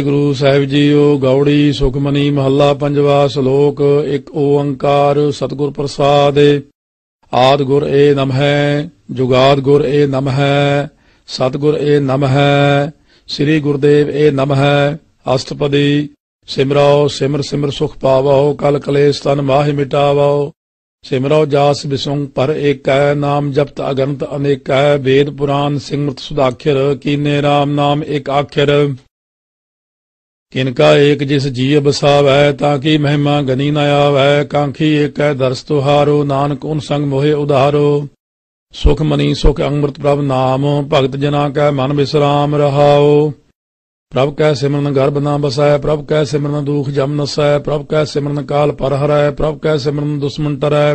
ਗੁਰੂ ਸਾਹਿਬ ਜੀਓ ਗੌੜੀ ਸੁਖਮਨੀ ਮਹੱਲਾ ਪੰਜਵਾ ਸ਼ਲੋਕ ਇੱਕ ਓੰਕਾਰ ਸਤਿਗੁਰ ਪ੍ਰਸਾਦ ਆਦ ਗੁਰ ਏ ਨਮਹਿ ਜੁਗਾਦ ਗੁਰ ਏ ਹੈ ਸਤਿਗੁਰ ਏ ਹੈ ਸ੍ਰੀ ਗੁਰਦੇਵ ਏ ਹੈ ਅਸਤਪਦੀ ਸਿਮਰੋ ਸਿਮਰ ਸਿਮਰ ਸੁਖ ਪਾਵੋ ਕਲ ਕਲੇਸ਼ ਤਨ ਮਾਹਿ ਮਿਟਾਵੋ ਸਿਮਰੋ ਜਾਸ ਬਿਸੁੰ ਪਰ ਏਕੈ ਨਾਮ ਜਪਤ ਅਗੰਤ ਅਨੇਕੈ ਵੇਦ ਪੁਰਾਨ ਸਿਮਰਤ ਸੁਧਾਖਿਰ ਕੀਨੇ RAM ਨਾਮ ਇੱਕ ਆਖਿਰ किनका ਏਕ ਜਿਸ जी बसावै ਤਾਂ ਕੀ ਮਹਿਮਾ ਗਨੀ ਨਾ ਆਵੈ ਕਾਂਖੀ ਏਕੈ ਦਰਸ ਤੁਹਾਰੋ ਨਾਨਕ ਓਨ ਸੰਗ ਮੋਹੇ ਉਧਾਰੋ ਸੁਖ ਮਨੀ ਸੁਖ ਅੰਮ੍ਰਿਤ ਪ੍ਰਭ ਨਾਮ ਭਗਤ ਜਨਾ ਕੈ ਮਨ ਬਿਸਰਾਮ ਰਹਾਓ ਪ੍ਰਭ ਕੈ ਸਿਮਰਨ ਗਰਭ ਨਾ ਬਸਾਇ ਪ੍ਰਭ ਕੈ ਸਿਮਰਨ ਦੁਖ ਜਮ ਨਸੈ ਪ੍ਰਭ ਕੈ ਸਿਮਰਨ ਕਾਲ ਪਰ ਹਰੈ ਪ੍ਰਭ ਕੈ ਸਿਮਰਨ ਦੁਸ਼ਮਨ ਤਰੈ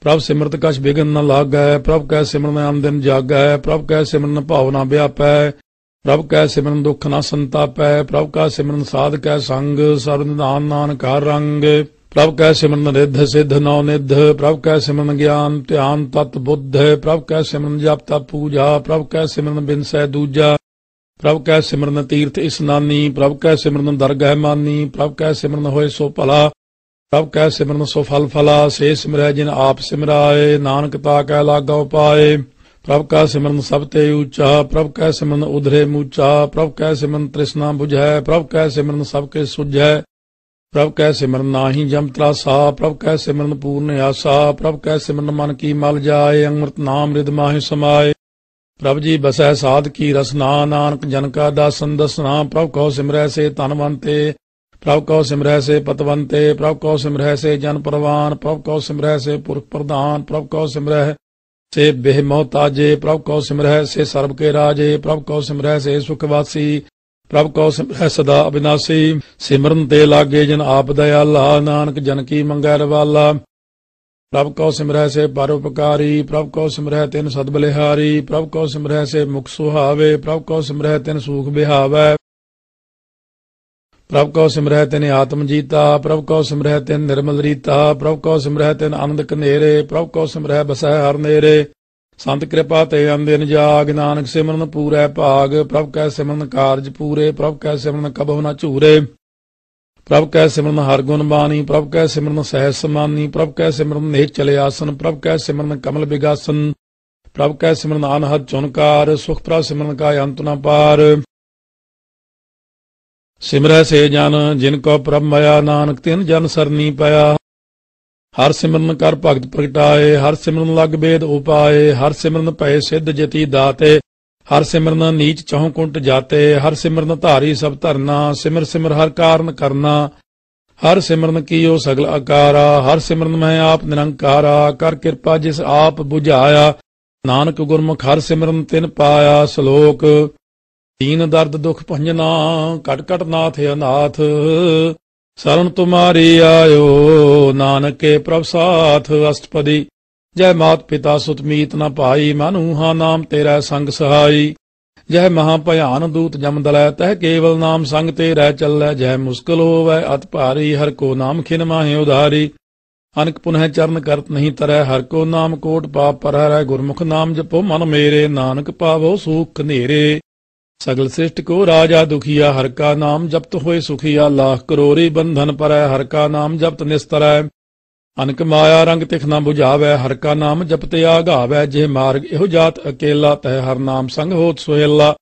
ਪ੍ਰਭ ਸਿਮਰਤ ਕਛ ਬਿਗਨ ਨ ਲਾਗੈ ਪ੍ਰਭ ਕੈ ਸਿਮਰਨ ਅੰਦਿਨ ਜਾਗੈ ਪ੍ਰਭ ਕੈ ਸਿਮਰਨ ਭਾਵ ਨਾ ਵਿਆਪੈ ਪ੍ਰਭ ਕੈ ਸਿਮਰਨ ਦੁਖ ਨਾ ਸੰਤਾਪੈ ਪ੍ਰਭ ਕਾ ਸਿਮਰਨ ਸਾਧ ਕੈ ਸੰਗ ਸਰਬ ਨਿਧਾਨ ਨਾਨਕ ਰੰਗ ਪ੍ਰਭ ਕੈ ਸਿਮਰਨ ਨਿਧ ਸਿਧ ਨਉ ਨਿਧ ਪ੍ਰਭ ਕੈ ਸਿਮਰਨ ਗਿਆਨ ਧਿਆਨ ਤਤ ਬੁੱਧ ਪ੍ਰਭ ਕੈ ਸਿਮਰਨ ਜਪ ਤਪ ਪੂਜਾ ਪ੍ਰਭ ਕੈ ਸਿਮਰਨ ਬਿਨਸੈ ਦੂਜਾ ਪ੍ਰਭ ਕੈ ਸਿਮਰਨ ਤੀਰਥ ਇਸਨਾਨੀ ਪ੍ਰਭ ਕੈ ਸਿਮਰਨ ਦਰਗਹਿ ਮਾਨੀ ਪ੍ਰਭ ਕੈ ਸਿਮਰਨ ਹੋਏ ਸੋ ਭਲਾ ਪ੍ਰਭ ਕੈ ਸਿਮਰਨ ਸੋ ਫਲ ਫਲਾ ਸੇ ਸਿਮਰੈ ਜਿਨ ਆਪ ਸਿਮਰਾਏ ਨਾਨਕ ਤਾ ਕੈ ਲਾਗਾ ਉਪਾਏ ਪ੍ਰਭ ਕਾ ਸਿਮਰਨ ਸਭ ਤੇ ਉੱਚਾ ਪ੍ਰਭ ਕੈ ਸਿਮਰਨ ਉਧਰੇ ਮੂਚਾ ਪ੍ਰਭ ਕੈ ਸਿਮਰਨ ਤ੍ਰਿਸ਼ਨਾ 부ਝੈ ਪ੍ਰਭ ਕੈ ਸਿਮਰਨ ਸਭ ਕੇ ਸੁਝੈ ਪ੍ਰਭ ਕੈ ਸਿਮਰਨ ਨਾਹੀ ਜਮ ਤਰਾਸਾ ਪ੍ਰਭ ਕੈ ਸਿਮਰਨ ਪੂਰਨ ਆਸਾ ਪ੍ਰਭ ਕੈ ਸਿਮਰਨ ਮਨ ਕੀ ਮਲ ਜਾਏ ਅੰਮ੍ਰਿਤ ਨਾਮ ਰਿਦ ਮਾਹੇ ਸਮਾਏ ਪ੍ਰਭ ਜੀ ਬਸੈ ਸਾਧ ਕੀ ਰਸਨਾ ਨਾਨਕ ਜਨ ਕਾ ਦਾਸਨ ਦਸਨਾ ਪ੍ਰਭ ਕਉ ਸਿਮਰੈ ਸੇ ਤਨਵੰਤੇ ਪ੍ਰਭ ਕਉ ਸਿਮਰੈ ਸੇ ਪਤਵੰਤੇ ਪ੍ਰਭ ਕਉ ਸਿਮਰੈ ਸੇ ਜਨ ਪਰਵਾਨ ਪ੍ਰਭ ਕਉ ਸਿਮਰੈ ਸੇ ਪੁਰਖ ਪ੍ਰਧਾਨ ਪ੍ਰਭ ਕਉ ਸਿਮਰੈ ਸੇ ਬਹਿਮੋ ਜੇ ਪ੍ਰਭ ਕੋ ਸਿਮਰਹਿ ਸੇ ਸਰਬ ਕੇ ਰਾਜੇ ਪ੍ਰਭ ਕੋ ਸਿਮਰਹਿ ਸੇ ਸੁਖ ਵਾਸੀ ਪ੍ਰਭ ਕੋ ਸਿਮਰਹਿ ਸਦਾ ਅਬਿਨਾਸੀ ਸਿਮਰਨ ਤੇ ਲਾਗੇ ਜਨ ਆਪ ਦਇਆਲਾ ਨਾਨਕ ਜਨ ਕੀ ਮੰਗੈ ਰਵਾਲਾ ਪ੍ਰਭ ਕੋ ਸਿਮਰਹਿ ਸੇ ਪਰਉਪਕਾਰੀ ਪ੍ਰਭ ਕੋ ਸਿਮਰਹਿ ਤਿਨ ਸਦ ਬਲਿਹਾਰੀ ਪ੍ਰਭ ਕੋ ਸਿਮਰਹਿ ਸੇ ਮੁਖ ਸੁਹਾਵੇ ਪ੍ਰਭ ਕੋ ਸਿਮਰਹਿ ਤਿਨ ਸੂਖ ਬਿਹਾਵੇ ਪ੍ਰਭ ਕਉ ਸਿਮਰਹਿ ਤੈਨੇ ਆਤਮ ਜੀਤਾ ਪ੍ਰਭ ਕਉ ਸਿਮਰਹਿ ਤੈਨ ਨਿਰਮਲ ਰੀਤਾ ਪ੍ਰਭ ਕਉ ਸਿਮਰਹਿ ਤੈਨ ਆਨੰਦ ਕਨੇਰੇ ਪ੍ਰਭ ਕਉ ਸਿਮਰਹਿ ਬਸੈ ਹਰ ਨੇਰੇ ਸੰਤ ਕਿਰਪਾ ਤੇ ਅੰਦਿਨ ਜਾਗ ਨਾਨਕ ਸਿਮਰਨ ਪੂਰੈ ਭਾਗ ਪ੍ਰਭ ਕੈ ਸਿਮਰਨ ਕਾਰਜ ਪੂਰੇ ਪ੍ਰਭ ਕੈ ਸਿਮਰਨ ਕਬਹੁ ਨਾ ਝੂਰੇ ਪ੍ਰਭ ਕੈ ਸਿਮਰਨ ਹਰ ਗੁਣ ਬਾਣੀ ਪ੍ਰਭ ਕੈ ਸਿਮਰਨ ਸਹਿ ਸਮਾਨੀ ਪ੍ਰਭ ਕੈ ਸਿਮਰਨ ਨੇ ਚਲੇ ਆਸਨ ਪ੍ਰਭ ਕੈ ਸਿਮਰਨ ਕਮਲ ਬਿਗਾਸਨ ਪ੍ਰਭ ਕੈ ਸਿਮਰਨ ਆਨਹਦ ਚੁਨਕਾਰ ਸੁਖ ਪ੍ਰਭ ਸਿਮਰਨ ਕਾ ਅੰਤ ਨਾ ਪਾਰ ਸਿਮਰੈ ਸੇ ਜਨ ਜਿਨ ਕੋ ਪ੍ਰਭ ਮਇਆ ਨਾਨਕ ਤਿਨ ਜਨ ਸਰਨੀ ਪਿਆ ਹਰ ਸਿਮਰਨ ਕਰ ਭਗਤ ਪ੍ਰਗਟਾਏ ਹਰ ਸਿਮਰਨ ਲਗ ਬੇਦ ਉਪਾਏ ਹਰ ਸਿਮਰਨ ਭਏ ਸਿੱਧ ਜਤੀ ਦਾਤੇ ਹਰ ਸਿਮਰਨ ਨੀਚ ਚਹੁ ਕੁੰਟ ਜਾਤੇ ਹਰ ਸਿਮਰਨ ਧਾਰੀ ਸਭ ਧਰਨਾ ਸਿਮਰ ਸਿਮਰ ਹਰ ਕਾਰਨ ਕਰਨਾ ਹਰ ਸਿਮਰਨ ਕੀਓ ਸਗਲ ਆਕਾਰਾ ਹਰ ਸਿਮਰਨ ਮੈਂ ਆਪ ਨਿਰੰਕਾਰਾ ਕਰ ਕਿਰਪਾ ਜਿਸ ਆਪ 부ਝਾਇਆ ਨਾਨਕ ਗੁਰਮੁਖ ਹਰ ਸਿਮਰਨ ਤਿਨ ਪਾਇਆ ਸ਼ਲੋਕ ਦੀਨ ਦਰਦ ਦੁਖ ਭੰਜਨਾ ਕਟ ਕਟ ਨਾਥ ਅਨਾਥ ਸਰਨ ਤੁਮਾਰੀ ਆਇਓ ਨਾਨਕੇ ਪ੍ਰਭ ਸਾਥ ਅਸ਼ਟਪਦੀ ਜੈ ਮਾਤ ਪਿਤਾ ਸੁਤ ਮੀਤ ਨ ਭਾਈ ਮਨੂਹਾ ਨਾਮ ਤੇਰਾ ਸੰਗ ਸਹਾਈ ਜੈ ਮਹਾ ਭਿਆਨ ਦੂਤ ਜਮ ਦਲੈ ਤਹ ਕੇਵਲ ਨਾਮ ਸੰਗ ਤੇ ਰਹਿ ਚੱਲੈ ਜੈ ਮੁਸਕਲ ਹੋਵੈ ਅਤ ਭਾਰੀ ਹਰ ਕੋ ਨਾਮ ਖਿਨ ਮਾਹਿ ਉਧਾਰੀ ਅਨਕ ਪੁਨਹ ਚਰਨ ਕਰਤ ਨਹੀਂ ਤਰੈ ਹਰ ਕੋ ਨਾਮ ਕੋਟ ਪਾਪ ਪਰ ਰਹਿ ਗੁਰਮੁਖ ਨਾਮ ਜਪੋ ਮਨ ਮੇਰੇ ਨਾਨਕ ਪਾਵੋ ਸੂਖ ਨੇਰੇ ਸਗਲ ਸਿਸ਼ਟ ਕੋ ਰਾਜਾ ਦੁਖੀਆ ਹਰ ਕਾ ਨਾਮ ਜਪਤ ਹੋਏ ਸੁਖੀਆ ਲਾਖ ਕਰੋੜੀ ਬੰਧਨ ਪਰੈ ਹਰ ਕਾ ਨਾਮ ਜਪਤ ਨਿਸਤਰੈ ਅਨਕ ਮਾਇਆ ਰੰਗ ਤਿਖ ਨਾ 부ਝਾਵੈ ਹਰ ਕਾ ਨਾਮ ਜਪਤ ਆਗਾਵੈ ਜੇ ਮਾਰਗ ਇਹੋ ਜਾਤ ਅਕੇਲਾ ਤੈ ਹਰ ਨਾਮ ਸੰਗ ਹੋਤ ਸੁਹੇਲਾ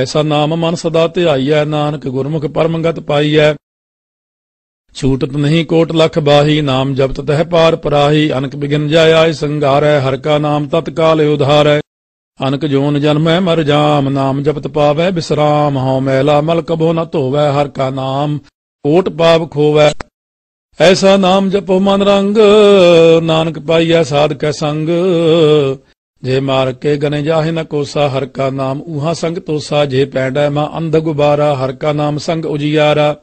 ਐਸਾ ਨਾਮ ਮਨ ਸਦਾ ਧਿਆਈਐ ਨਾਨਕ ਗੁਰਮੁਖ ਪਰਮੰਗਤ ਪਾਈਐ ਛੂਟਤ ਨਹੀਂ ਕੋਟ ਲਖ ਬਾਹੀ ਨਾਮ ਜਪਤ ਤਹਿ ਪਾਰ ਪਰਾਹੀ ਅਨਕ ਬਿਗਨ ਜਾਇ ਆਇ ਸੰਘਾਰੈ ਹਰ ਕਾ ਨਾਮ ਤਤਕਾਲ ਉਧਾਰੈ ਅਨਕ ਜੋਨ ਜਨਮੈ ਮਰ ਜਾਮ ਨਾਮ ਜਪਤ ਪਾਵੈ ਬਿਸਰਾਮ ਹਉ ਮੈਲਾ ਮਲ ਕਬੋ ਨ ਧੋਵੈ ਹਰ ਕਾ ਨਾਮ ਓਟ ਪਾਪ ਖੋਵੈ ਐਸਾ ਨਾਮ ਜਪੋ ਮਨ ਰੰਗ ਨਾਨਕ ਪਾਈਐ ਸਾਧਕੈ ਸੰਗ ਜੇ ਮਾਰ ਕੇ ਗਨੇ ਜਾਹੇ ਨ ਕੋਸਾ ਹਰ ਕਾ ਨਾਮ ਉਹਾ ਸੰਗ ਤੋਸਾ ਜੇ ਪੈਂਡੈ ਮਾ ਅੰਧ ਗੁਬਾਰਾ ਹਰ ਕਾ ਨਾਮ ਸੰਗ ਉਜਿਆਰਾ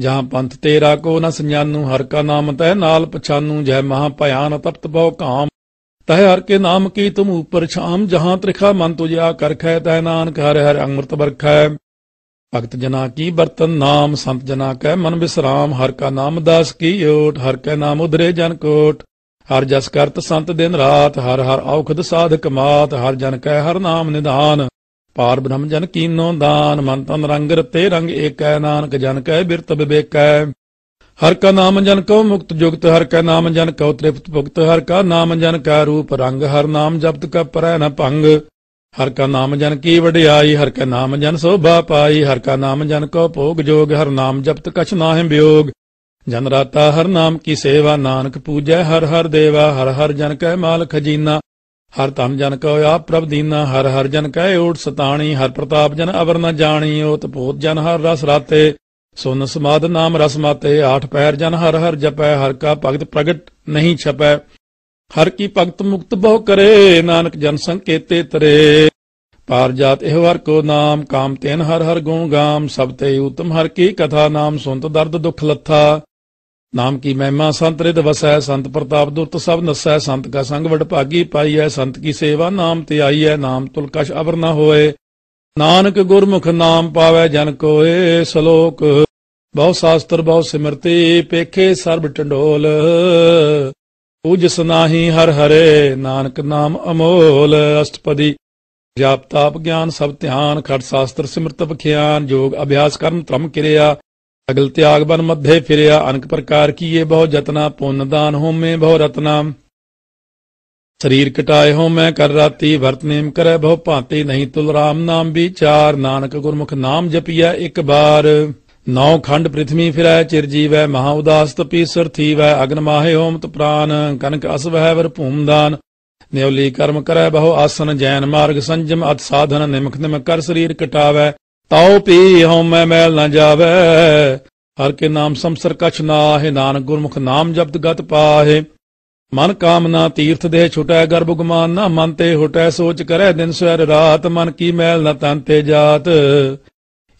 ਜਹਾਂ ਪੰਥ ਤੇਰਾ ਕੋ ਨ ਸੰਜਾਨੂ ਹਰ ਕਾ ਨਾਮ ਤੈ ਨਾਲ ਪਛਾਨੂ ਜੈ ਮਹਾ ਭਿਆਨ ਤਪਤ ਬਹੁ ਕਾਮ ਤਹ ਹਰ ਕੇ ਨਾਮ ਕੀ ਤੁਮ ਉਪਰ ਛਾਮ ਜਹਾਂ ਤ੍ਰਿਖਾ ਮਨ ਤੁਜਿਆ ਕਰਖੈ ਤੈ ਨਾਨਕ ਹਰਿ ਹਰਿ ਅੰਮ੍ਰਿਤ ਵਰਖੈ ਭਗਤ ਜਨਾ ਕੀ ਬਰਤਨ ਨਾਮ ਸੰਤ ਜਨਾ ਕੈ ਮਨ ਬਿਸਰਾਮ ਹਰ ਕਾ ਨਾਮ ਦਾਸ ਕੀ ਓਟ ਹਰ ਕੈ ਨਾਮ ਉਧਰੇ ਜਨ ਕੋਟ ਹਰ ਜਸ ਕਰਤ ਸੰਤ ਦਿਨ ਰਾਤ ਹਰ ਹਰ ਔਖਦ ਸਾਧਕ ਮਾਤ ਹਰ ਜਨ ਕੈ ਹਰ ਨਾਮ ਨਿਧਾਨ ਪਾਰ ਬ੍ਰਹਮ ਜਨ ਕੀਨੋ ਦਾਨ ਮਨ ਤਨ ਰੰਗ ਰਤੇ ਰੰਗ ਏਕੈ ਨਾਨਕ ਜਨ ਕੈ ਬਿਰਤ ਬਿਵੇਕੈ ਹਰ ਕਾ ਨਾਮ ਜਨ ਕਉ ਮੁਕਤ ਜੁਗਤ ਹਰ ਕਾ ਨਾਮ ਜਨ ਕਉ ਤ੍ਰਿਪਤ ਭੁਗਤ ਹਰ ਕਾ ਨਾਮ ਜਨ ਕਾ ਰੂਪ ਰੰਗ ਹਰ ਨਾਮ ਜਪਤ ਕਾ ਪਰੈ ਨ ਭੰਗ ਹਰ ਕਾ ਨਾਮ ਜਨ ਕੀ ਵਡਿਆਈ ਹਰ ਕਾ ਨਾਮ ਜਨ ਸੋਭਾ ਪਾਈ ਹਰ ਕਾ ਨਾਮ ਜਨ ਕਉ ਭੋਗ ਜੋਗ ਹਰ ਨਾਮ ਜਪਤ ਕਛ ਨਾਹਿ ਬਿਯੋਗ ਜਨ ਰਾਤਾ ਹਰ ਨਾਮ ਕੀ ਸੇਵਾ ਨਾਨਕ ਪੂਜੈ ਹਰ ਹਰ ਦੇਵਾ ਹਰ ਹਰ ਜਨ ਕੈ ਮਾਲ ਖਜੀਨਾ ਹਰ ਧਨ ਜਨ ਕਉ ਆਪ ਪ੍ਰਭ ਦੀਨਾ ਹਰ ਹਰ ਜਨ ਕੈ ਓਟ ਸਤਾਣੀ ਹਰ ਪ੍ਰਤਾਪ ਜਨ ਅਵਰ ਨ ਜਾਣੀ ਓਤ ਪੋਤ ਜਨ ਹਰ ਰਸ ਰਾਤੇ ਸੁਨ ਸਮਾਦ ਨਾਮ ਰਸ ਮਾਤੇ ਆਠ ਪੈਰ ਜਨ ਹਰ ਹਰ ਜਪੈ ਹਰ ਕਾ ਭਗਤ ਪ੍ਰਗਟ ਨਹੀਂ ਛਪੈ ਹਰ ਕੀ ਭਗਤ ਮੁਕਤ ਬਹੁ ਕਰੇ ਨਾਨਕ ਜਨ ਸੰਕੇਤੇ ਤਰੇ ਪਾਰ ਜਾਤ ਇਹ ਵਰ ਕੋ ਨਾਮ ਕਾਮ ਤੈਨ ਹਰ ਹਰ ਗੁਣ ਗਾਮ ਸਭ ਤੇ ਉਤਮ ਹਰ ਕੀ ਕਥਾ ਨਾਮ ਸੁਨਤ ਦਰਦ ਦੁਖ ਲੱਥਾ ਨਾਮ ਕੀ ਮਹਿਮਾ ਸੰਤ ਰਿਦ ਵਸੈ ਸੰਤ ਪ੍ਰਤਾਪ ਦੁਰਤ ਸਭ ਨਸੈ ਸੰਤ ਕਾ ਸੰਗ ਵਡ ਭਾਗੀ ਪਾਈਐ ਸੰਤ ਕੀ ਸੇਵਾ ਨਾਮ ਤੇ ਆਈਐ ਨਾਮ ਤੁਲ ਅਬਰ ਅਵਰ ਨਾ ਹੋਏ ਨਾਨਕ ਗੁਰਮੁਖ ਨਾਮ ਪਾਵੇ ਜਨ ਕੋਏ ਸ਼ਲੋਕ ਬਹੁ ਸਾਸਤਰ ਬਹੁ ਸਿਮਰਤੀ ਪੇਖੇ ਸਰਬ ਟੰਡੋਲ ਉਜਸ ਨਾਹੀ ਹਰ ਹਰੇ ਨਾਨਕ ਨਾਮ ਅਮੋਲ ਅਸ਼ਟਪਦੀ ਜਾਪ ਤਾਪ ਗਿਆਨ ਸਭ ਧਿਆਨ ਖੜ ਸਾਸਤਰ ਸਿਮਰਤ ਬਖਿਆਨ ਜੋਗ ਅਭਿਆਸ ਕਰਨ ਤ੍ਰਮ ਕਿਰਿਆ ਅਗਲ ਤਿਆਗ ਬਨ ਮੱਧੇ ਫਿਰਿਆ ਅਨਕ ਪ੍ਰਕਾਰ ਕੀਏ ਬਹੁ ਜਤਨਾ ਪੁੰਨ ਦਾਨ ਹੋਮੇ ਬਹੁ ਰਤਨਾ ਸਰੀਰ ਕਟਾਏ ਹੋ ਮੈਂ ਕਰ ਰਾਤੀ ਵਰਤ ਨੇਮ ਕਰੈ ਬਹੁ ਭਾਂਤੀ ਨਹੀਂ ਤੁਲ ਰਾਮ ਨਾਮ ਵਿਚਾਰ ਨਾਨਕ ਗੁਰਮੁਖ ਨਾਮ ਜਪੀਐ ਇੱਕ ਬਾਰ ਨੌ ਖੰਡ ਪ੍ਰithvi ਫਿਰੈ ਚਿਰ ਜੀਵੈ ਮਹਾ ਉਦਾਸ ਤਪੀ ਸਰਥੀ ਵੈ ਅਗਨ ਮਾਹੇ ਓਮ ਪ੍ਰਾਨ ਕਨਕ ਅਸਵਹਿ ਵਰ ਭੂਮਦਾਨ ਨਿਉਲੀ ਕਰਮ ਕਰੈ ਬਹੁ ਆਸਨ ਜੈਨ ਮਾਰਗ ਸੰਜਮ ਅਤ ਸਾਧਨ ਨਿਮਖ ਨਿਮ ਕਰ ਸਰੀਰ ਕਟਾਵੈ ਤਾਉ ਪੀ ਹਉਮੈ ਮੈਲ ਨ ਜਾਵੈ ਹਰ ਕੇ ਨਾਮ ਸੰਸਰ ਕਛ ਨਾਹਿ ਨਾਨਕ ਗੁਰਮੁਖ ਨਾਮ ਜਪਤ ਗਤ ਪਾਹੇ ਮਨ ਕਾਮਨਾ ਤੀਰਥ ਦੇ ਛੁਟੈ ਗਰਭ ਗੁਮਾਨ ਨਾ ਮਨ ਤੇ ਹੁਟੈ ਸੋਚ ਕਰੈ ਦਿਨ ਸਵੇਰ ਰਾਤ ਮਨ ਕੀ ਮੈਲ ਨ ਤੰਤੇ ਜਾਤ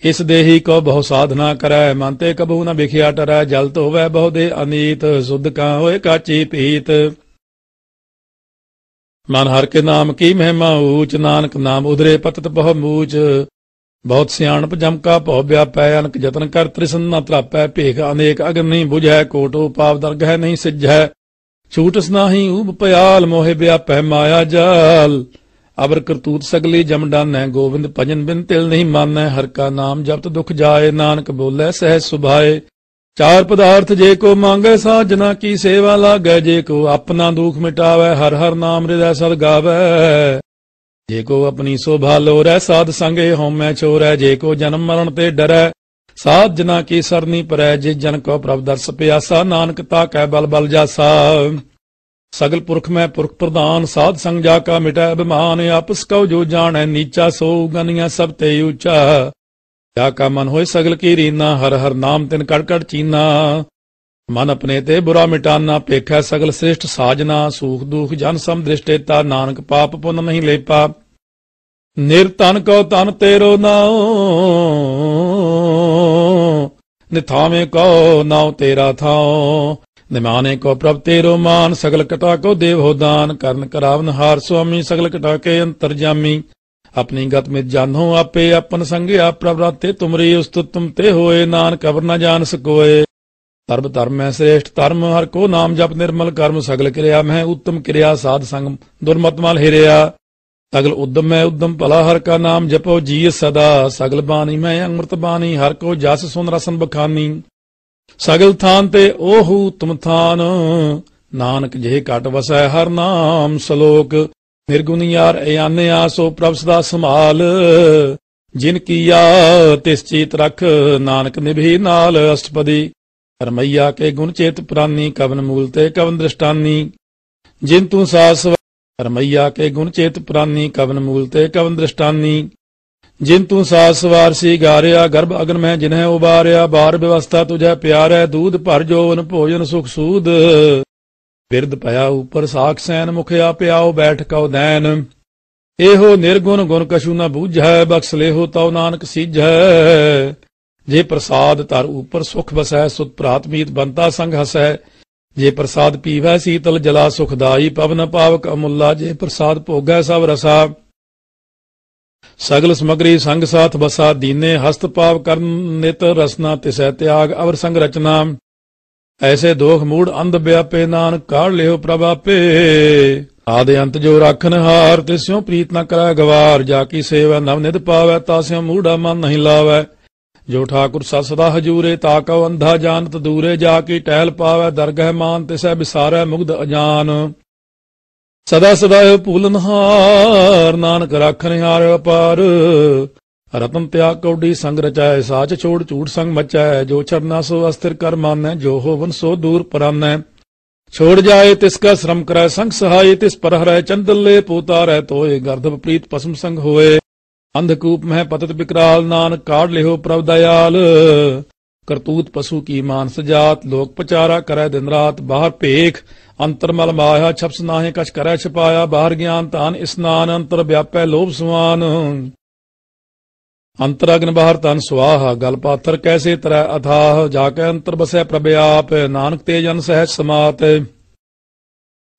ਇਸ ਦੇਹੀ ਕੋ ਬਹੁ ਸਾਧਨਾ ਕਰੈ ਮਨ ਤੇ ਕਬੂ ਨ ਵਿਖਿਆ ਟਰੈ ਜਲ ਧੋਵੈ ਬਹੁ ਦੇ ਅਨੀਤ ਸੁਧ ਕਾ ਹੋਏ ਕਾਚੀ ਪੀਤ ਮਨ ਹਰ ਕੇ ਨਾਮ ਕੀ ਮਹਿਮਾ ਊਚ ਨਾਨਕ ਨਾਮ ਉਦਰੇ ਪਤਤ ਬਹੁ ਮੂਚ ਬਹੁਤ ਸਿਆਣਪ ਜਮਕਾ ਭਉ ਵਿਆਪੈ ਅਨਕ ਯਤਨ ਕਰ ਤ੍ਰਿਸ਼ਨ ਨ ਤਰਾਪੈ ਭੇਖ ਅਨੇਕ ਨਹੀਂ ਬੁਝੈ ਕੋਟੋ ਪਾਪ ਦਰਗਹਿ ਨਹੀਂ ਸਿਝੈ ਛੂਟਸ ਨਾਹੀ ਊਬ ਪਿਆਲ ਮੋਹਿ ਵਿਆਪੈ ਮਾਇਆ ਜਾਲ ਅਬਰ ਕਰਤੂਤ ਸਗਲੇ ਜਮ ਡਾਨੈ ਗੋਬਿੰਦ ਭਜਨ ਬਿਨ ਤਿਲ ਨਹੀਂ ਮਾਨੈ ਹਰ ਕਾ ਨਾਮ ਜਪਤ ਦੁਖ ਜਾਏ ਨਾਨਕ ਬੋਲੇ ਸਹਿ ਸੁਭਾਏ ਚਾਰ ਪਦਾਰਥ ਜੇ ਕੋ ਮੰਗੈ ਸਾ ਜਨਾ ਕੀ ਸੇਵਾ ਲਾਗੈ ਜੇ ਕੋ ਆਪਣਾ ਦੁਖ ਮਿਟਾਵੇ ਹਰ ਹਰ ਨਾਮ ਹਿਰਦੈ ਸਦ ਗਾਵੇ ਜੇ ਕੋ ਆਪਣੀ ਸੋਭਾ ਲੋਰੈ ਸਾਧ ਸੰਗੇ ਹਉਮੈ ਛੋਰੈ ਜੇ ਕੋ ਜਨਮ ਮਰਨ ਤੇ ਡਰੈ ਸਾਧ ਜਨਾ ਕੀ ਸਰਨੀ ਪਰੈ ਜੇ ਜਨ ਕੋ ਪ੍ਰਭ ਦਰਸ ਪਿਆਸਾ ਨਾਨਕ ਤਾ ਕੈ ਬਲ ਬਲ ਜਾਸਾ ਸਗਲ ਪੁਰਖ ਮੈਂ ਪੁਰਖ ਪ੍ਰਧਾਨ ਸਾਧ ਸੰਗ ਜਾ ਕਾ ਮਿਟੈ ਅਭਿਮਾਨ ਆਪਸ ਕਉ ਜੋ ਜਾਣੈ ਨੀਚਾ ਸੋ ਗਨੀਆਂ ਸਭ ਤੇ ਉੱਚਾ ਜਾ ਕਾ ਮਨ ਹੋਏ ਸਗਲ ਕੀ ਰੀਨਾ ਹਰ ਹਰ ਨਾਮ ਤਿਨ ਕੜ ਕੜ ਚੀਨਾ ਮਨ ਆਪਣੇ ਤੇ ਬੁਰਾ ਮਿਟਾਨਾ ਪੇਖੈ ਸਗਲ ਸ੍ਰਿਸ਼ਟ ਸਾਜਨਾ ਸੂਖ ਦੁਖ ਜਨ ਸਮ ਦ੍ਰਿਸ਼ਟੇ ਤਾ ਨਾਨਕ ਪਾਪ ਪੁੰਨ ਨਹੀਂ ਲੇਪਾ ਨਿਰਤਨ ਕਉ ਤਨ ਤੇਰੋ ਨਾਉ ਨਿਥਾਵੇਂ ਕਉ ਨਾਉ ਤੇਰਾ ਥਾਉ ਨਿਮਾਨੇ ਕੋ ਪ੍ਰਭ ਤੇਰੋ ਮਾਨ ਸਗਲ ਕਟਾ ਕੋ ਦੇਵ ਹੋ ਦਾਨ ਕਰਨ ਕਰਾਵਨ ਹਾਰ ਸੁਆਮੀ ਸਗਲ ਕਟਾ ਕੇ ਅੰਤਰਜਾਮੀ ਆਪਣੀ ਗਤ ਮਿਤ ਜਾਨੋ ਆਪੇ ਆਪਨ ਸੰਗਿਆ ਪ੍ਰਭ ਰਾਤੇ ਤੁਮਰੀ ਉਸਤੁ ਤੇ ਹੋਏ ਨਾਨਕ ਅਵਰ ਨਾ ਜਾਣ ਸਕੋਏ ਸਰਬ ਧਰਮ ਹੈ ਸ੍ਰੇਸ਼ਟ ਧਰਮ ਹਰ ਕੋ ਨਾਮ ਜਪ ਨਿਰਮਲ ਕਰਮ ਸਗਲ ਕਿਰਿਆ ਮੈਂ ਉਤਮ ਕਿਰਿਆ ਸਾਧ ਸੰਗ ਦੁਰਮਤ ਮਲ ਹਿਰਿਆ ਸਗਲ ਉਦਮ ਹੈ ਉਦਮ ਭਲਾ ਹਰ ਕਾ ਨਾਮ ਜਪੋ ਜੀ ਸਦਾ ਸਗਲ ਬਾਣੀ ਮੈਂ ਅੰਮ੍ਰਿਤ ਬਾਣੀ ਹਰ ਕੋ ਜਸ ਸੁਨ ਰਸਨ ਬਖਾਨੀ ਸਗਲ ਥਾਨ ਤੇ ਓਹੂ ਤੁਮ ਥਾਨ ਨਾਨਕ ਜੇ ਘਟ ਵਸੈ ਹਰ ਨਾਮ ਸ਼ਲੋਕ ਨਿਰਗੁਣਿਆਰ ਇਆਨੇ ਆਸੋ ਪ੍ਰਭ ਸਦਾ ਸੰਭਾਲ ਜਿਨ ਕੀਆ ਤਿਸ ਚੀਤ ਰਖ ਨਾਨਕ ਨਿਭੀ ਨਾਲ ਅਸ਼ਟਪਦੀ ਪਰਮਈਆ ਕੇ ਗੁਣ ਚੇਤ ਪ੍ਰਾਨੀ ਕਵਨ ਮੂਲ ਤੇ ਕਵਨ ਦ੍ਰਿਸ਼ਟਾਨੀ ਜਿਨ ਤੂੰ ਸਾਸ ਪਰਮਈਆ ਕੇ ਗੁਣ ਚੇਤ ਪ੍ਰਾਨੀ ਕਵਨ ਮੂਲ ਤੇ ਕਵਨ ਦ੍ਰਿਸ਼ਟਾਨੀ ਜਿਨ ਤੂੰ ਸਾਸ ਸਵਾਰ ਸੀ ਗਾਰਿਆ ਗਰਭ ਅਗਨ ਮੈਂ ਜਿਨਹਿ ਉਬਾਰਿਆ ਬਾਰ ਵਿਵਸਥਾ ਤੁਝੈ ਪਿਆਰੈ ਦੂਧ ਭਰ ਜੋਵਨ ਭੋਜਨ ਸੁਖ ਸੂਦ ਬਿਰਦ ਪਿਆ ਉਪਰ ਸਾਖ ਸੈਨ ਮੁਖ ਪਿਆਉ ਬੈਠ ਕਉ ਦੈਨ ਇਹੋ ਨਿਰਗੁਣ ਗੁਣ ਕਛੂ ਨਾ ਬੂਝੈ ਬਖਸ ਲੇਹੋ ਤਉ ਨਾਨਕ ਸਿਝੈ ਜੇ ਪ੍ਰਸਾਦ ਤਰ ਉਪਰ ਸੁਖ ਬਸੈ ਸੁਤ ਪ੍ਰਾਤਮੀਤ ਬੰਤਾ ਸੰਗ ਹਸੈ ਜੇ ਪ੍ਰਸਾਦ ਪੀਵੈ ਸੀਤਲ ਜਲਾ ਸੁਖਦਾਈ ਪਵਨ ਪਾਵਕ ਅਮੁੱਲਾ ਜੇ ਪ੍ਰਸਾਦ ਭੋਗੈ ਸਭ ਰਸਾ ਸਗਲ ਸਮਗਰੀ ਸੰਗ ਸਾਥ ਬਸਾ ਦੀਨੇ ਹਸਤ ਪਾਪ ਕਰਨ ਨਿਤ ਰਸਨਾ ਸਹਿ ਤਿਆਗ ਅਵਰ ਸੰਗ ਰਚਨਾ ਐਸੇ ਦੋਖ ਮੂੜ ਅੰਧ ਬਿਆਪੇ ਨਾਨ ਕਾੜ ਲਿਓ ਪ੍ਰਭਾਪੇ ਆਦ ਅੰਤ ਜੋ ਰਾਖਨ ਹਾਰ ਤਿਸਿਓ ਪ੍ਰੀਤ ਨਾ ਕਰੈ ਗਵਾਰ ਜਾ ਕੀ ਸੇਵਾ ਨਵ ਨਿਦ ਪਾਵੈ ਤਾਸਿਓ ਮੂੜਾ ਮਨ ਨਹੀਂ ਲਾਵੈ ਜੋ ਠਾਕੁਰ ਸਸ ਸਦਾ ਹਜੂਰੇ ਕਉ ਅੰਧਾ ਜਾਣਤ ਦੂਰੇ ਜਾ ਕੀ ਟਹਿਲ ਪਾਵੈ ਦਰਗਹਿ ਮਾਨ ਤਿਸੈ ਬਿਸਾਰੈ ਮੁਗਧ ਅਜਾਨ ਸਦਾ ਸਦਾ ਪੂਲਨਹਾਰ ਨਾਨਕ ਰਾਖਨ ਅਪਾਰ ਰਤਨ ਪਿਆ ਕੌਡੀ ਸੰਗ ਰਚਾਇ ਸਾਚ ਛੋੜ ਝੂਠ ਸੰਗ ਮਚਾਇ ਜੋ ਚਰਨਾ ਸੋ ਅਸਥਿਰ ਕਰ ਮਾਨੈ ਜੋ ਹੋਵਨ ਸੋ ਦੂਰ ਪਰਾਨੈ ਛੋੜ ਜਾਏ ਤਿਸ ਕਾ ਸ਼ਰਮ ਕਰੈ ਸੰਗ ਸਹਾਈ ਤਿਸ ਪਰ ਹਰੈ ਚੰਦਲੇ ਪੋਤਾ ਰਹਿ ਤੋਏ ਗਰਦਭ ਪ੍ਰੀਤ ਪਸਮ ਸੰਗ ਹੋਏ ਅੰਧਕੂਪ ਮਹਿ ਪਤਤ ਬਿਕਰਾਲ ਨਾਨਕ ਕਾੜ ਲਿਓ ਪ੍ਰਭ ਦਇਆਲ ਕਰਤੂਤ ਪਸ਼ੂ ਕੀ ਮਾਨ ਸਜਾਤ ਲੋਕ ਪਚਾਰਾ ਕਰੈ ਦਿਨ ਰਾਤ ਬਾਹਰ ਭੇਖ ਅੰਤਰ ਮਲ ਮਾਇਆ ਛਪਸ ਨਾਹੇ ਕਛ ਕਰੈ ਛਪਾਇਆ ਬਾਹਰ ਗਿਆਨ ਤਾਨ ਇਸਨਾਨ ਅੰਤਰ ਵਿਆਪੈ ਲੋਭ ਸੁਆਨ ਅੰਤਰ ਅਗਨ ਬਾਹਰ ਤਨ ਸੁਆਹ ਗਲ ਪਾਤਰ ਕੈਸੇ ਤਰੈ ਅਥਾਹ ਜਾ ਕੇ ਅੰਤਰ ਬਸੈ ਪ੍ਰਭ ਆਪ ਨਾਨਕ ਤੇਜ ਅਨ ਸਹਿ ਸਮਾਤ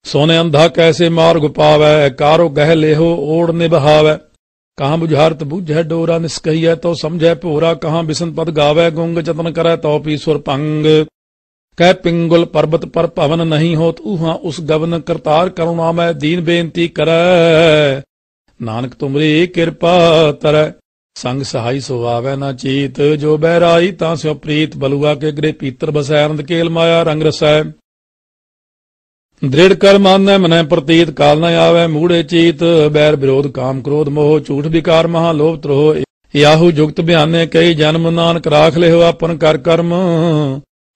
ਸੋਨੇ ਅੰਧਾ ਕੈਸੇ ਮਾਰਗ ਪਾਵੈ ਕਾਰੋ ਗਹਿ ਲੇਹੋ ਓੜ ਨਿਭਾਵੈ ਕਹਾਂ ਬੁਝਾਰਤ ਬੁਝੈ ਡੋਰਾ ਕਹੀਐ ਤੋ ਸਮਝੈ ਭੋਰਾ ਕਹਾਂ ਬਿਸਨ ਪਦ ਗਾਵੈ ਗੁੰਗ ਜਤਨ ਕਰੈ ਤੋ ਪੀਸੁਰ ਭੰਗ ਕਹਿ ਪਿੰਗੁਲ ਪਰਬਤ ਪਰ ਭਵਨ ਨਹੀਂ ਹੋਤ ਉਹਾ ਉਸ ਗਵਨ ਕਰਤਾਰ ਕਰੁਣਾ ਮੈਂ ਦੀਨ ਬੇਨਤੀ ਕਰੈ ਨਾਨਕ ਤੁਮਰੀ ਕਿਰਪਾ ਤਰੈ ਸੰਗ ਸਹਾਈ ਸੋ ਆਵੈ ਨਾ ਚੀਤ ਜੋ ਬਹਿ ਰਾਈ ਤਾਂ ਸਿਉ ਪ੍ਰੀਤ ਬਲੂਆ ਕੇ ਗਰੇ ਪੀਤਰ ਬਸੈ ਅਨੰਦ ਕੇਲ ਮਾਇਆ ਰੰਗ ਰਸੈ ਦ੍ਰਿੜ ਕਰ ਮਾਨੈ ਮਨੈ ਪ੍ਰਤੀਤ ਕਾਲ ਨ ਆਵੇ ਮੂੜੇ ਚੀਤ ਬੈਰ ਵਿਰੋਧ ਕਾਮ ਕ੍ਰੋਧ ਮੋਹ ਝੂਠ ਵਿਕਾਰ ਮਹਾ ਲੋਭ ਤਰੋਹ ਯਾਹੂ ਜੁਗਤ ਬਿਆਨੇ ਕਈ ਜਨਮ ਨਾਨਕ ਰਾਖ ਲਿਓ ਆਪਨ ਕਰ ਕਰਮ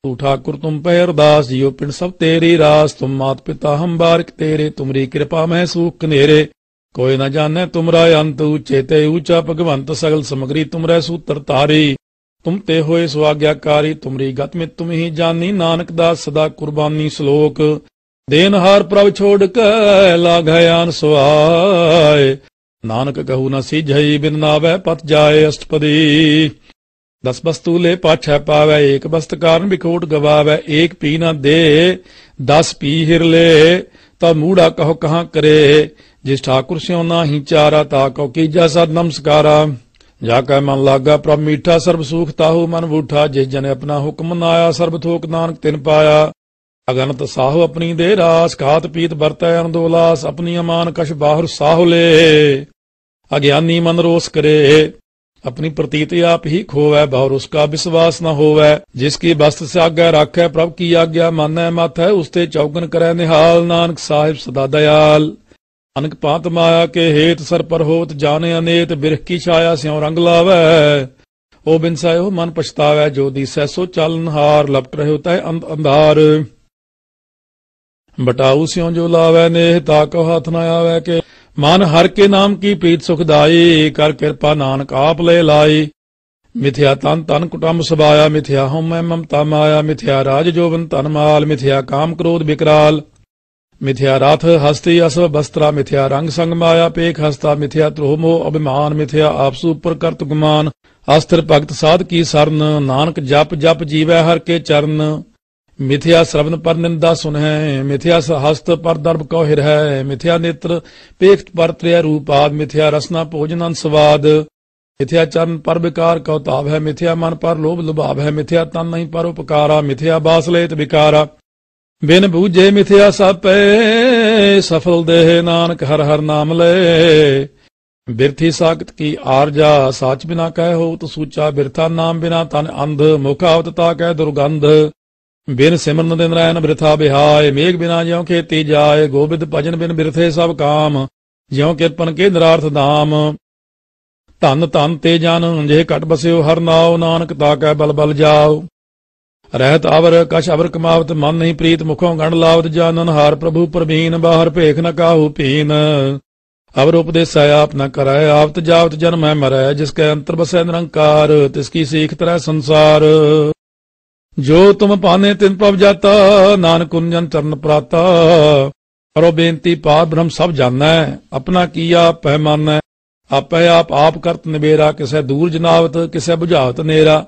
ਤੂ ਠਾਕੁਰ ਤੁਮ ਪੈ ਅਰਦਾਸ ਜਿਉ ਪਿੰਡ ਸਭ ਤੇਰੀ ਰਾਸ ਤੁਮ ਮਾਤ ਪਿਤਾ ਹਮ ਬਾਰਕ ਤੇਰੇ ਤੁਮਰੀ ਕਿਰਪਾ ਮੈਂ ਸੂਖ ਕਨੇਰੇ ਕੋਈ ਨਾ ਜਾਣੈ ਤੁਮਰਾ ਅੰਤ ਉਚੇ ਤੇ ਉਚਾ ਭਗਵੰਤ ਸਗਲ ਸਮਗਰੀ ਤੁਮਰੇ ਸੂਤਰ ਤਾਰੀ ਤੁਮ ਤੇ ਹੋਏ ਸੁਆਗਿਆਕਾਰੀ ਤੁਮਰੀ ਗਤ ਮੇ ਤੁਮ ਹੀ ਜਾਨੀ ਨਾਨਕ ਦਾ ਸਦਾ ਕੁਰਬਾਨੀ ਸ਼ਲੋਕ ਦੇਨ ਹਾਰ ਪ੍ਰਭ ਛੋੜ ਕੇ ਲਾਗੈ ਆਨ ਸੁਹਾਏ ਨਾਨਕ ਕਹੂ ਨ ਸਿਝਈ ਬਿਨ ਨਾਵੇ ਪਤ ਜਾਏ ਅਸ਼ਟਪਦੀ ਦਸ ਬਸਤੂ ਲੈ ਪਾਛੈ ਪਾਵੇ ਏਕ ਬਸਤ ਕਾਰਨ ਵਿਖੋਟ ਗਵਾਵੇ ਏਕ ਪੀ ਨ ਦੇ ਦਸ ਪੀ ਹਿਰਲੇ ਤਾ ਮੂੜਾ ਕਹੋ ਕਹਾਂ ਕਰੇ ਜਿਸ ਠਾਕੁਰ ਸਿਉ ਨਾਹੀ ਚਾਰਾ ਤਾ ਕਉ ਕੀਜਾ ਸਦ ਨਮਸਕਾਰਾ ਜਾ ਕੈ ਮਨ ਲਾਗਾ ਪ੍ਰਭ ਮੀਠਾ ਸਰਬ ਸੂਖ ਤਾਹੂ ਮਨ ਬੂਠਾ ਜਿਸ ਜਨ ਆਪਣਾ ਹੁਕਮ ਨਾਇਆ ਸਰਬ ਥੋਕ ਨਾਨਕ ਤਿਨ ਪਾਇਆ ਅਗਨਤ ਸਾਹੁ ਆਪਣੀ ਦੇ ਰਾਸ ਕਾਤ ਪੀਤ ਵਰਤੈ ਅੰਦੋਲਾਸ ਆਪਣੀ ਅਮਾਨ ਕਸ਼ ਬਾਹਰ ਸਾਹੁ ਲੇ ਅਗਿਆਨੀ ਮਨ ਰੋਸ ਕਰੇ ਆਪਣੀ ਪ੍ਰਤੀਤ ਆਪ ਹੀ ਖੋਵੈ ਬਾਹਰ ਕਾ ਵਿਸ਼ਵਾਸ ਨਾ ਹੋਵੈ ਜਿਸ ਕੀ ਬਸਤ ਸਾਗੈ ਰੱਖੈ ਪ੍ਰਭ ਕੀ ਆਗਿਆ ਮਾਨੈ ਮਾਥੈ ਉਸਤੇ ਚੌਗਨ ਕਰੈ ਨਿਹਾਲ ਨਾਨਕ ਸਾਹਿਬ ਸਦਾ ਦਇਆਲ ਅਨਕ ਪਾਤ ਮਾਇਆ ਕੇ ਹੇਤ ਸਰ ਪਰ ਹੋਤ ਜਾਣੇ ਅਨੇਤ ਬਿਰਖ ਕੀ ਛਾਇਆ ਸਿਉ ਰੰਗ ਲਾਵੈ ਓ ਬਿਨ ਸਾਇਓ ਮਨ ਪਛਤਾਵੈ ਜੋ ਦੀਸੈ ਸੋ ਚਲਨ ਹਾਰ ਲਪਟ ਹੋਤਾ ਹੈ ਅੰਧਾਰ ਬਟਾਉ ਸਿਉ ਜੋ ਲਾਵੇ ਨੇ ਤਾ ਕੋ ਹੱਥ ਨਾ ਆਵੇ ਕੇ ਮਨ ਹਰ ਕੇ ਨਾਮ ਕੀ ਪ੍ਰੀਤ ਸੁਖਦਾਈ ਕਰ ਕਿਰਪਾ ਨਾਨਕ ਆਪ ਲੈ ਲਾਈ ਮਿਥਿਆ ਤਨ ਤਨ ਕੁਟੰਬ ਸਬਾਇਆ ਮਿਥਿਆ ਹਉ ਮੈਂ ਮਮਤਾ ਮਾਇਆ ਮਿਥਿਆ ਰਾਜ ਜੋਵਨ ਤਨ ਮਾਲ ਮਿਥਿਆ ਕਾਮ ਕ੍ਰੋਧ ਬਿਕਰਾਲ ਮਿਥਿਆ ਰਾਥ ਹਸਤੀ ਅਸਵ ਬਸਤਰਾ ਮਿਥਿਆ ਰੰਗ ਸੰਗ ਮਾਇਆ ਪੇਖ ਹਸਤਾ ਮਿਥਿਆ ਤ੍ਰੋਮੋ ਅਭਿਮਾਨ ਮਿਥਿਆ ਆਪਸ ਉਪਰ ਕਰਤ ਗੁਮਾਨ ਅਸਤਰ ਭਗਤ ਸਾਧ ਕੀ ਸਰਨ ਨਾਨਕ ਜਪ ਜਪ ਜੀਵੈ ਹਰ ਕੇ ਚਰਨ ਮਿਥਿਆ ਸਰਵਨ ਪਰ ਨਿੰਦਾ ਸੁਨਹਿ ਮਿਥਿਆ ਹਸਤ ਪਰ ਦਰਬ ਕਉ ਹਿਰਹਿ ਮਿਥਿਆ ਨੇਤਰ ਪੇਖਤ ਪਰ ਤ੍ਰਿਆ ਰੂਪ ਆਦ ਮਿਥਿਆ ਰਸਨਾ ਭੋਜਨ ਅਨ ਸਵਾਦ ਮਿਥਿਆ ਚਰਨ ਪਰ ਵਿਕਾਰ ਕੋ ਤਾਵ ਹੈ ਮਿਥਿਆ ਮਨ ਪਰ ਲੋਭ ਲੁਭਾਵ ਹੈ ਮਿਥਿਆ ਤਨ ਨਹੀਂ ਪਰ ਉਪਕਾਰਾ ਮਿਥਿਆ ਬਾਸ ਲੇਤ ਵਿਕਾਰਾ ਬਿਨ ਬੂਝੇ ਮਿਥਿਆ ਸਾਪੇ ਸਫਲ ਦੇਹ ਨਾਨਕ ਹਰ ਹਰ ਨਾਮ ਲੈ ਬਿਰਥੀ ਸਾਖਤ ਕੀ ਆਰਜਾ ਸਾਚ ਬਿਨਾ ਕਹਿ ਹੋ ਤ ਸੂਚਾ ਬਿਰਥਾ ਨਾਮ ਬਿਨਾ ਤਨ ਅੰਧ ਮੁਖ ਤਾ ਕਹਿ ਦੁਰਗੰਧ ਬਿਨ ਸਿਮਰਨ ਦੇ ਨਰਾਇਣ ਬ੍ਰਿਥਾ ਬਿਹਾਏ ਮੇਘ ਬਿਨਾ ਜਿਉ ਖੇਤੀ ਜਾਏ ਗੋਬਿੰਦ ਭਜਨ ਬਿਨ ਬਿਰਥੇ ਸਭ ਕਾਮ ਜਿਉ ਕਿਰਪਨ ਕੇ ਨਿਰਾਰਥ ਧਾਮ ਧਨ ਧੰਨ ਤੇ ਜਨ ਜੇ ਘਟ ਬਸਿਓ ਹਰ ਨਾਉ ਨਾਨਕ ਤਾ ਕੈ ਬਲ ਬਲ ਜਾਓ ਰਹਿਤ ਅਵਰ ਕਛ ਅਵਰ ਕਮਾਵਤ ਮਨ ਨਹੀਂ ਪ੍ਰੀਤ ਮੁਖੋਂ ਗਣ ਲਾਵਤ ਜਾਨਨ ਹਾਰ ਪ੍ਰਭੂ ਪ੍ਰਵੀਨ ਬਾਹਰ ਭੇਖ ਨ ਕਾਹੂ ਪੀਨ ਅਵਰ ਉਪਦੇਸਾ ਆਪ ਨ ਕਰੈ ਆਪਤ ਜਾਵਤ ਜਨ ਮੈਂ ਮਰੈ ਜਿਸ ਕੈ ਅੰਤਰ ਬਸੈ ਨਿਰੰਕਾਰ ਤਿਸ ਕੀ ਸੀਖ ਤਰੈ ਸੰਸਾਰ ਜੋ ਤੁਮ ਪਾਨੇ ਤਿਨ ਪਵ ਜਾਤਾ ਨਾਨਕ ਕੁੰਜਨ ਚਰਨ ਪ੍ਰਾਤਾ ਕਰੋ ਬੇਨਤੀ ਪਾਰ ਬ੍ਰਹਮ ਸਭ ਜਾਣੈ ਆਪਣਾ ਕੀਆ ਪੈ ਆਪੇ ਆਪ ਆਪ ਕਰਤ ਨਿਵੇਰਾ ਕਿਸੇ ਦੂਰ ਜਨਾਵਤ ਕਿਸੇ ਬੁਝਾਵਤ ਨੇਰਾ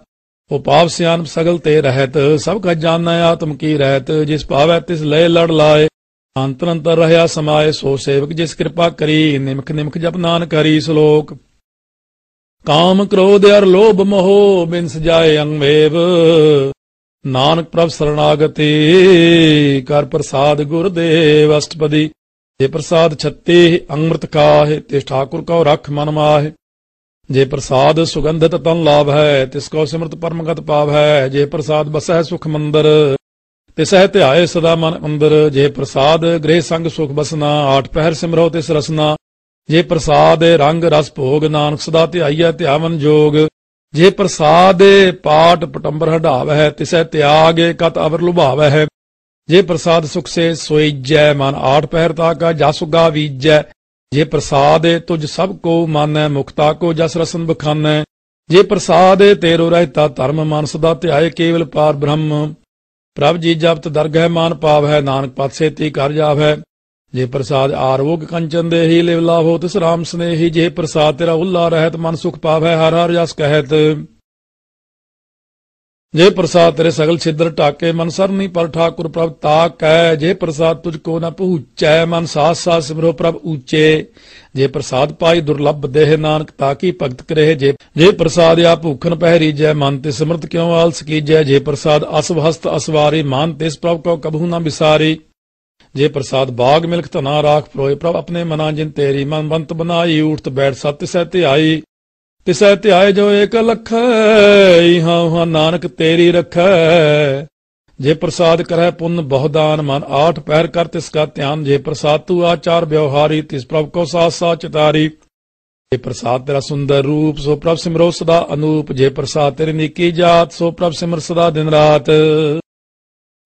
ਉਹ ਪਾਪ ਸਿਆਨ ਸਗਲ ਤੇ ਰਹਿਤ ਸਭ ਕਾ ਜਾਣੈ ਆਤਮ ਕੀ ਰਹਿਤ ਜਿਸ ਭਾਵੈ ਤਿਸ ਲੈ ਲੜ ਲਾਏ ਅੰਤਰ ਅੰਤਰ ਰਹਾ ਸਮਾਏ ਸੋ ਸੇਵਕ ਜਿਸ ਕਿਰਪਾ ਕਰੀ ਨਿਮਖ ਨਿਮਖ ਜਪ ਨਾਨ ਕਰੀ ਸ਼ਲੋਕ ਕਾਮ ਕ੍ਰੋਧ ਅਰ ਲੋਭ ਮੋਹ ਬਿਨਸ ਜਾਏ ਅੰਵੇਵ ਨਾਨਕ ਪ੍ਰਭ ਸਰਣਾਗਤੇ ਕਰ ਪ੍ਰਸਾਦ ਗੁਰਦੇਵ ਅਸ਼ਟਪਦੀ ਜੇ ਪ੍ਰਸਾਦ ਛੱਤੇ ਅੰਮ੍ਰਿਤ ਕਾਹੇ ਤੇ ਠਾਕੁਰ ਕਉ ਰਖ ਮਨ ਮਾਹੇ ਜੇ ਪ੍ਰਸਾਦ ਸੁਗੰਧਤ ਤਨ ਲਾਭ ਹੈ ਤਿਸ ਕੋ ਸਿਮਰਤ ਪਰਮਗਤ ਪਾਵ ਹੈ ਜੇ ਪ੍ਰਸਾਦ ਬਸਹਿ ਸੁਖ ਮੰਦਰ ਤੇ ਸਹਿ ਧਿਆਏ ਸਦਾ ਮਨ ਅੰਦਰ ਜੇ ਪ੍ਰਸਾਦ ਗ੍ਰਹਿ ਸੰਗ ਸੁਖ ਬਸਨਾ ਆਠ ਪਹਿਰ ਸਿਮਰੋ ਤਿਸ ਰਸਨਾ ਜੇ ਪ੍ਰਸਾਦ ਰੰਗ ਰਸ ਭੋਗ ਨਾਨਕ ਸਦਾ ਧਿਆਈਐ ਧਿਆਵਨ ਜੋਗ ਜੇ ਪ੍ਰਸਾਦੇ ਪਾਠ ਪਟੰਬਰ ਹਟਾਵੈ ਤਿਸੈ ਤਿਆਗੇ ਕਤ ਅਵਰ ਲੁਭਾਵੈ ਹੈ ਜੇ ਪ੍ਰਸਾਦ ਸੁਖ ਸੇ ਸੋਈਜੈ ਮਨ ਆਠ ਪਹਿਰ ਤਾਕਾ ਜਸੁਗਾ ਵੀਜੈ ਜੇ ਪ੍ਰਸਾਦੇ ਤੁਜ ਸਭ ਕੋ ਮਾਨੈ ਮੁਕਤਾ ਕੋ ਜਸ ਰਸਨ ਬਖਾਨੈ ਜੇ ਪ੍ਰਸਾਦੇ ਤੇਰੋ ਰਹਿਤਾ ਧਰਮ ਮਨ ਸਦਾ ਧਿਆਏ ਕੇਵਲ ਪਾਰ ਬ੍ਰਹਮ ਪ੍ਰਭ ਜੀ ਜਪਤ ਦਰਗਹਿ ਮਾਨ ਹੈ ਨਾਨਕ ਪਾਤਸੇ ਤੀ ਕਰ ਜਾਵੈ ਜੇ ਪ੍ਰਸਾਦ ਆਰੋਗ ਕੰਚਨ ਦੇਹੀ ਲਿਵ ਹੋ ਤਿਸ ਰਾਮ ਸਨੇਹੀ ਜੇ ਪ੍ਰਸਾਦ ਤੇਰਾ ਉੱਲਾ ਰਹਿਤ ਮਨ ਸੁਖ ਪਾਵੇ ਹਰ ਹਰ ਜਸ ਕਹਿਤ ਜੇ ਪ੍ਰਸਾਦ ਤੇਰੇ ਸਗਲ ਛਿੱਦਰ ਟਾਕੇ ਮਨ ਸਰਨੀ ਪਰ ਠਾਕੁਰ ਪ੍ਰਭ ਤਾਕੈ ਜੇ ਪ੍ਰਸਾਦ ਤੁਝ ਕੋ ਨ ਪਹੁੰਚੈ ਮਨ ਸਾਥ ਸਾਥ ਸਿਮਰੋ ਪ੍ਰਭ ਉੱਚੇ ਜੇ ਪ੍ਰਸਾਦ ਪਾਈ ਦੁਰਲਭ ਦੇਹ ਨਾਨਕ ਤਾਕੀ ਭਗਤ ਕਰੇ ਜੇ ਜੇ ਪ੍ਰਸਾਦ ਆ ਭੁਖਨ ਪਹਿਰੀ ਜੈ ਮਨ ਤੇ ਸਿਮਰਤ ਕਿਉ ਆਲਸ ਕੀਜੈ ਜੇ ਪ੍ਰਸਾਦ ਅਸਵ ਹਸਤ ਅਸਵਾਰੀ ਮਨ ਇਸ ਪ੍ਰਭ ਕੋ ਕਬਹੂ ਨ ਬਿਸਾਰੀ ਜੇ ਪ੍ਰਸਾਦ ਬਾਗ ਮਿਲਖ ਧਨਾ ਰਾਖ ਪ੍ਰੋਏ ਪ੍ਰਭ ਆਪਣੇ ਮਨਾਂ ਜਿਨ ਤੇਰੀ ਮਨ ਬੰਤ ਬਨਾਈ ਉਠਤ ਬੈਠ ਸਤ ਸਹਿ ਤੇ ਆਈ ਤਿਸੈ ਤੇ ਆਏ ਜੋ ਏਕ ਲਖ ਹਾਂ ਹਾਂ ਨਾਨਕ ਤੇਰੀ ਰਖੈ ਜੇ ਪ੍ਰਸਾਦ ਕਰੈ ਪੁੰਨ ਬਹੁਦਾਨ ਮਨ ਆਠ ਪੈਰ ਕਰ ਤਿਸ ਕਾ ਧਿਆਨ ਜੇ ਪ੍ਰਸਾਦ ਤੂ ਆਚਾਰ ਵਿਵਹਾਰੀ ਤਿਸ ਪ੍ਰਭ ਕੋ ਸਾਥ ਸਾ ਚਿਤਾਰੀ ਜੇ ਪ੍ਰਸਾਦ ਤੇਰਾ ਸੁੰਦਰ ਰੂਪ ਸੋ ਪ੍ਰਭ ਸਿਮਰੋ ਸਦਾ ਅਨੂਪ ਜੇ ਪ੍ਰਸਾਦ ਤੇਰੀ ਨੀਕੀ ਜਾਤ ਸੋ ਪ੍ਰਭ ਸਿਮਰ ਸਦਾ ਦਿਨ ਰਾਤ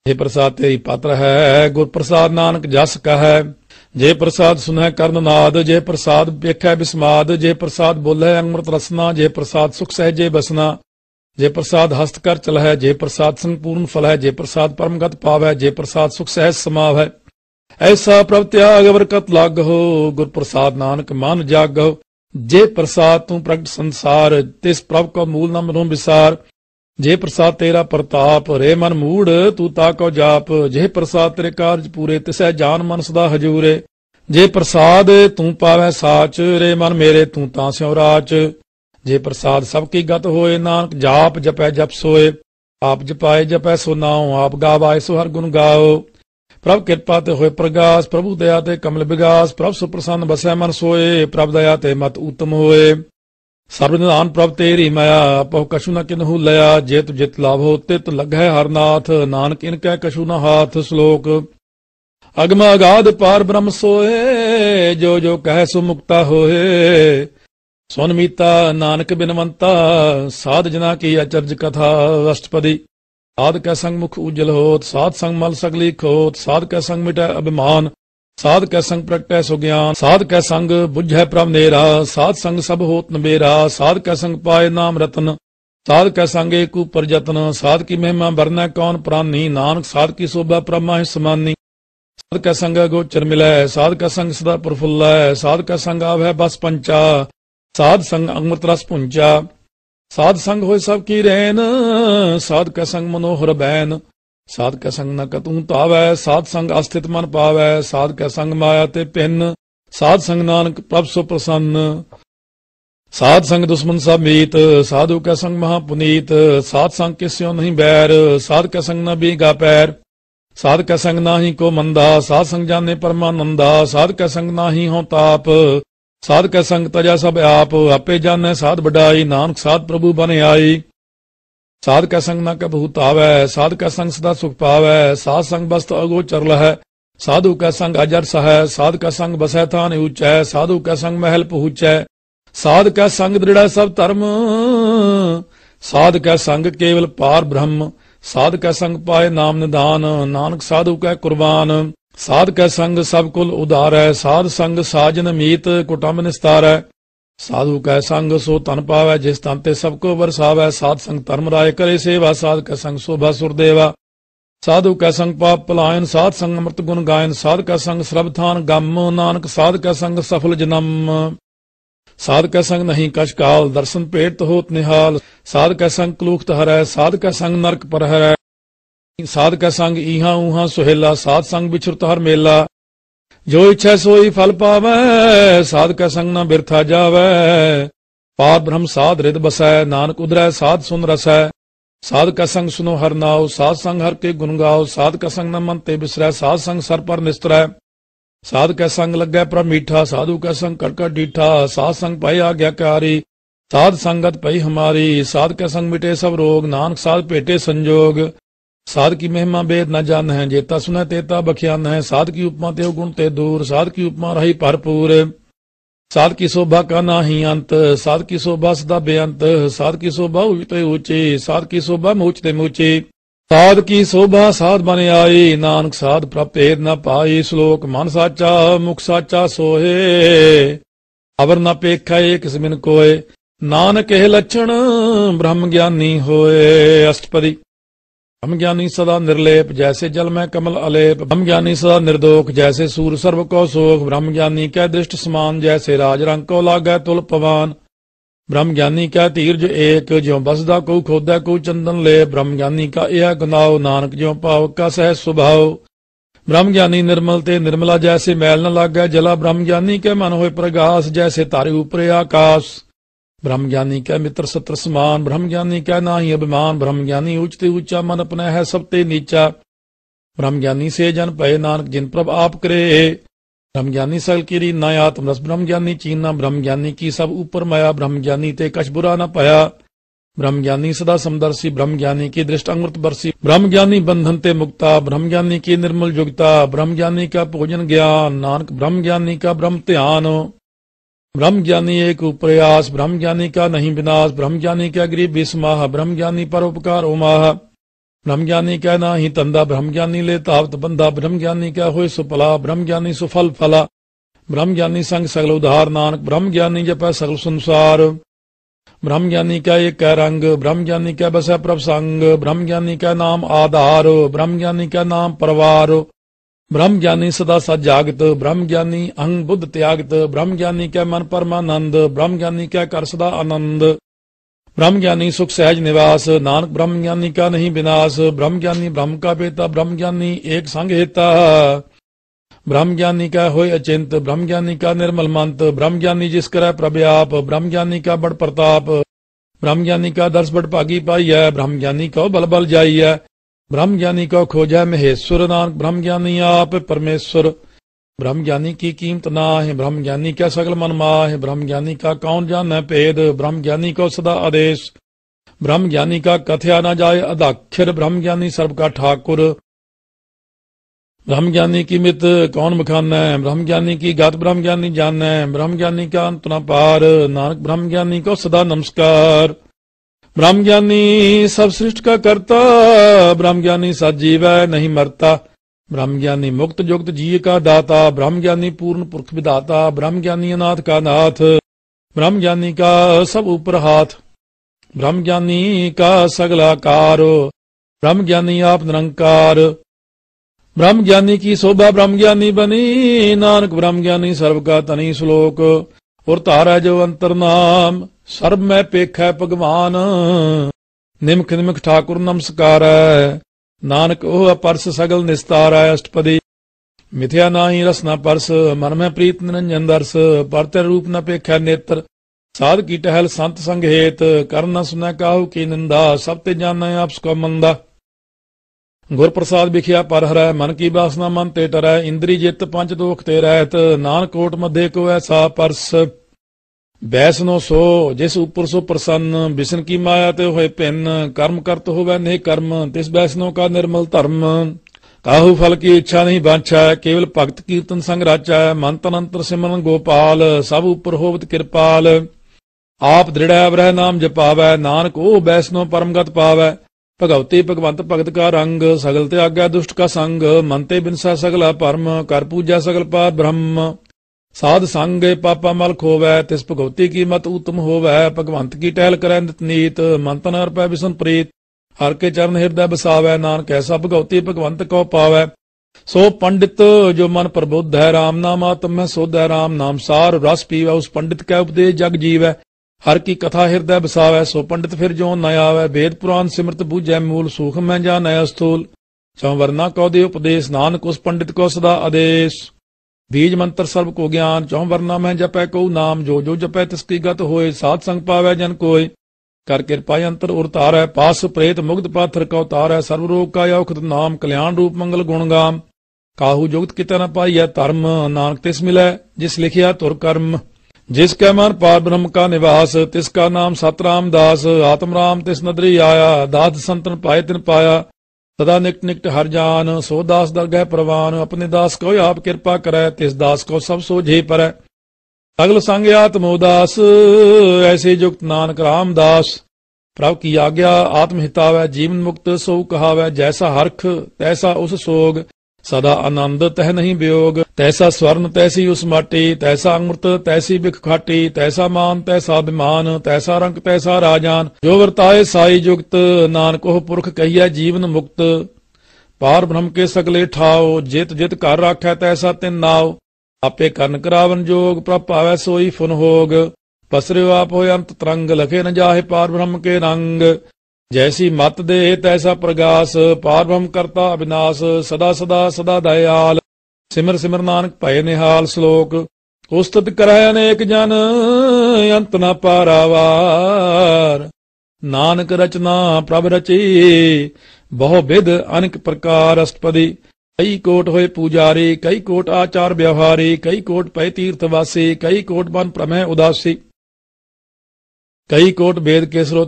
हे ਪ੍ਰਸਾਦ ਤੇਰੀ ਪਾਤਰ ਹੈ ਗੁਰ ਪ੍ਰਸਾਦ ਨਾਨਕ ਜਸ ਕਹੈ ਜੇ ਪ੍ਰਸਾਦ ਸੁਨਹਿ ਕਰਨ ਨਾਦ ਜੇ ਪ੍ਰਸਾਦ ਵੇਖੈ ਬਿਸਮਾਦ ਜੇ ਪ੍ਰਸਾਦ ਬੋਲੇ ਅੰਮ੍ਰਿਤ ਰਸਨਾ ਜੇ ਪ੍ਰਸਾਦ ਸੁਖ ਸਹਿਜੇ ਬਸਨਾ ਜੇ ਪ੍ਰਸਾਦ ਹਸਤ ਕਰ ਚਲਹਿ ਜੇ ਪ੍ਰਸਾਦ ਸੰਪੂਰਨ ਫਲ ਹੈ ਜੇ ਪ੍ਰਸਾਦ ਪਰਮਗਤ ਪਾਵੈ ਜੇ ਪ੍ਰਸਾਦ ਸੁਖ ਸਹਿਜ ਸਮਾਵੈ ਐਸਾ ਪ੍ਰਭ ਤਿਆਗ ਲਗ ਹੋ ਗੁਰ ਪ੍ਰਸਾਦ ਨਾਨਕ ਮਨ ਜਾਗੋ ਜੇ ਪ੍ਰਸਾਦ ਤੂੰ ਪ੍ਰਗਟ ਸੰਸਾਰ ਤਿਸ ਪ੍ਰਭ ਕੋ ਮੂਲ ਨਾਮ ਰੋਂ ਵਿਸਾਰ ਜੇ ਪ੍ਰਸਾਦ ਤੇਰਾ ਪ੍ਰਤਾਪ ਰੇ ਮਨ ਮੂੜ ਤੂੰ ਤਾ ਕੋ ਜਾਪ ਜੇ ਪ੍ਰਸਾਦ ਤੇਰੇ ਕਾਰਜ ਪੂਰੇ ਤਿਸੈ ਜਾਨ ਮਨ ਸਦਾ ਹਜੂਰੇ ਜੇ ਪ੍ਰਸਾਦ ਤੂੰ ਪਾਵੈ ਸਾਚ ਰੇ ਮਨ ਮੇਰੇ ਤੂੰ ਤਾਂ ਸਿਉ ਰਾਚ ਜੇ ਪ੍ਰਸਾਦ ਸਭ ਕੀ ਗਤ ਹੋਏ ਨਾਨਕ ਜਾਪ ਜਪੈ ਜਪ ਸੋਏ ਆਪ ਜਪਾਏ ਜਪੈ ਸੋ ਨਾਉ ਆਪ ਗਾਵਾਏ ਸੋ ਹਰ ਗੁਣ ਗਾਓ ਪ੍ਰਭ ਕਿਰਪਾ ਤੇ ਹੋਏ ਪ੍ਰਗਾਸ ਪ੍ਰਭੂ ਦਇਆ ਤੇ ਕਮਲ ਵਿਗਾਸ ਪ੍ਰਭ ਸੁਪ੍ਰਸੰਨ ਬਸੈ ਮਨ ਸੋਏ ਪ੍ਰਭ ਦਇਆ ਤੇ ਮਤ ਉਤਮ ਹੋਏ ਸਰਬਨਿਧਾਨ ਪ੍ਰਭ ਤੇਰੀ ਮਾਇਆ ਪਹੁ ਕਛੂ ਨਾ ਕਿਨਹੁ ਲਿਆ ਜੇਤ ਜਿਤ ਲਾਭੋ ਤਿਤ ਲਗੈ ਹਰਨਾਥ ਨਾਨਕ ਇਨ ਕੈ ਕਛੂ ਨਾ ਹਾਥ ਸ਼ਲੋਕ ਅਗਮ ਅਗਾਧ ਪਾਰ ਬ੍ਰਹਮ ਸੋਏ ਜੋ ਜੋ ਕਹਿ ਸੁ ਮੁਕਤਾ ਹੋਏ ਸੁਨ ਮੀਤਾ ਨਾਨਕ ਬਿਨਵੰਤਾ ਸਾਧ ਜਨਾ ਕੀ ਅਚਰਜ ਕਥਾ ਅਸ਼ਟਪਦੀ ਸਾਧ ਕੈ ਸੰਗ ਮੁਖ ਉਜਲ ਹੋਤ ਸਾਧ ਸੰਗ ਮਲ ਸਗਲੀ ਖੋਤ ਸਾਧ ਕੈ ਸੰਗ ਮਿਟੈ ਅਭਿਮਾਨ ਸਾਧ ਕੈ ਸੰਗ ਪ੍ਰਗਟੈ ਸੋ ਗਿਆਨ ਸਾਧ ਕੈ ਸੰਗ ਬੁਝੈ ਪ੍ਰਭ ਨੇਰਾ ਸਾਧ ਸੰਗ ਸਭ ਹੋਤ ਨਵੇਰਾ ਸਾਧ ਕੈ ਸੰਗ ਪਾਏ ਨਾਮ ਰਤਨ ਸਾਧ ਕੈ ਸੰਗ ਏਕ ਉਪਰ ਜਤਨ ਸਾਧ ਕੀ ਮਹਿਮਾ ਵਰਨਾ ਕੌਣ ਪ੍ਰਾਨੀ ਨਾਨਕ ਸਾਧ ਕੀ ਸੋਭਾ ਪ੍ਰਮਾ ਹੈ ਸਮਾਨੀ ਸਾਧ ਕੈ ਸੰਗ ਗੋਚਰ ਮਿਲੈ ਸਾਧ ਕੈ ਸੰਗ ਸਦਾ ਪਰਫੁੱਲੈ ਸਾਧ ਕੈ ਸੰਗ ਆਵੈ ਬਸ ਪੰਚਾ ਸਾਧ ਸੰਗ ਅੰਮ੍ਰਿਤ ਰਸ ਪੁੰਚਾ ਸਾਧ ਸੰਗ ਹੋਏ ਸਭ ਕੀ ਰਹਿਣ ਸਾਧ ਕੈ ਸੰਗ ਮਨੋਹਰ ਬੈਨ ਸਾਧ ਸੰਗ ਨ ਕਤੂ ਤਾਵੈ ਸਾਧ ਸੰਗ ਅਸਥਿਤ ਮਨ ਪਾਵੈ ਸਾਧ ਸੰਗ ਮਾਇਆ ਤੇ ਪਿੰਨ ਸਾਧ ਸੰਗ ਨਾਨਕ ਪ੍ਰਭ ਸੋ ਪ੍ਰਸੰਨ ਸਾਧ ਸੰਗ ਦੁਸ਼ਮਨ ਸਭ ਮੀਤ ਸਾਧੂ ਕੈ ਸੰਗ ਮਹਾ ਪੁਨੀਤ ਸਾਧ ਸੰਗ ਕਿਸਿਓ ਨਹੀਂ ਬੈਰ ਸਾਧ ਕੈ ਸੰਗ ਨ ਬੀਗਾ ਪੈਰ ਸਾਧ ਸੰਗ ਨਾਹੀ ਕੋ ਮੰਦਾ ਸਾਧ ਸੰਗ ਜਾਣੇ ਪਰਮਾਨੰਦਾ ਸਾਧ ਸੰਗ ਨਾਹੀ ਹਉ ਤਾਪ ਸਾਧ ਸੰਗ ਤਜਾ ਸਭ ਆਪ ਆਪੇ ਜਾਣੈ ਸਾਧ ਬਡਾਈ ਨਾਨਕ ਸਾਧ ਪ੍ਰਭੂ ਬਨ ਆਈ ਸਾਧ ਕਾ ਸੰਗ ਨਾ ਕਬਹੂ ਤਾਵੈ ਸਾਧ ਕਾ ਸੰਗ ਸਦਾ ਸੁਖ ਪਾਵੈ ਸਾਧ ਸੰਗ ਬਸਤ ਚਰਲ ਹੈ ਸਾਧੂ ਕਾ ਸੰਗ ਅਜਰ ਸਹੈ ਸਾਧ ਕਾ ਸੰਗ ਬਸੈ ਥਾਨ ਉਚੈ ਸਾਧੂ ਕਾ ਸੰਗ ਮਹਿਲ ਪਹੁੰਚੈ ਸਾਧ ਕਾ ਸੰਗ ਦ੍ਰਿੜਾ ਸਭ ਧਰਮ ਸਾਧ ਕਾ ਸੰਗ ਕੇਵਲ ਪਾਰ ਬ੍ਰਹਮ ਸਾਧ ਕਾ ਸੰਗ ਪਾਏ ਨਾਮ ਨਿਦਾਨ ਨਾਨਕ ਸਾਧੂ ਕਾ ਕੁਰਬਾਨ ਸਾਧ ਕਾ ਸੰਗ ਸਭ ਕੁਲ ਉਧਾਰੈ ਸਾਧ ਸੰਗ ਸਾਜਨ ਮੀਤ ਕੁਟੰਬ ਨਿਸਤਾਰੈ ਸਾਧੂ ਕੈ ਸੰਗ ਸੋ ਤਨ ਪਾਵੈ ਜਿਸ ਤਨ ਤੇ ਸਭ ਕੋ ਵਰਸਾਵੈ ਸਾਧ ਸੰਗ ਧਰਮ ਰਾਏ ਕਰੇ ਸੇਵਾ ਸਾਧ ਕੈ ਸੰਗ ਸੋਭਾ ਸੁਰਦੇਵਾ ਸਾਧੂ ਕੈ ਸੰਗ ਪਾਪ ਭਲਾਇਨ ਸਾਧ ਸੰਗ ਅਮਰਤ ਗੁਣ ਗਾਇਨ ਸਾਧ ਕੈ ਸੰਗ ਥਾਨ ਗਮ ਨਾਨਕ ਸਾਧ ਕੈ ਸੰਗ ਸਫਲ ਜਨਮ ਸਾਧ ਕੈ ਸੰਗ ਨਹੀਂ ਕਛ ਕਾਲ ਦਰਸ਼ਨ ਭੇਟ ਹੋਤ ਨਿਹਾਲ ਸਾਧ ਕੈ ਸੰਗ ਕਲੂਖਤ ਹਰੈ ਸਾਧ ਕੈ ਸੰਗ ਨਰਕ ਪਰ ਹਰੈ ਸਾਧ ਕੈ ਸੰਗ ਈਹਾਂ ਉਹਾ ਸੁਹੇਲਾ ਸਾਧ ਸੰਗ ਵਿਚਰਤ ਹਰ ਮੇਲਾ ਜੋ ਇੱਛੈ ਸੋਈ ਫਲ ਪਾਵੈ ਸਾਧਕਾ ਸੰਗ ਨਾ ਬਿਰਥਾ ਜਾਵੈ ਪਾਪ ਬ੍ਰਹਮ ਸਾਧ ਰਿਤ ਬਸੈ ਨਾਨਕ ਉਦਰੈ ਸਾਧ ਸੁਨ ਰਸੈ ਸਾਧਕਾ ਸੰਗ ਸੁਨੋ ਹਰ ਨਾਉ ਸਾਧ ਸੰਗ ਹਰ ਕੇ ਗੁਣ ਗਾਉ ਸਾਧਕਾ ਸੰਗ ਨ ਮਨ ਤੇ ਬਿਸਰੈ ਸਾਧ ਸੰਗ ਸਰ ਪਰ ਨਿਸਤਰੈ ਸਾਧਕਾ ਸੰਗ ਲੱਗੈ ਪਰ ਮੀਠਾ ਸਾਧੂ ਕਾ ਸੰਗ ਕੜਕੜ ਡੀਠਾ ਸਾਧ ਸੰਗ ਪਏ ਆਗਿਆਕਾਰੀ ਸਾਧ ਸੰਗਤ ਪਈ ਹਮਾਰੀ ਸਾਧਕਾ ਸੰਗ ਮਿਟੇ ਸਭ ਰੋਗ ਨਾਨਕ ਸਾਧ ਭੇਟੇ ਸੰਜੋਗ ਸਾਧ ਕੀ ਮਹਿਮਾ ਬੇਦ ਨਾ ਜਾਣ ਹੈ ਜੇ ਜੇਤਾ ਤੇ ਤਾ ਬਖਿਆਨ ਹੈ ਸਾਧ ਕੀ ਉਪਮਾ ਤੇ ਗੁਣ ਤੇ ਦੂਰ ਸਾਧ ਕੀ ਉਪਮਾ ਰਹੀ ਭਰਪੂਰ ਸਾਧ ਕੀ ਸੋਭਾ ਕਾ ਨਾਹੀ ਅੰਤ ਸਾਧ ਕੀ ਸੋਭਾ ਸਦਾ ਬੇਅੰਤ ਸਾਧ ਕੀ ਸੋਭਾ ਤੇ ਉੱਚੀ ਸਾਧ ਕੀ ਸੋਭਾ ਮੋਚ ਤੇ ਮੂਚੀ ਸਾਧ ਕੀ ਸੋਭਾ ਸਾਧ ਬਨ ਆਈ ਨਾਨਕ ਸਾਧ ਪ੍ਰਪੇਰ ਨਾ ਪਾਏ ਸ਼ਲੋਕ ਮਨ ਸਾਚਾ ਮੁਖ ਸਾਚਾ ਸੋਹੇ ਅਵਰ ਨਾ ਪੇਖੈ ਕਿਸ ਮਨ ਕੋਏ ਨਾਨਕ ਇਹ ਲੱਛਣ ਬ੍ਰਹਮ ਗਿਆਨੀ ਹੋਏ ਅਸ਼ਟਪਦੀ ਹਮ ਗਿਆਨੀ ਸਦਾ ਨਿਰਲੇਪ ਜੈਸੇ ਜਲ ਮੈਂ ਕਮਲ ਅਲੇਪ ਹਮ ਗਿਆਨੀ ਸਦਾ ਨਿਰਦੋਖ ਜੈਸੇ ਸੂਰ ਸਰਬ ਕੋ ਸੋਖ ਬ੍ਰਹਮ ਗਿਆਨੀ ਕੈ ਦ੍ਰਿਸ਼ਟ ਸਮਾਨ ਜੈਸੇ ਰਾਜ ਰੰਗ ਕੋ ਲਾਗੈ ਤੁਲ ਪਵਾਨ ਬ੍ਰਹਮ ਗਿਆਨੀ ਕੈ ਧੀਰਜ ਏਕ ਜਿਉ ਬਸਦਾ ਕੋ ਖੋਦਾ ਕੋ ਚੰਦਨ ਲੈ ਬ੍ਰਹਮ ਗਿਆਨੀ ਕਾ ਇਹ ਗੁਨਾਉ ਨਾਨਕ ਜਿਉ ਪਾਉ ਕਾ ਸਹਿ ਸੁਭਾਉ ਬ੍ਰਹਮ ਗਿਆਨੀ ਨਿਰਮਲ ਤੇ ਨਿਰਮਲਾ ਜੈਸੇ ਮੈਲ ਨ ਲਾਗੈ ਜਲਾ ਬ੍ਰਹਮ ਗਿਆਨੀ ਕੈ ਮਨ ਹੋਏ ਪ੍ਰਗਾਸ ਜੈਸੇ ਤਾਰੇ ਉਪਰੇ ਆਕਾਸ਼ ਬ੍ਰਹਮ ਗਿਆਨੀ ਕੈ ਮਿੱਤਰ ਸਤਰ ਸਮਾਨ ਬ੍ਰਹਮ ਗਿਆਨੀ ਕੈ ਨਾਹੀ ਅਭਿਮਾਨ ਬ੍ਰਹਮ ਗਿਆਨੀ ਉੱਚ ਤੇ ਉੱਚਾ ਮਨ ਆਪਣਾ ਹੈ ਸਭ ਤੇ ਨੀਚਾ ਬ੍ਰਹਮ ਗਿਆਨੀ ਸੇ ਜਨ ਭਏ ਨਾਨਕ ਜਿਨ ਪ੍ਰਭ ਆਪ ਕਰੇ ਬ੍ਰਹਮ ਗਿਆਨੀ ਸਗਲ ਕੀਰੀ ਨਾ ਆਤਮ ਰਸ ਬ੍ਰਹਮ ਗਿਆਨੀ ਚੀਨਾ ਬ੍ਰਹਮ ਗਿਆਨੀ ਕੀ ਸਭ ਉਪਰ ਮਾਇਆ ਬ੍ਰਹਮ ਗਿਆਨੀ ਤੇ ਕਛ ਬੁਰਾ ਨਾ ਭਇਆ ਬ੍ਰਹਮ ਗਿਆਨੀ ਸਦਾ ਸਮਦਰਸੀ ਬ੍ਰਹਮ ਗਿਆਨੀ ਕੀ ਦ੍ਰਿਸ਼ਟ ਅੰਮ੍ਰਿਤ ਬਰਸੀ ਬ੍ਰਹਮ ਗਿਆਨੀ ਬੰਧਨ ਤੇ ਮੁਕਤਾ ਬ੍ਰਹਮ ਗਿਆਨੀ ਕੀ ਨਿਰਮਲ ਜੁਗਤਾ ਬ੍ਰਹਮ ਗਿਆਨੀ ਕਾ ਭੋਜਨ ਗਿਆਨ ਨਾਨਕ ਬ੍ਰਹਮ ਗਿਆਨੀ ਕਾ ਬ੍ਰਹਮ ਧਿਆਨ ब्रह्म ज्ञानी एक उप्रयास ब्रह्म ज्ञानी का नहीं विनाश ब्रह्म ज्ञानी का गरीब विस्माह ब्रह्म ज्ञानी पर उपकार ओमाह ब्रह्म ज्ञानी का ना तंदा ब्रह्म ज्ञानी ले तावत बंदा ब्रह्म ज्ञानी का हो सुपला ब्रह्म ज्ञानी सुफल फला ब्रह्म ज्ञानी संग सगलो उधार नानक ब्रह्म ज्ञानी जपै सगल संसार ब्रह्म ज्ञानी का एक रंग ब्रह्म ज्ञानी का बसै प्रभ संग ब्रह्म ज्ञानी का नाम आधार ब्रह्म ज्ञानी का नाम परवार ब्रह्म ज्ञानी सदा सच जागत ब्रह्म ज्ञानी अंग बुद्ध त्यागत ब्रह्म ज्ञानी क्या मन परमानंद ब्रह्म ज्ञानी क्या कर सदा आनंद ब्रह्म ज्ञानी सुख सहज निवास नानक ब्रह्म ज्ञानी का नहीं विनाश ब्रह्म ज्ञानी ब्रह्म का बेता ब्रह्म ज्ञानी एक संग हेता ब्रह्म ज्ञानी का हो अचिंत ब्रह्म ज्ञानी का निर्मल मंत ब्रह्म ज्ञानी जिस करे प्रभ्याप ब्रह्म ज्ञानी का बड़ प्रताप ब्रह्म ज्ञानी का दर्श बड़ भागी पाई है ब्रह्म ज्ञानी कहो बल बल जाई है ब्रह्म ज्ञानी को खोजा महेश्वर नानक ब्रह्म ज्ञानी आप परमेश्वर ब्रह्म ज्ञानी की कीमत ना है ब्रह्म ज्ञानी क्या सगल मन माह ब्रह्म ज्ञानी का कौन जान है भेद ब्रह्म ज्ञानी को सदा आदेश ब्रह्म ज्ञानी का कथया न जाए अदाक्षर ब्रह्म ज्ञानी सर्व का ठाकुर ब्रह्म ज्ञानी की मित कौन मखान है ब्रह्म ज्ञानी की गात ब्रह्म ज्ञानी जान है ब्रह्म ज्ञानी का अंत न पार नानक ब्रह्म ज्ञानी को सदा नमस्कार ब्रह्म ज्ञानी सब सृष्ट का करता ब्रह्म ज्ञानी सजीव है नहीं मरता ब्रह्म ज्ञानी मुक्त युक्त जीव का दाता ब्रह्म ज्ञानी पूर्ण पुरुष विदाता ब्रह्म ज्ञानी अनाथ का नाथ ब्रह्म ज्ञानी का सब ऊपर हाथ ब्रह्म ज्ञानी का सगलाकार ब्रह्म ज्ञानी आप निरंकार ब्रह्म ज्ञानी की शोभा ब्रह्म ज्ञानी बनी नानक ब्रह्म ज्ञानी सर्व का तनी श्लोक और तारा जो अंतर नाम ਸਰਬ ਮੈਂ ਪੇਖੈ ਭਗਵਾਨ ਨਿਮਖ ਨਿਮਖ ਠਾਕੁਰ ਨਮਸਕਾਰੈ ਨਾਨਕ ਉਹ ਅਪਰਸ ਸਗਲ ਨਿਸਤਾਰ ਹੈ ਅਸ਼ਟਪਦੀ ਮਿਥਿਆ ਨਾਹੀ ਰਸਨਾ ਪਰਸ ਮਨ ਮੈਂ ਪ੍ਰੀਤ ਨਿਰੰਜਨ ਦਰਸ ਪਰਤੈ ਰੂਪ ਨ ਪੇਖੈ ਨੇਤਰ ਸਾਧ ਕੀ ਟਹਿਲ ਸੰਤ ਸੰਗ ਹੇਤ ਕਰਨ ਨ ਸੁਨੈ ਕਾਹੂ ਕੀ ਨਿੰਦਾ ਸਭ ਤੇ ਜਾਣੈ ਆਪਸ ਕੋ ਮੰਦਾ ਗੁਰ ਪ੍ਰਸਾਦ ਵਿਖਿਆ ਪਰ ਹਰੈ ਮਨ ਕੀ ਬਾਸਨਾ ਮਨ ਤੇ ਟਰੈ ਇੰਦਰੀ ਜਿਤ ਪੰਜ ਦੋਖ ਤੇ ਰਹਿਤ ਨਾਨਕ ਕੋਟ ਮੱਧੇ ਕੋ ਐਸਾ ਪਰਸ ਬੈਸਨੋ ਸੋ ਜਿਸ ਉਪਰ ਸੋ ਪ੍ਰਸੰਨ ਬਿਸ਼ਨ ਕੀ ਮਾਇਆ ਤੇ ਹੋਏ ਪਿੰਨ ਕਰਮ ਕਰਤ ਹੋਵੇ ਨੇ ਕਰਮ ਤਿਸ ਬੈਸਨੋ ਕਾ ਨਿਰਮਲ ਧਰਮ ਕਾਹੂ ਫਲ ਕੀ ਇੱਛਾ ਨਹੀਂ ਬਾਂਛਾ ਕੇਵਲ ਭਗਤ ਕੀਰਤਨ ਸੰਗ ਰਾਚਾ ਮਨ ਤਨ ਅੰਤਰ ਸਿਮਰਨ ਗੋਪਾਲ ਸਭ ਉਪਰ ਹੋਵਤ ਕਿਰਪਾਲ ਆਪ ਦ੍ਰਿੜਾ ਬ੍ਰਹ ਨਾਮ ਜਪਾਵੈ ਨਾਨਕ ਉਹ ਬੈਸਨੋ ਪਰਮਗਤ ਪਾਵੈ ਭਗਵਤੀ ਭਗਵੰਤ ਭਗਤ ਕਾ ਰੰਗ ਸਗਲ ਤੇ ਆਗਿਆ ਦੁਸ਼ਟ ਕਾ ਸੰਗ ਮਨ ਤੇ ਬਿਨਸਾ ਸਗਲਾ ਪਰਮ ਕਰ ਪੂਜਾ ਸਗਲ ਪਾ ਬ੍ਰਹਮ ਸਾਧ ਸੰਗ ਪਾਪਾ ਮਲ ਖੋਵੈ ਤਿਸ ਭਗਉਤੀ ਕੀ ਮਤ ਉਤਮ ਹੋਵੈ ਭਗਵੰਤ ਕੀ ਟਹਿਲ ਕਰੈ ਨਿਤਨੀਤ ਮੰਤਨ ਅਰਪੈ ਬਿਸਨ ਪ੍ਰੀਤ ਹਰ ਕੇ ਚਰਨ ਹਿਰਦੈ ਬਸਾਵੈ ਨਾਨਕ ਐਸਾ ਭਗਉਤੀ ਭਗਵੰਤ ਕੋ ਪਾਵੈ ਸੋ ਪੰਡਿਤ ਜੋ ਮਨ ਪ੍ਰਬੁੱਧ ਹੈ RAM ਨਾਮ ਆਤਮੈ ਸੋਧ RAM ਨਾਮ ਸਾਰ ਰਸ ਪੀਵੈ ਉਸ ਪੰਡਿਤ ਕੈ ਉਪਦੇਸ਼ ਜਗ ਜੀਵੈ ਹਰ ਕੀ ਕਥਾ ਹਿਰਦੈ ਬਸਾਵੈ ਸੋ ਪੰਡਿਤ ਫਿਰ ਜੋ ਨਾ ਆਵੈ ਵੇਦ ਪੁਰਾਨ ਸਿਮਰਤ ਬੂਝੈ ਮੂਲ ਸੁਖ ਮੈਂ ਜਾਣੈ ਅਸਤੂਲ ਚੌ ਵਰਨਾ ਕਉ ਦੇ ਉਪਦੇਸ਼ ਨਾਨਕ ਉਸ ਪੰਡਿਤ ਕੋ ਸਦਾ ਆਦੇਸ਼ ਬੀਜ ਮੰਤਰ ਸਰਬ ਕੋ ਗਿਆਨ ਚੌਂ ਵਰਨਾ ਮੈਂ ਜਪੈ ਕੋ ਨਾਮ ਜੋ ਜੋ ਜਪੈ ਤਿਸ ਕੀ ਗਤ ਹੋਏ ਸਾਧ ਸੰਗ ਪਾਵੈ ਜਨ ਕੋਏ ਕਰ ਕਿਰਪਾ ਅੰਤਰ ਉਰ ਤਾਰੈ ਪਾਸ ਪ੍ਰੇਤ ਮੁਕਤ ਪਾਥਰ ਕਉ ਤਾਰੈ ਸਰਬ ਰੋਗ ਕਾ ਔਖਤ ਨਾਮ ਕਲਿਆਣ ਰੂਪ ਮੰਗਲ ਗੁਣ ਗਾਮ ਕਾਹੂ ਜੁਗਤ ਕਿਤੈ ਨਾ ਪਾਈਐ ਧਰਮ ਨਾਨਕ ਤਿਸ ਮਿਲੈ ਜਿਸ ਲਿਖਿਆ ਤੁਰ ਕਰਮ ਜਿਸ ਕੈ ਮਨ ਪਾਰ ਬ੍ਰਹਮ ਕਾ ਨਿਵਾਸ ਤਿਸ ਕਾ ਨਾਮ ਸਤਰਾਮ ਦਾਸ ਆਤਮ ਰਾਮ ਤਿਸ ਨਦਰੀ ਆਇਆ ਦਾਤ ਸੰਤਨ ਪਾਏ ਤਿਨ ਪਾਇਆ ਸਦਾ ਨਿਕਟ ਨਿਕਟ ਹਰ ਜਾਨ ਸੋ ਦਾਸ ਦਰਗਹਿ ਪ੍ਰਵਾਨ ਆਪਣੇ ਦਾਸ ਕੋ ਆਪ ਕਿਰਪਾ ਕਰੈ ਤਿਸ ਦਾਸ ਕੋ ਸਭ ਸੋਝੇ ਪਰੈ ਅਗਲ ਸੰਗ ਆਤਮੋ ਦਾਸ ਐਸੇ ਜੁਗਤ ਨਾਨਕ ਰਾਮਦਾਸ ਪ੍ਰਭ ਕੀ ਆਗਿਆ ਆਤਮ ਹਿਤਾਵੈ ਜੀਵਨ ਮੁਕਤ ਸੋ ਕਹਾਵੈ ਜੈਸਾ ਹਰਖ ਤੈਸਾ ਉਸ ਸੋਗ ਸਦਾ ਆਨੰਦ ਤਹਿ ਨਹੀਂ ਬਿਯੋਗ ਤੈਸਾ ਸਵਰਨ ਤੈਸੀ ਉਸ ਮਾਟੀ ਤੈਸਾ ਅੰਮ੍ਰਿਤ ਤੈਸੀ ਬਿਖ ਖਾਟੀ ਤੈਸਾ ਮਾਨ ਤੈਸਾ ਬਿਮਾਨ ਤੈਸਾ ਰੰਗ ਤੈਸਾ ਰਾਜਾਨ ਜੋ ਵਰਤਾਏ ਸਾਈ ਜੁਗਤ ਨਾਨਕ ਉਹ ਪੁਰਖ ਕਹੀਐ ਜੀਵਨ ਮੁਕਤ ਪਾਰ ਬ੍ਰਹਮ ਕੇ ਸਗਲੇ ਠਾਓ ਜਿਤ ਜਿਤ ਕਰ ਰੱਖੈ ਤੈਸਾ ਤਿਨ ਨਾਉ ਆਪੇ ਕਰਨ ਕਰਾਵਨ ਜੋਗ ਪ੍ਰਭਾਵੈ ਸੋਈ ਫੁਨ ਹੋਗ ਪਸਰਿਓ ਆਪ ਹੋਇ ਅੰਤ ਤਰੰਗ ਲਖੇ ਨ ਜਾਹੇ ਪਾਰ ਬ੍ਰਹਮ ਕੇ ਰੰਗ ਜੈਸੀ ਮਤ ਦੇ ਤੈਸਾ ਪ੍ਰਗਾਸ ਪਾਰਬ੍ਰਹਮ ਕਰਤਾ ਅਬਿਨਾਸ਼ ਸਦਾ ਸਦਾ ਸਦਾ ਦਇਆਲ ਸਿਮਰ ਸਿਮਰ ਨਾਨਕ ਭਏ ਨਿਹਾਲ ਸ਼ਲੋਕ ਉਸਤਤ ਕਰੈ ਅਨੇਕ ਜਨ ਅੰਤ ਨਾ ਪਾਰਾਵਾਰ ਨਾਨਕ ਰਚਨਾ ਪ੍ਰਭ ਰਚੀ ਬਹੁ ਵਿਧ ਅਨਕ ਪ੍ਰਕਾਰ ਅਸਟਪਦੀ ਕਈ ਕੋਟ ਹੋਏ ਪੂਜਾਰੀ ਕਈ ਕੋਟ ਆਚਾਰ ਵਿਵਹਾਰੀ ਕਈ ਕੋਟ ਪੈ ਤੀਰਥ ਵਾਸੀ ਕਈ ਕੋਟ ਬਨ ਪ੍ਰਮੇ ਉਦਾਸੀ ਕਈ ਕੋਟ कोट वेद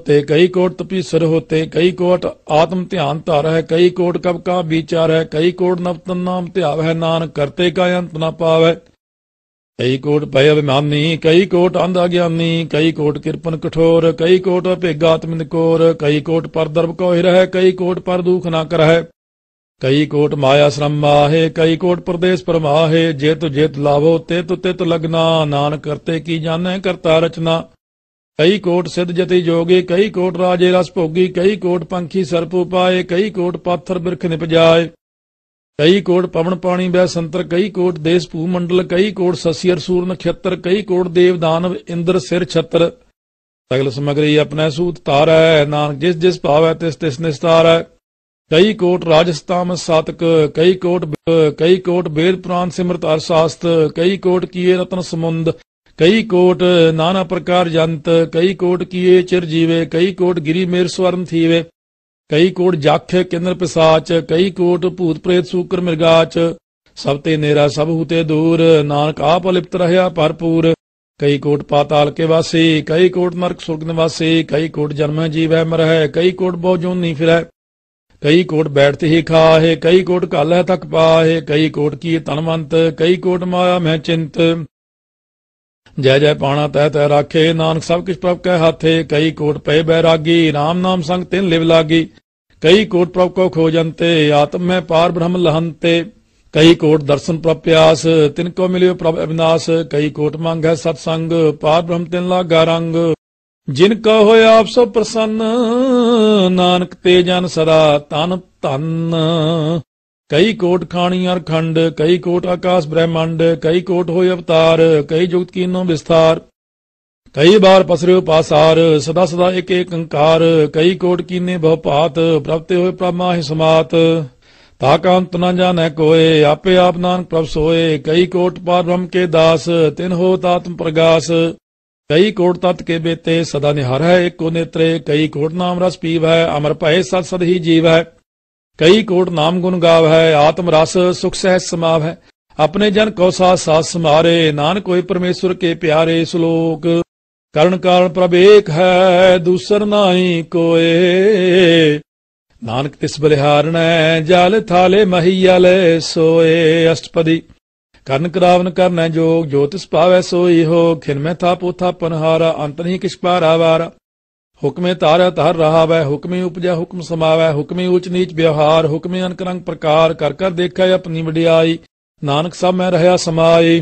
के ਕਈ ਕੋਟ ਤਪੀ ਸਰ ਹੋਤੇ ਕਈ ਕੋਟ ਆਤਮ ਧਿਆਨ ਧਾਰ ਹੈ ਕਈ ਕੋਟ कब का ਵਿਚਾਰ ਹੈ ਕਈ ਕੋਟ नवतन ਨਾਮ ਧਿਆਵ ਹੈ ਨਾਨ ਕਰਤੇ ਕਾ ਅੰਤ ਨਾ ਪਾਵੇ ਕਈ ਕੋਟ ਪਏ ਅਭਿਮਾਨੀ ਕਈ ਕੋਟ ਅੰਧ ਅਗਿਆਨੀ ਕਈ ਕੋਟ ਕਿਰਪਨ ਕਠੋਰ ਕਈ ਕੋਟ ਭੇਗਾ ਆਤਮਿੰਦ ਕੋਰ ਕਈ ਕੋਟ ਪਰ ਦਰਬ ਕੋ ਹੀ ਰਹਿ ਕਈ ਕੋਟ ਪਰ ਦੁਖ ਨਾ ਕਰਹਿ ਕਈ ਕੋਟ ਮਾਇਆ ਸ਼ਰਮ ਹੈ ਕਈ ਕੋਟ ਪ੍ਰਦੇਸ ਪਰਮਾਹੇ ਜੇ ਤੁ ਜੇਤ ਲਾਵੋ ਤੇ ਤੁ ਤਿਤ ਲਗਨਾ ਨਾਨਕ ਕਰਤੇ ਕੀ ਜਾਣੈ ਕਰਤਾ ਰਚਨਾ ਕਈ ਕੋਟ ਸਿੱਧ ਜਤੀ ਜੋਗੀ ਕਈ ਕੋਟ ਰਾਜੇ ਰਸ ਭੋਗੀ ਕਈ ਕੋਟ ਪੰਖੀ ਸਰਪੂ ਪਾਏ ਕਈ ਕੋਟ ਪਾਥਰ ਬਿਰਖ ਨਿਪਜਾਏ ਕਈ ਕੋਟ ਪਵਨ ਪਾਣੀ ਬੈ ਸੰਤਰ ਕਈ ਕੋਟ ਦੇਸ ਭੂ ਮੰਡਲ ਕਈ ਕੋਟ ਸਸੀਰ ਸੂਰ ਨਖੇਤਰ ਕਈ ਕੋਟ ਦੇਵ ਦਾਨਵ ਇੰਦਰ ਸਿਰ ਛਤਰ ਸਗਲ ਸਮਗਰੀ ਆਪਣੇ ਸੂਤ ਤਾਰੈ ਨਾਨਕ ਜਿਸ ਜਿਸ ਭਾਵੈ ਤਿਸ ਤਿਸ ਨਿਸਤਾਰੈ ਕਈ ਕੋਟ ਰਾਜਸਤਾਮ ਸਤਕ ਕਈ ਕੋਟ ਕਈ ਕੋਟ ਬੇਦ ਪ੍ਰਾਨ ਸਿਮਰਤ ਸਾਸਤ ਕਈ ਕੋਟ ਕੀਏ ਰਤਨ ਸਮੁੰਦ ਕਈ ਕੋਟ ਨਾਨਾ ਪ੍ਰਕਾਰ ਜੰਤ ਕਈ ਕੋਟ ਕੀਏ ਚਿਰ ਜੀਵੇ ਕਈ ਕੋਟ ਗਿਰੀ ਮੇਰ ਸਵਰਨ ਥੀਵੇ ਕਈ ਕੋਟ ਜਾਖੇ ਕਿੰਨਰ ਪਿਸਾਚ ਕਈ ਕੋਟ ਭੂਤ ਪ੍ਰੇਤ ਸੂਕਰ ਮਿਰਗਾਚ ਸਭ ਤੇ ਨੇਰਾ ਸਭ ਹੁਤੇ ਦੂਰ ਨਾਨਕ ਆਪ ਅਲਿਪਤ ਰਹਾ ਭਰਪੂਰ ਕਈ ਕੋਟ ਪਾਤਾਲ ਕੇ ਵਾਸੀ ਕਈ ਕੋਟ ਮਰਕ ਸੁਰਗ ਨਿਵਾਸੀ ਕਈ ਕੋਟ ਜਨਮ ਜੀਵੈ ਮਰਹਿ ਕਈ ਕੋਟ ਬਹੁ ਨਹੀਂ ਫਿਰੈ ਕਈ ਕੋਟ ਬੈਠਤ ਹੀ ਖਾਹੇ ਕਈ ਕੋਟ ਕਾਲਹਿ ਤੱਕ ਪਾਹੇ ਕਈ ਕੋਟ ਕੀ ਤਨਮੰਤ ਕਈ ਕੋਟ ਮਾਇਆ ਮੈਂ ਚਿੰਤ ਜੈ ਜੈ ਪਾਣਾ ਤੈ ਤੈ ਰਾਖੇ ਨਾਨਕ ਸਭ ਕਿਛ ਪ੍ਰਭ ਕੈ ਹਾਥੇ ਕਈ ਕੋਟ ਪਏ ਬੈਰਾਗੀ ਰਾਮ ਨਾਮ ਸੰਗ ਤਿਨ ਲਿਵ ਲਾਗੀ ਕਈ ਕੋਟ ਪ੍ਰਭ ਕੋ ਖੋਜੰਤੇ ਆਤਮ ਮੈਂ ਪਾਰ ਬ੍ਰਹਮ ਲਹੰਤੇ ਕਈ ਕੋਟ ਦਰਸ਼ਨ ਪ੍ਰਪਿਆਸ ਤਿਨ ਕੋ ਮਿਲਿਓ ਪ੍ਰਭ ਅਬਿਨਾਸ ਕਈ ਕੋਟ ਮੰਗੈ ਸਤ ਸੰਗ ਪਾਰ ਬ੍ਰਹਮ ਤਿਨ ਲਾਗਾ ਰੰਗ ਜਿਨ ਕਾ ਹੋਇ ਆਪ ਸੋ ਪ੍ਰਸੰਨ ਨਾਨਕ ਤੇ ਜਨ ਸਦਾ ਤਨ ਤਨ ਕਈ ਕੋਟ ਖਾਣੀ ਅਰਖੰਡ ਕਈ ਕੋਟ ਆਕਾਸ਼ ਬ੍ਰਹਿਮੰਡ ਕਈ ਕੋਟ ਹੋਏ ਅਵਤਾਰ ਕਈ ਜੁਗਤ ਕੀਨੋ ਵਿਸਥਾਰ ਕਈ ਬਾਰ ਪਸਰਿਓ ਪਾਸਾਰ ਸਦਾ ਸਦਾ ਇੱਕ ਇੱਕ ਅੰਕਾਰ ਕਈ ਕੋਟ ਕੀਨੇ ਬਹੁ ਭਾਤ ਪ੍ਰਪਤੇ ਹੋਏ ਪ੍ਰਮਾ ਹੈ ਸਮਾਤ ਤਾ ਕਾਂਤ ਨਾ ਜਾਣੈ ਕੋਏ ਆਪੇ ਆਪ ਨਾਨਕ ਪ੍ਰਭ ਸੋਏ ਕਈ ਕੋਟ ਪਾਰ ਬ੍ਰਹਮ ਕੇ ਦਾਸ ਤਿਨ ਹੋ ਤਾਤਮ ਪ੍ਰਗਾਸ ਕਈ ਕੋਟ ਤਤ ਕੇ ਬੇਤੇ ਸਦਾ ਨਿਹਾਰ ਹੈ ਇੱਕੋ ਨੇਤਰੇ ਕਈ ਕੋਟ ਨਾਮ ਰਸ ਪੀਵ ਹੈ ਅਮਰ ਭਏ ਸਤ ਸਦ ਹੀ ਜੀਵ ਹੈ ਕਈ ਕੋਟ ਨਾਮ ਗੁਣ ਗਾਵ ਹੈ ਆਤਮ ਰਸ ਸੁਖ ਸਹਿ ਸਮਾਵ ਹੈ ਆਪਣੇ ਜਨ ਕੋ ਸਾਥ ਸਾਥ ਸਮਾਰੇ ਨਾਨਕ ਹੋਏ ਪਰਮੇਸ਼ਰ ਕੇ ਪਿਆਰੇ ਸ਼ਲੋਕ ਕਰਨ ਕਾਲ ਪ੍ਰਭ ਏਕ ਹੈ ਦੂਸਰ ਨਾਹੀ ਕੋਏ ਨਾਨਕ ਤਿਸ ਬਲਿਹਾਰਣੈ ਜਲ ਥਾਲੇ ਲੈ ਸੋਏ ਅਸ਼ਟਪਦੀ ਕਰਨ ਕਰਾਵਨ ਕਰਨੈ ਜੋਗ ਜੋਤਿਸ ਪਾਵੈ ਸੋਈ ਹੋ ਖਿਨ ਮੈਂ ਥਾਪੋ ਥਾਪਨ ਹਾਰਾ ਅੰਤ ਨਹੀਂ ਕਿਛ ਵਾਰਾ ਹੁਕਮੇ ਤਾਰ ਰਹਾ ਵੈ ਹੁਕਮੇ ਉਪਜਾ ਹੁਕਮ ਸਮਾਵੈ ਹੁਕਮੇ ਉਚ ਨੀਚ ਵਿਵਹਾਰ ਹੁਕਮੇ ਅਨਕਰੰਗ ਪ੍ਰਕਾਰ ਕਰ ਕਰ ਦੇਖੈ ਆਪਣੀ ਵਡਿਆਈ ਨਾਨਕ ਸਭ ਮੈਂ ਰਹਾ ਸਮਾਈ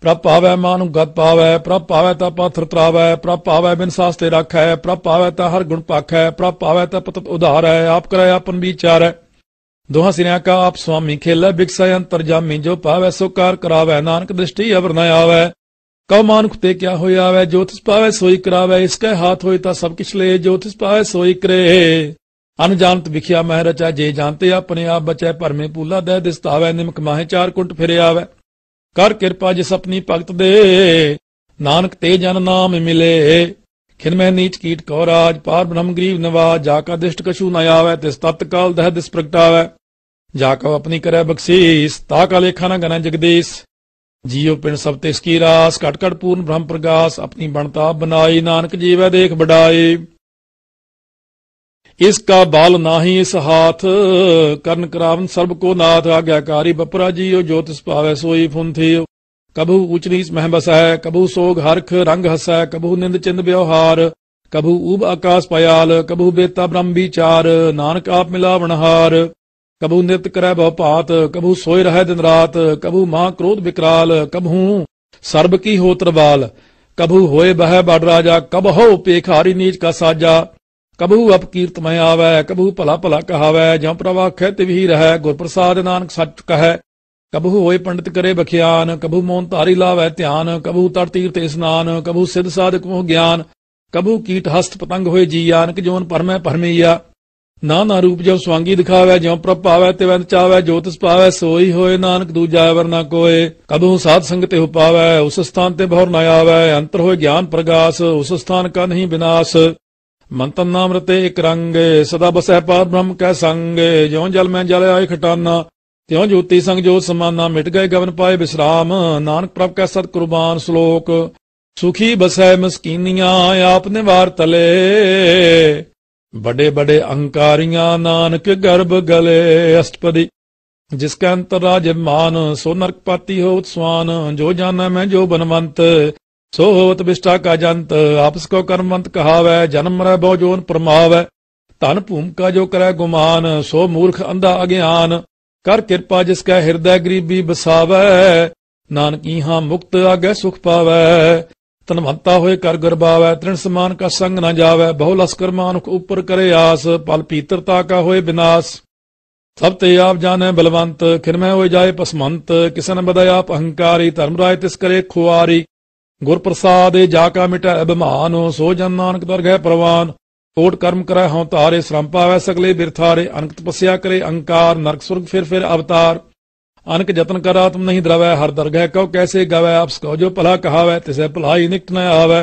ਪ੍ਰਭ ਆਵੈ ਮਾਨੁ ਗਤ ਪਾਵੈ ਪ੍ਰਭ ਆਵੈ ਤਾ ਪਾਥਰ ਤਰਾਵੈ ਪ੍ਰਭ ਆਵੈ ਬਿਨ ਸਾਸ ਤੇ ਰੱਖੈ ਪ੍ਰਭ ਆਵੈ ਤਾ ਹਰ ਗੁਣ ਪਾਖੈ ਪ੍ਰਭ ਆਵੈ ਤਾ ਪਤਤ ਹੈ ਆਪ ਕਰੈ ਆਪਨ ਹੈ ਦੋਹਾਂ ਸਿਰਿਆਂ ਕਾ ਆਪ ਸੁਆਮੀ ਖੇਲੈ ਬਿਕਸੈ ਅੰਤਰ ਜਾਮੀ ਜੋ ਪਾਵੈ ਸੋ ਕਾਰ ਕਰਾਵੈ ਨਾਨਕ ਦ੍ਰਿਸ਼ਟੀ ਅਵਰ ਨ ਆਵੈ ਕਉ ਮਾਨੁਖ ਤੇ ਕਿਆ ਹੋਇਆ ਵੈ ਜੋ ਤਿਸ ਸੋਈ ਕਰਾਵੇ ਇਸ ਕੈ ਹਾਥ ਹੋਇ ਤਾਂ ਸਭ ਕਿਛ ਲੈ ਜੋ ਤਿਸ ਸੋਈ ਕਰੇ ਅਨਜਾਨਤ ਵਿਖਿਆ ਮਹਿ ਰਚਾ ਜੇ ਜਾਣਤੇ ਆਪਣੇ ਆਪ ਬਚੈ ਭਰਮੇ ਪੂਲਾ ਦੇ ਦਿਸਤਾਵੇ ਨਿਮਕ ਮਾਹੇ ਚਾਰ ਕੁੰਟ ਫਿਰਿਆ ਆਵੇ ਕਰ ਕਿਰਪਾ ਜਿਸ ਆਪਣੀ ਭਗਤ ਦੇ ਨਾਨਕ ਤੇ ਜਨ ਨਾਮ ਮਿਲੇ ਖਿਨ ਮੈਂ ਨੀਚ ਕੀਟ ਕੋ ਰਾਜ ਪਾਰ ਬ੍ਰਹਮ ਗਰੀਬ ਨਵਾ ਜਾ ਕਾ ਦਿਸ਼ਟ ਕਛੂ ਨ ਆਵੇ ਤਿਸ ਤਤ ਕਾਲ ਦਹ ਦਿਸ ਪ੍ਰਗਟਾਵੇ ਜਾ ਕਾ ਆਪਣੀ ਕਰੈ ਬਖਸ਼ੀਸ ਤਾ ਕਾ ਲੇਖਾ ਨ ਗਨ ਜਗਦੀਸ਼ ਜੀਉ ਪਿੰਡ ਸਭ ਤੇ ਸਕੀ ਰਾਸ ਘਟ ਘਟ ਪੂਰਨ ਬ੍ਰਹਮ ਪ੍ਰਗਾਸ ਆਪਣੀ ਬਣਤਾ ਬਣਾਈ ਨਾਨਕ ਜੀਵੈ ਦੇਖ ਬਡਾਏ ਇਸ ਕਾ ਬਾਲ ਨਾਹੀ ਇਸ ਹਾਥ ਕਰਨ ਕਰਾਵਨ ਸਰਬ ਕੋ ਨਾਥ ਆਗਿਆਕਾਰੀ ਬਪਰਾ ਜੀਉ ਜੋਤਿਸ ਭਾਵੈ ਸੋਈ ਫੁੰਥੀ ਕਬੂ ਉਚ ਨੀਚ ਮਹਿ ਬਸੈ ਕਬੂ ਸੋਗ ਹਰਖ ਰੰਗ ਹਸੈ ਕਬੂ ਨਿੰਦ ਚਿੰਦ ਵਿਵਹਾਰ ਕਬੂ ਊਬ ਆਕਾਸ ਪਿਆਲ ਕਬੂ ਬੇਤਾ ਬ੍ਰਹਮ ਵਿਚਾਰ ਨਾਨਕ ਆਪ ਬਣਹਾਰ ਕਬੂ ਨਿਤ ਕਰੈ ਬਹੁ ਭਾਤ ਕਬੂ ਸੋਏ ਰਹੈ ਦਿਨ ਰਾਤ ਕਬੂ ਮਾਂ ਕ੍ਰੋਧ ਵਿਕਰਾਲ ਕਬੂ ਸਰਬ ਕੀ ਹੋ ਤਰਵਾਲ ਕਬੂ ਹੋਏ ਬਹਿ ਬੜ ਰਾਜਾ ਕਬਹੋ ਪੇਖਾਰੀ ਨੀਚ ਕਾ ਸਾਜਾ ਕਬੂ ਅਪ ਕੀਰਤਮੈ ਆਵੈ ਕਬੂ ਭਲਾ ਭਲਾ ਕਹਾਵੈ ਜਾਂ ਪ੍ਰਵਾਖੈ ਤਿਵਹੀ ਰਹੈ ਗੁਰ ਪ੍ਰਸਾਦ ਨਾਨਕ ਸੱਚ ਕਹੈ ਕਬੂ ਹੋਏ ਪੰਡਿਤ ਕਰੇ ਬਖਿਆਨ ਕਬੂ ਮੋਨ ਧਾਰੀ ਲਾਵੈ ਧਿਆਨ ਕਬੂ ਤਰ ਤੀਰ ਤੇ ਇਸਨਾਨ ਕਬੂ ਸਿੱਧ ਸਾਧਕ ਮੋਹ ਗਿਆਨ ਕਬੂ ਕੀਟ ਹਸਤ ਪਤੰਗ ਹੋਏ ਜੀ ਆਨਕ ਜੋਨ ਪਰਮੈ ਪਰਮਈਆ ਨਾ ਨਾ ਰੂਪ ਜਿਉ ਸਵਾਂਗੀ ਦਿਖਾਵੇ ਜਿਉ ਤੇ ਵੰਦ ਚਾਵੇ ਜੋਤਿ ਸਪਾਵੇ ਸੋਈ ਹੋਏ ਨਾਨਕ ਦੂਜਾ ਵਰ ਨਾ ਕੋਏ ਕਦੋਂ ਸਾਧ ਸੰਗਤੇ ਹੋ ਪਾਵੇ ਉਸ ਸਥਾਨ ਤੇ ਬਹੁਰ ਨਾ ਆਵੇ ਅੰਤਰ ਹੋਏ ਗਿਆਨ ਪ੍ਰਗਾਸ ਉਸ ਸਥਾਨ ਕਾ ਨਹੀਂ ਬినాਸ ਮੰਤਨ ਨਾਮ ਰਤੇ ਇਕ ਰੰਗ ਸਦਾ ਬਸੈ ਪਾਰ ਬ੍ਰਹਮ ਕੈ ਸੰਗ ਜਿਉ ਜਲ ਮੈਂ ਜਲ ਆਏ ਖਟਾਨਾ ਤਿਉ ਜੋਤੀ ਸੰਗ ਜੋਤ ਸਮਾਨਾ ਮਿਟ ਗਏ ਗਵਨ ਪਾਏ ਬਿਸਰਾਮ ਨਾਨਕ ਪ੍ਰਭ ਕੈ ਸਤ ਕੁਰਬਾਨ ਸ਼ਲੋਕ ਸੁਖੀ ਬਸੈ ਮਸਕੀਨੀਆਂ ਆਪਨੇ ਵਾਰ ਤਲੇ ਬੜੇ ਬੜੇ ਅਹੰਕਾਰੀਆਂ ਨਾਨਕ ਗਰਭ ਗਲੇ ਅਸ਼ਟਪਦੀ ਜਿਸ ਕਾ ਅੰਤਰਾਜ ਮਾਨ ਸੋ ਨਰਕ ਪਾਤੀ ਹੋ ਉਤਸਵਾਨ ਜੋ ਜਾਣੈ ਮੈਂ ਜੋ ਬਨਵੰਤ ਸੋ ਹੋਤ ਬਿਸ਼ਟਾ ਕਾ ਜੰਤ ਆਪਸ ਕੋ ਕਰਮੰਤ ਕਹਾਵੇ ਜਨਮ ਮਰੈ ਬਹੁ ਜੋਨ ਪਰਮਾਵੇ ਧਨ ਭੂਮਿਕਾ ਜੋ ਕਰੈ ਗੁਮਾਨ ਸੋ ਮੂਰਖ ਅੰਧਾ ਅਗਿਆਨ ਕਰ ਕਿਰਪਾ ਜਿਸ ਕਾ ਹਿਰਦੈ ਗਰੀਬੀ ਬਸਾਵੇ ਨਾਨਕੀ ਹਾਂ ਮੁਕਤ ਆਗੇ ਸੁਖ ਪਾਵੇ ਤਨਵੰਤਾ ਹੋਏ ਕਰ ਗਰਬਾਵੈ ਤ੍ਰਿਣ ਸਮਾਨ ਕਾ ਸੰਗ ਨਾ ਜਾਵੈ ਬਹੁ ਲਸਕਰ ਮਾਨੁਖ ਉਪਰ ਕਰੇ ਆਸ ਪਲ ਪੀਤਰਤਾ ਕਾ ਹੋਏ ਬਿਨਾਸ਼ ਸਭ ਤੇ ਆਪ ਜਾਣੈ ਬਲਵੰਤ ਮੈਂ ਹੋਏ ਜਾਏ ਪਸਮੰਤ ਕਿਸਨ ਬਦਾਇ ਆਪ ਅਹੰਕਾਰੀ ਧਰਮ ਰਾਇ ਤਿਸ ਕਰੇ ਖੁਆਰੀ ਗੁਰ ਪ੍ਰਸਾਦਿ ਜਾ ਕਾ ਮਿਟੈ ਅਭਿਮਾਨ ਸੋ ਜਨ ਨਾਨਕ ਦਰਗਹਿ ਪ੍ਰਵਾਨ ਕੋਟ ਕਰਮ ਕਰੈ ਹਉ ਤਾਰੇ ਸ਼ਰੰਪਾ ਵੈ ਸਗਲੇ ਬਿਰਥਾਰੇ ਅਨੰਤ ਤਪਸਿਆ ਕਰੇ ਅੰਕਾਰ ਨਰਕ ਸੁਰਗ ਫਿਰ ਫਿਰ ਅਵਤਾਰ अनक जतन कर आत्म नहीं द्रवै हर दरगह कहो कैसे गवै आप सको जो भला कहावै तिसे भला ही निकट न आवै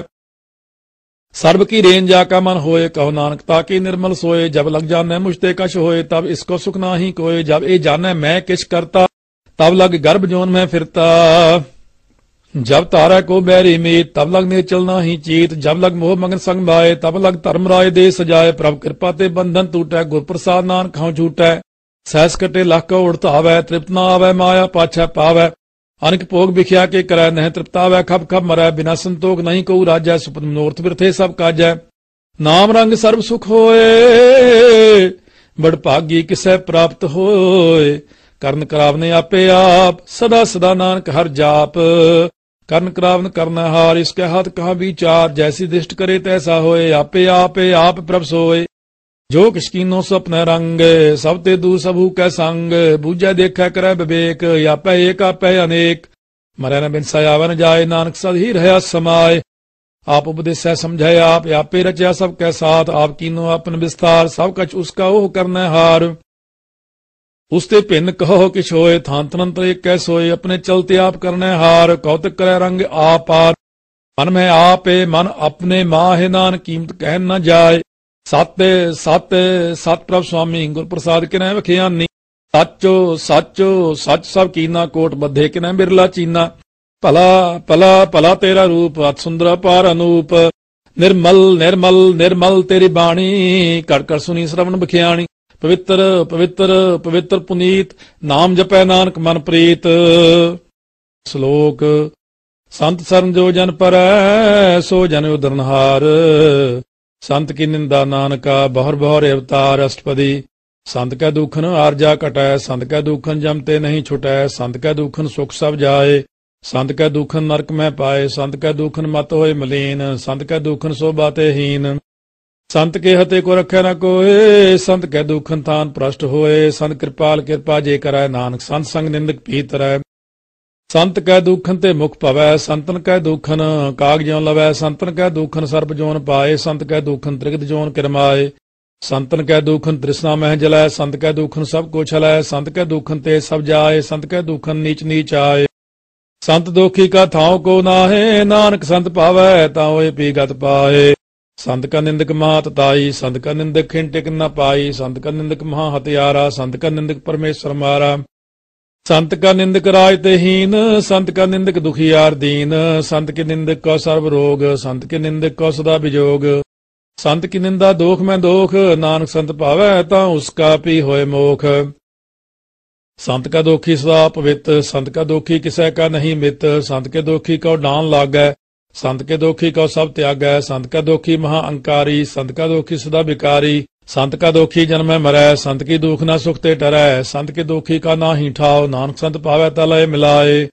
सर्व की रेन जाका मन होए कहो नानक ताकि निर्मल सोए जब लग जाने मुझते कश होए तब इसको सुख ना ही कोए जब ए जाने मैं किस करता तब लग गर्भ जोन में फिरता जब तारा को बैरी मीत तब लग ने चलना ही चीत जब लग मोह मगन संग भाए तब लग धर्म राय दे सजाए प्रभ कृपा ते बंधन टूटे गुर प्रसाद नानक झूठे ਸੈਸ ਕਟੇ ਲੱਕ ਕੋ ਉੜਤਾਵੈ ਤ੍ਰਿਪਤ ਨਾ ਆਵੈ ਮਾਇਆ ਪਾਛੈ ਪਾਵੈ ਅਨਕ ਭੋਗ ਵਿਖਿਆ ਕੇ ਕਰੈ ਨਹਿ ਤ੍ਰਿਪਤਾਵੈ ਖਬ ਖਬ ਮਰੈ ਬਿਨਾ ਸੰਤੋਖ ਨਹੀਂ ਕਉ ਰਾਜੈ ਸੁਪਤ ਮਨੋਰਥ ਬਿਰਥੇ ਸਭ ਕਾਜੈ ਨਾਮ ਰੰਗ ਸਰਬ ਸੁਖ ਹੋਏ ਬੜ ਭਾਗੀ ਕਿਸੈ ਪ੍ਰਾਪਤ ਹੋਏ ਕਰਨ ਕਰਾਵਨੇ ਆਪੇ ਆਪ ਸਦਾ ਸਦਾ ਨਾਨਕ ਹਰ ਜਾਪ ਕਰਨ ਕਰਾਵਨ ਕਰਨਾ ਹਾਰ ਇਸ ਕੈ ਹੱਥ ਕਹਾ ਵਿਚਾਰ ਜੈਸੀ ਦਿਸ਼ਟ ਕਰੇ ਤੈਸਾ ਹੋਏ ਆਪੇ ਆਪੇ ਆਪ ਪ੍ਰਭ ਸੋਏ जो किशकीनो स्वप्न रंग सब ते दू सबू कै संग बूझे देखा करे विवेक या पै एक पै अनेक मर न बिन सयावन जाए नानक सद ही रहा समाय आप उपदेश समझाए आप आपे रचया कै साथ आप कीनो अपन विस्तार सब कछ उसका ओह करना हार उसते भिन्न कहो किश होए थान तनंतर एक कै सोए अपने चलते आप करने हार कौतक करे रंग आप आर मन में आपे मन अपने है नान कीमत कह न जाए ਸਤ ਸਤ ਸਤਪ੍ਰਭ ਸੁਆਮੀ ਗੁਰਪ੍ਰਸਾਦ ਕਿਨੈ ਵਖਿਆਨੀ ਸੱਚੋ ਸੱਚੋ ਸੱਚ ਸਭ ਕੀਨਾ ਕੋਟ ਬੱਧੇ ਕਿਨੈ ਬਿਰਲਾ ਚੀਨਾ ਭਲਾ ਭਲਾ ਭਲਾ ਤੇਰਾ ਰੂਪ ਅਤ ਸੁੰਦਰ ਪਾਰ ਅਨੂਪ ਨਿਰਮਲ ਨਿਰਮਲ ਨਿਰਮਲ ਤੇਰੀ ਬਾਣੀ ਕੜ ਕੜ ਸੁਣੀ ਸ਼ਰਵਣ ਬਖਿਆਣੀ ਪਵਿੱਤਰ ਪਵਿੱਤਰ ਪਵਿੱਤਰ ਪੁਨੀਤ ਨਾਮ ਜਪੈ ਨਾਨਕ ਮਨ ਪ੍ਰੀਤ ਸ਼ਲੋਕ ਸੰਤ ਸਰਨ ਜੋ ਜਨ ਪਰੈ ਸੋ ਜਨ ਉਦਰਨਹਾਰ ਸੰਤ ਕੀ ਨਿੰਦਾ ਨਾਨਕਾ ਬਹੁਰ ਬਹੁਰ ਅਵਤਾਰ ਅਸ਼ਟਪਦੀ ਸੰਤ ਕਾ ਦੁਖਨ ਆਰਜਾ ਕਟੈ ਸੰਤ ਕਾ ਦੁਖਨ ਜਮਤੇ ਨਹੀਂ ਛੁਟੈ ਸੰਤ ਕਾ ਦੁਖਨ ਸੁਖ ਸਭ ਜਾਏ ਸੰਤ ਕਾ ਦੁਖਨ ਨਰਕ ਮੈਂ ਪਾਏ ਸੰਤ ਕਾ ਦੁਖਨ ਮਤ ਹੋਏ ਮਲੀਨ ਸੰਤ ਕਾ ਦੁਖਨ ਸੋਭਾ ਤੇ ਹੀਨ ਸੰਤ ਕੇ ਹਤੇ ਕੋ ਰੱਖਿਆ ਨਾ ਕੋਏ ਸੰਤ ਕੈ ਦੁਖਨ ਤਾਨ ਪ੍ਰਸ਼ਟ ਹੋਏ ਸੰਤ ਕਿਰਪਾਲ ਕਿਰਪਾ ਜੇ ਕਰੈ ਨਾਨਕ ਸੰਤ ਸੰਗ ਨਿੰਦਕ ਪੀਤ ਰਹਿ ਸੰਤ ਕੈ ਦੁਖਨ ਤੇ ਮੁਖ ਭਵੈ ਸੰਤਨ ਕੈ ਦੁਖਨ ਕਾਗ ਲਵੈ ਸੰਤਨ ਕੈ ਦੁਖਨ ਸਰਬ ਜੋਨ ਪਾਏ ਸੰਤ ਕੈ ਦੁਖਨ ਤ੍ਰਿਗਤ ਜੋਨ ਕਿਰਮਾਏ ਸੰਤਨ ਕੈ ਦੁਖਨ ਤ੍ਰਿਸ਼ਨਾ ਮਹਿ ਜਲੈ ਸੰਤ ਕੈ ਦੁਖਨ ਸਭ ਕੁਛ ਛਲੈ ਸੰਤ ਕੈ ਦੁਖਨ ਤੇ ਸਭ ਜਾਏ ਸੰਤ ਕੈ ਦੁਖਨ ਨੀਚ ਨੀਚ ਆਏ ਸੰਤ ਦੋਖੀ ਕਾ ਥਾਉ ਕੋ ਨਾਹੇ ਨਾਨਕ ਸੰਤ ਪਾਵੈ ਤਾਉਏ ਪੀ ਗਤ ਪਾਏ ਸੰਤ ਕਾ ਨਿੰਦਕ ਮਾਤ ਤਾਈ ਸੰਤ ਕਾ ਨਿੰਦਕ ਖਿੰਟਿਕ ਨਾ ਪਾਈ ਸੰਤ ਕਾ ਨਿੰਦਕ ਮਹਾ ਹਤਿਆਰਾ ਸੰਤ ਕਾ ਨਿੰਦਕ ਪਰਮੇਸ਼ਰ ਮਾਰਾ ਸੰਤ ਕਾ ਨਿੰਦਕ ਰਾਜ ਤੇ ਸੰਤ ਕਾ ਨਿੰਦਕ ਦੁਖੀ ਯਾਰ ਦੀਨ ਸੰਤ ਕੇ ਨਿੰਦਕ ਕੋ ਸਰਬ ਰੋਗ ਸੰਤ ਕੇ ਨਿੰਦਕ ਕੋ ਸਦਾ ਵਿਜੋਗ ਸੰਤ ਕੀ ਨਿੰਦਾ ਦੋਖ ਮੈਂ ਦੋਖ ਨਾਨਕ ਸੰਤ ਭਾਵੈ ਤਾਂ ਉਸ ਕਾ ਪੀ ਹੋਏ ਮੋਖ ਸੰਤ ਕਾ ਦੋਖੀ ਸਦਾ ਪਵਿੱਤ ਸੰਤ ਕਾ ਦੋਖੀ ਕਿਸੈ ਕਾ ਨਹੀਂ ਮਿਤ ਸੰਤ ਕੇ ਦੋਖੀ ਕਉ ਡਾਨ ਲਾਗੈ ਸੰਤ ਕੇ ਦੋਖੀ ਕਉ ਸਭ ਤਿਆਗੈ ਸੰਤ ਕਾ ਦੋਖੀ ਮਹਾ ਅਹੰਕਾਰੀ ਸੰਤ ਕਾ ਦੋਖੀ ਸਦਾ ਵਿਕਾਰੀ ਸੰਤ ਕਾ ਦੋਖੀ ਜਨਮੈ ਮਰੈ ਸੰਤ ਕੀ ਦੁਖ ਨਾ ਸੁਖ ਤੇ ਟਰੈ ਸੰਤ ਕੇ ਦੋਖੀ ਕਾ ਨਾ ਹੀ ਠਾਉ ਨਾਨਕ ਸੰਤ ਪਾਵੈ ਤਲੈ ਮਿਲਾਏ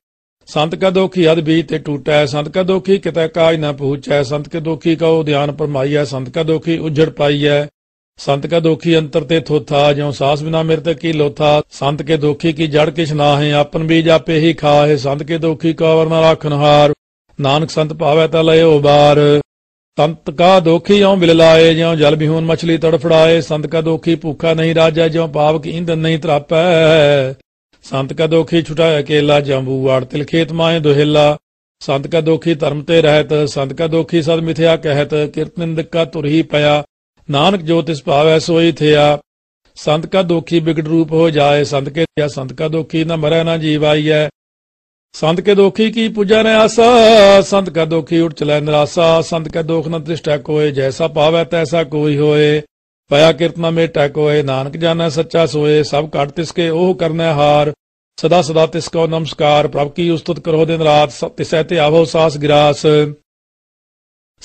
ਸੰਤ ਕਾ ਦੋਖੀ ਅਦ ਬੀ ਤੇ ਟੂਟੈ ਸੰਤ ਕਾ ਦੋਖੀ ਕਿਤੇ ਕਾਜ ਨਾ ਪਹੁੰਚੈ ਸੰਤ ਕੇ ਦੋਖੀ ਕਉ ਧਿਆਨ ਪਰਮਾਈਐ ਸੰਤ ਕਾ ਦੋਖੀ ਉਜੜ ਪਾਈਐ ਸੰਤ ਕਾ ਦੋਖੀ ਅੰਤਰ ਤੇ ਥੋਥਾ ਜਿਉ ਸਾਸ ਬਿਨਾ ਮਿਰ ਤੇ ਕੀ ਲੋਥਾ ਸੰਤ ਕੇ ਦੋਖੀ ਕੀ ਜੜ ਕਿਛ ਨਾ ਹੈ ਆਪਨ ਬੀਜ ਆਪੇ ਹੀ ਖਾਹੇ ਸੰਤ ਕੇ ਦੋਖੀ ਕਾ ਵਰਨਾ ਰਾਖਨ ਹਾਰ ਨਾਨਕ ਸੰਤ ਪਾਵੈ ਤਾ ਲਇਓ ਬਾਰ ਤੰਤ ਕਾ ਦੋਖੀ ਮਿਲ ਲਾਏ ਜਿਉ ਜਲ ਬਿਹੂਨ ਮਛਲੀ ਤੜਫੜਾਏ ਸੰਤ ਕਾ ਦੋਖੀ ਭੁੱਖਾ ਨਹੀਂ ਰਾਜਾ ਜਿਉ ਪਾਵਕ ਇੰਦ ਨਹੀਂ ਤਰਾਪੈ ਸੰਤ ਕਾ ਦੋਖੀ ਛੁਟਾਇ ਅਕੇਲਾ ਜੰਬੂ ਵਾੜ ਤਿਲ ਖੇਤ ਮਾਏ ਦੁਹਿਲਾ ਸੰਤ ਕਾ ਦੋਖੀ ਧਰਮ ਤੇ ਰਹਿਤ ਸੰਤ ਕਾ ਦੋਖੀ ਸਦ ਮਿਥਿਆ ਕਹਿਤ ਕਿਰਤਨਿੰਦ ਕਾ ਤੁਰਹੀ ਪਿਆ ਨਾਨਕ ਜੋ ਤਿਸ ਭਾਵੈ ਸੋਈ ਥਿਆ ਸੰਤ ਕਾ ਦੋਖੀ ਵਿਗੜ ਰੂਪ ਹੋ ਜਾਏ ਸੰਤ ਕੇ ਜਾਂ ਸੰਤ ਕਾ ਦੋਖੀ ਨਾ ਮਰੈ ਨਾ ਜੀਵਾਈਐ ਸੰਤ ਕੇ ਦੋਖੀ ਕੀ ਪੂਜਾ ਨੇ ਆਸਾ ਸੰਤ ਕਾ ਦੋਖੀ ਉੱਠ ਚਲੇ ਨਿਰਾਸਾ ਸੰਤ ਕਾ ਦੋਖ ਨ ਤ੍ਰਿਸ਼ਟਾ ਕੋਏ ਜੈਸਾ ਪਾਵੈ ਤੈਸਾ ਕੋਈ ਹੋਏ ਪਾਇਆ ਕੀਰਤਨਾ ਮੇ ਕੋਏ ਨਾਨਕ ਜਾਨਾ ਸੱਚਾ ਸੋਏ ਸਭ ਘਟ ਤਿਸ ਕੇ ਉਹ ਕਰਨੈ ਹਾਰ ਸਦਾ ਸਦਾ ਤਿਸ ਕੋ ਨਮਸਕਾਰ ਪ੍ਰਭ ਕੀ ਉਸਤਤ ਕਰੋ ਦਿਨ ਰਾਤ ਤਿਸੈ ਤੇ ਆਵੋ ਸਾਸ ਗਿਰਾਸ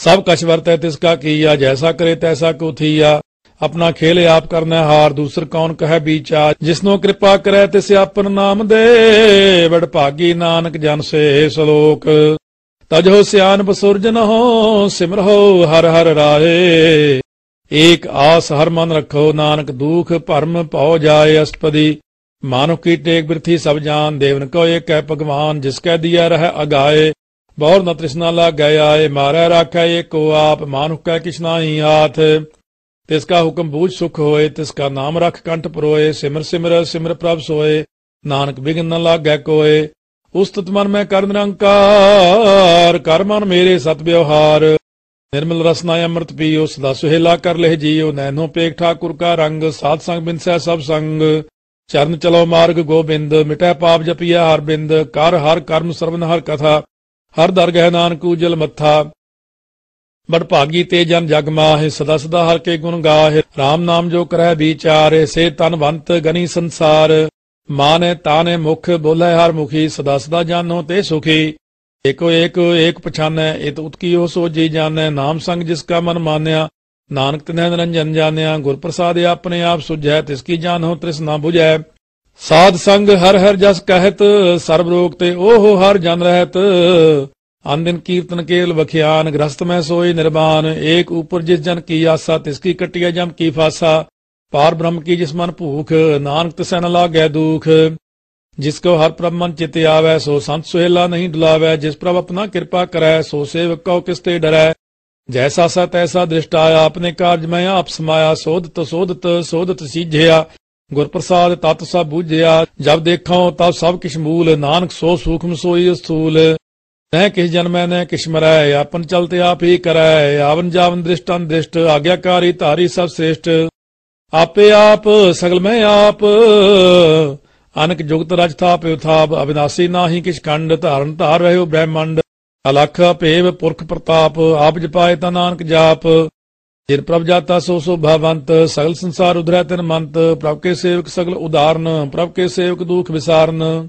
ਸਭ ਕਛ ਵਰਤੈ ਤਿਸ ਕਾ ਕੀਆ ਜੈਸਾ ਕਰੇ ਤੈਸਾ ਕੋ ਥੀਆ ਆਪਣਾ ਖੇਲ ਆਪ ਕਰਨਾ ਹਾਰ ਦੂਸਰ ਕੌਣ ਕਹੈ ਵਿਚਾਰ ਜਿਸਨੋ ਕਿਰਪਾ ਕਰੈ ਤਿਸ ਆਪਨ ਨਾਮ ਦੇ ਵਡ ਭਾਗੀ ਨਾਨਕ ਜਨ ਸੇ ਸ਼ਲੋਕ ਤਜੋ ਸਿਆਨ ਬਸੁਰਜਨ ਹੋ ਹੋ ਹਰ ਹਰ ਰਾਏ ਏਕ ਆਸ ਹਰ ਮਨ ਰੱਖੋ ਨਾਨਕ ਦੂਖ ਭਰਮ ਪਾਉ ਜਾਏ ਅਸਪਦੀ ਮਾਨੁ ਕੀ ਟੇਕ ਬਿਰਥੀ ਸਭ ਜਾਨ ਦੇਵਨ ਕੋ ਏਕ ਹੈ ਭਗਵਾਨ ਜਿਸ ਕੈ ਦਿਆ ਰਹਿ ਅਗਾਏ ਬਹੁਰ ਨ ਤ੍ਰਿਸ਼ਨਾ ਲਾ ਗਏ ਆਏ ਮਾਰੈ ਰਾਖੈ ਏਕੋ ਆਪ ਮਾਨੁ ਕੈ ਕਿਛ ਨਾਹੀ ਆਥ ਤਿਸ ਕਾ ਹੁਕਮ ਬੂਝ ਸੁਖ ਹੋਏ ਤਿਸ ਕਾ ਨਾਮ ਰਖ ਕੰਠ ਪਰੋਏ ਸਿਮਰ ਸਿਮਰ ਸਿਮਰ ਪ੍ਰਭ ਸੋਏ ਨਾਨਕ ਬਿਗਨ ਨ ਲਾਗੈ ਕੋਏ ਉਸਤਤ ਮਨ ਮੈਂ ਕਰ ਨਿਰੰਕਾਰ ਕਰ ਮਨ ਮੇਰੇ ਸਤ ਬਿਵਹਾਰ ਨਿਰਮਲ ਰਸਨਾ ਅੰਮ੍ਰਿਤ ਪੀਓ ਸਦਾ ਸੁਹੇਲਾ ਕਰ ਲਹਿ ਜੀਓ ਨੈਨੋ ਪੇਖ ਠਾਕੁਰ ਕਾ ਰੰਗ ਸਾਧ ਸੰਗ ਬਿਨਸੈ ਸਭ ਸੰਗ ਚਰਨ ਚਲੋ ਮਾਰਗ ਗੋਬਿੰਦ ਮਿਟੈ ਪਾਪ ਜਪੀਐ ਹਰ ਬਿੰਦ ਕਰ ਹਰ ਕਰਮ ਸਰਵਨ ਹਰ ਕਥਾ ਹਰ ਦਰਗਹਿ ਨਾਨਕੂ ਨਾਨਕ ਉਜਲ ਮੱਥਾ ਬੜ ਭਾਗੀ ਤੇ ਜਨ ਜਗ ਮਾਹਿ ਸਦਾ ਸਦਾ ਹਰ ਕੇ ਗੁਣ ਗਾਹਿ RAM ਨਾਮ ਜੋ ਕਰੈ ਵਿਚਾਰ ਸੇ ਤਨਵੰਤ ਗਨੀ ਸੰਸਾਰ ਮਾਨੇ ਤਾਨੇ ਮੁਖ ਬੋਲੇ ਹਰ ਮੁਖੀ ਸਦਾ ਸਦਾ ਜਾਨੋ ਤੇ ਸੁਖੀ ਏਕੋ ਏਕ ਏਕ ਪਛਾਨੈ ਇਤ ਉਤਕੀ ਹੋ ਜੀ ਜਾਣੈ ਨਾਮ ਸੰਗ ਜਿਸ ਕਾ ਮਨ ਮਾਨਿਆ ਨਾਨਕ ਤਨੈ ਨਿਰੰਜਨ ਜਾਣਿਆ ਗੁਰ ਪ੍ਰਸਾਦ ਆਪਣੇ ਆਪ ਸੁਝੈ ਤਿਸ ਕੀ ਜਾਨੋ ਤ੍ਰਿਸ ਨਾ 부ਝੈ ਸਾਧ ਸੰਗ ਹਰ ਹਰ ਜਸ ਕਹਿਤ ਸਰਬ ਰੋਗ ਤੇ ਓਹੋ ਹਰ ਜਨ ਰਹਿਤ ਅੰਦਨ ਕੀਰਤਨ ਕੇਲ ਵਖਿਆਨ ਗ੍ਰਸਤ ਮੈਂ ਸੋਏ ਨਿਰਵਾਨ ਏਕ ਉਪਰ ਜਿਸ ਜਨ ਕੀ ਆਸਾ ਤਿਸ ਕੀ ਕਟਿਆ ਜਮ ਕੀ ਫਾਸਾ ਪਾਰ ਬ੍ਰਹਮ ਕੀ ਜਿਸ ਮਨ ਭੂਖ ਨਾਨਕ ਤਿਸੈ ਨ ਲਾਗੈ ਦੁਖ ਜਿਸ ਕੋ ਹਰ ਪ੍ਰਭ ਮਨ ਚਿਤ ਆਵੈ ਸੋ ਸੰਤ ਸੁਹੇਲਾ ਨਹੀਂ ਡੁਲਾਵੈ ਜਿਸ ਪ੍ਰਭ ਆਪਣਾ ਕਿਰਪਾ ਕਰੈ ਸੋ ਸੇਵਕ ਕੋ ਕਿਸ ਤੇ ਡਰੈ ਜੈਸਾ ਸਾ ਤੈਸਾ ਦ੍ਰਿਸ਼ਟਾ ਆਪਨੇ ਕਾਰਜ ਮੈਂ ਆਪ ਸਮਾਇਆ ਸੋਧ ਸੋਧ ਤ ਤ ਸੋਧ ਤ ਸੀਝਿਆ ਗੁਰ ਪ੍ਰਸਾਦ ਤਤ ਸਭ ਬੁਝਿਆ ਜਬ ਦੇਖਾਂ ਤਬ ਸਭ ਕਿਛ ਮੂਲ ਨਾਨਕ ਸੋ ਸੂਖਮ ਸੋਈ ਅਸਥੂਲ ਤੈ ਕਿਸ ਜਨਮੈ ਨੇ ਕਿਸ਼ਮਰੈ ਆਪਨ ਚਲਤੇ ਆਪ ਹੀ ਕਰੈ ਆਵਨ ਜਾਵਨ ਦ੍ਰਿਸ਼ਟਨ ਦ੍ਰਿਸ਼ਟ ਆਗਿਆਕਾਰੀ ਧਾਰੀ ਸਭ ਸ੍ਰੇਸ਼ਟ ਆਪੇ ਆਪ ਸਗਲ ਮੈਂ ਆਪ ਅਨਕ ਜੁਗਤ ਰਜ ਥਾਪ ਉਥਾਪ ਅਬਿਨਾਸੀ ਨਾਹੀ ਕਿਛ ਕੰਡ ਧਾਰਨ ਧਾਰ ਰਹਿਓ ਬ੍ਰਹਮੰਡ ਅਲਖ ਭੇਵ ਪੁਰਖ ਪ੍ਰਤਾਪ ਆਪ ਜਪਾਏ ਤਾਂ ਨਾਨਕ ਜਾਪ ਜਿਨ ਪ੍ਰਭ ਜਾਤਾ ਸੋ ਸੋ ਭਵੰਤ ਸਗਲ ਸੰਸਾਰ ਉਧਰੈ ਤਨ ਮੰਤ ਪ੍ਰਭ ਕੇ ਸੇਵਕ ਸਗਲ ਉਦਾਰਨ ਪ੍ਰਭ ਕੇ ਸੇਵਕ ਦੁਖ ਵਿਸਾਰਨ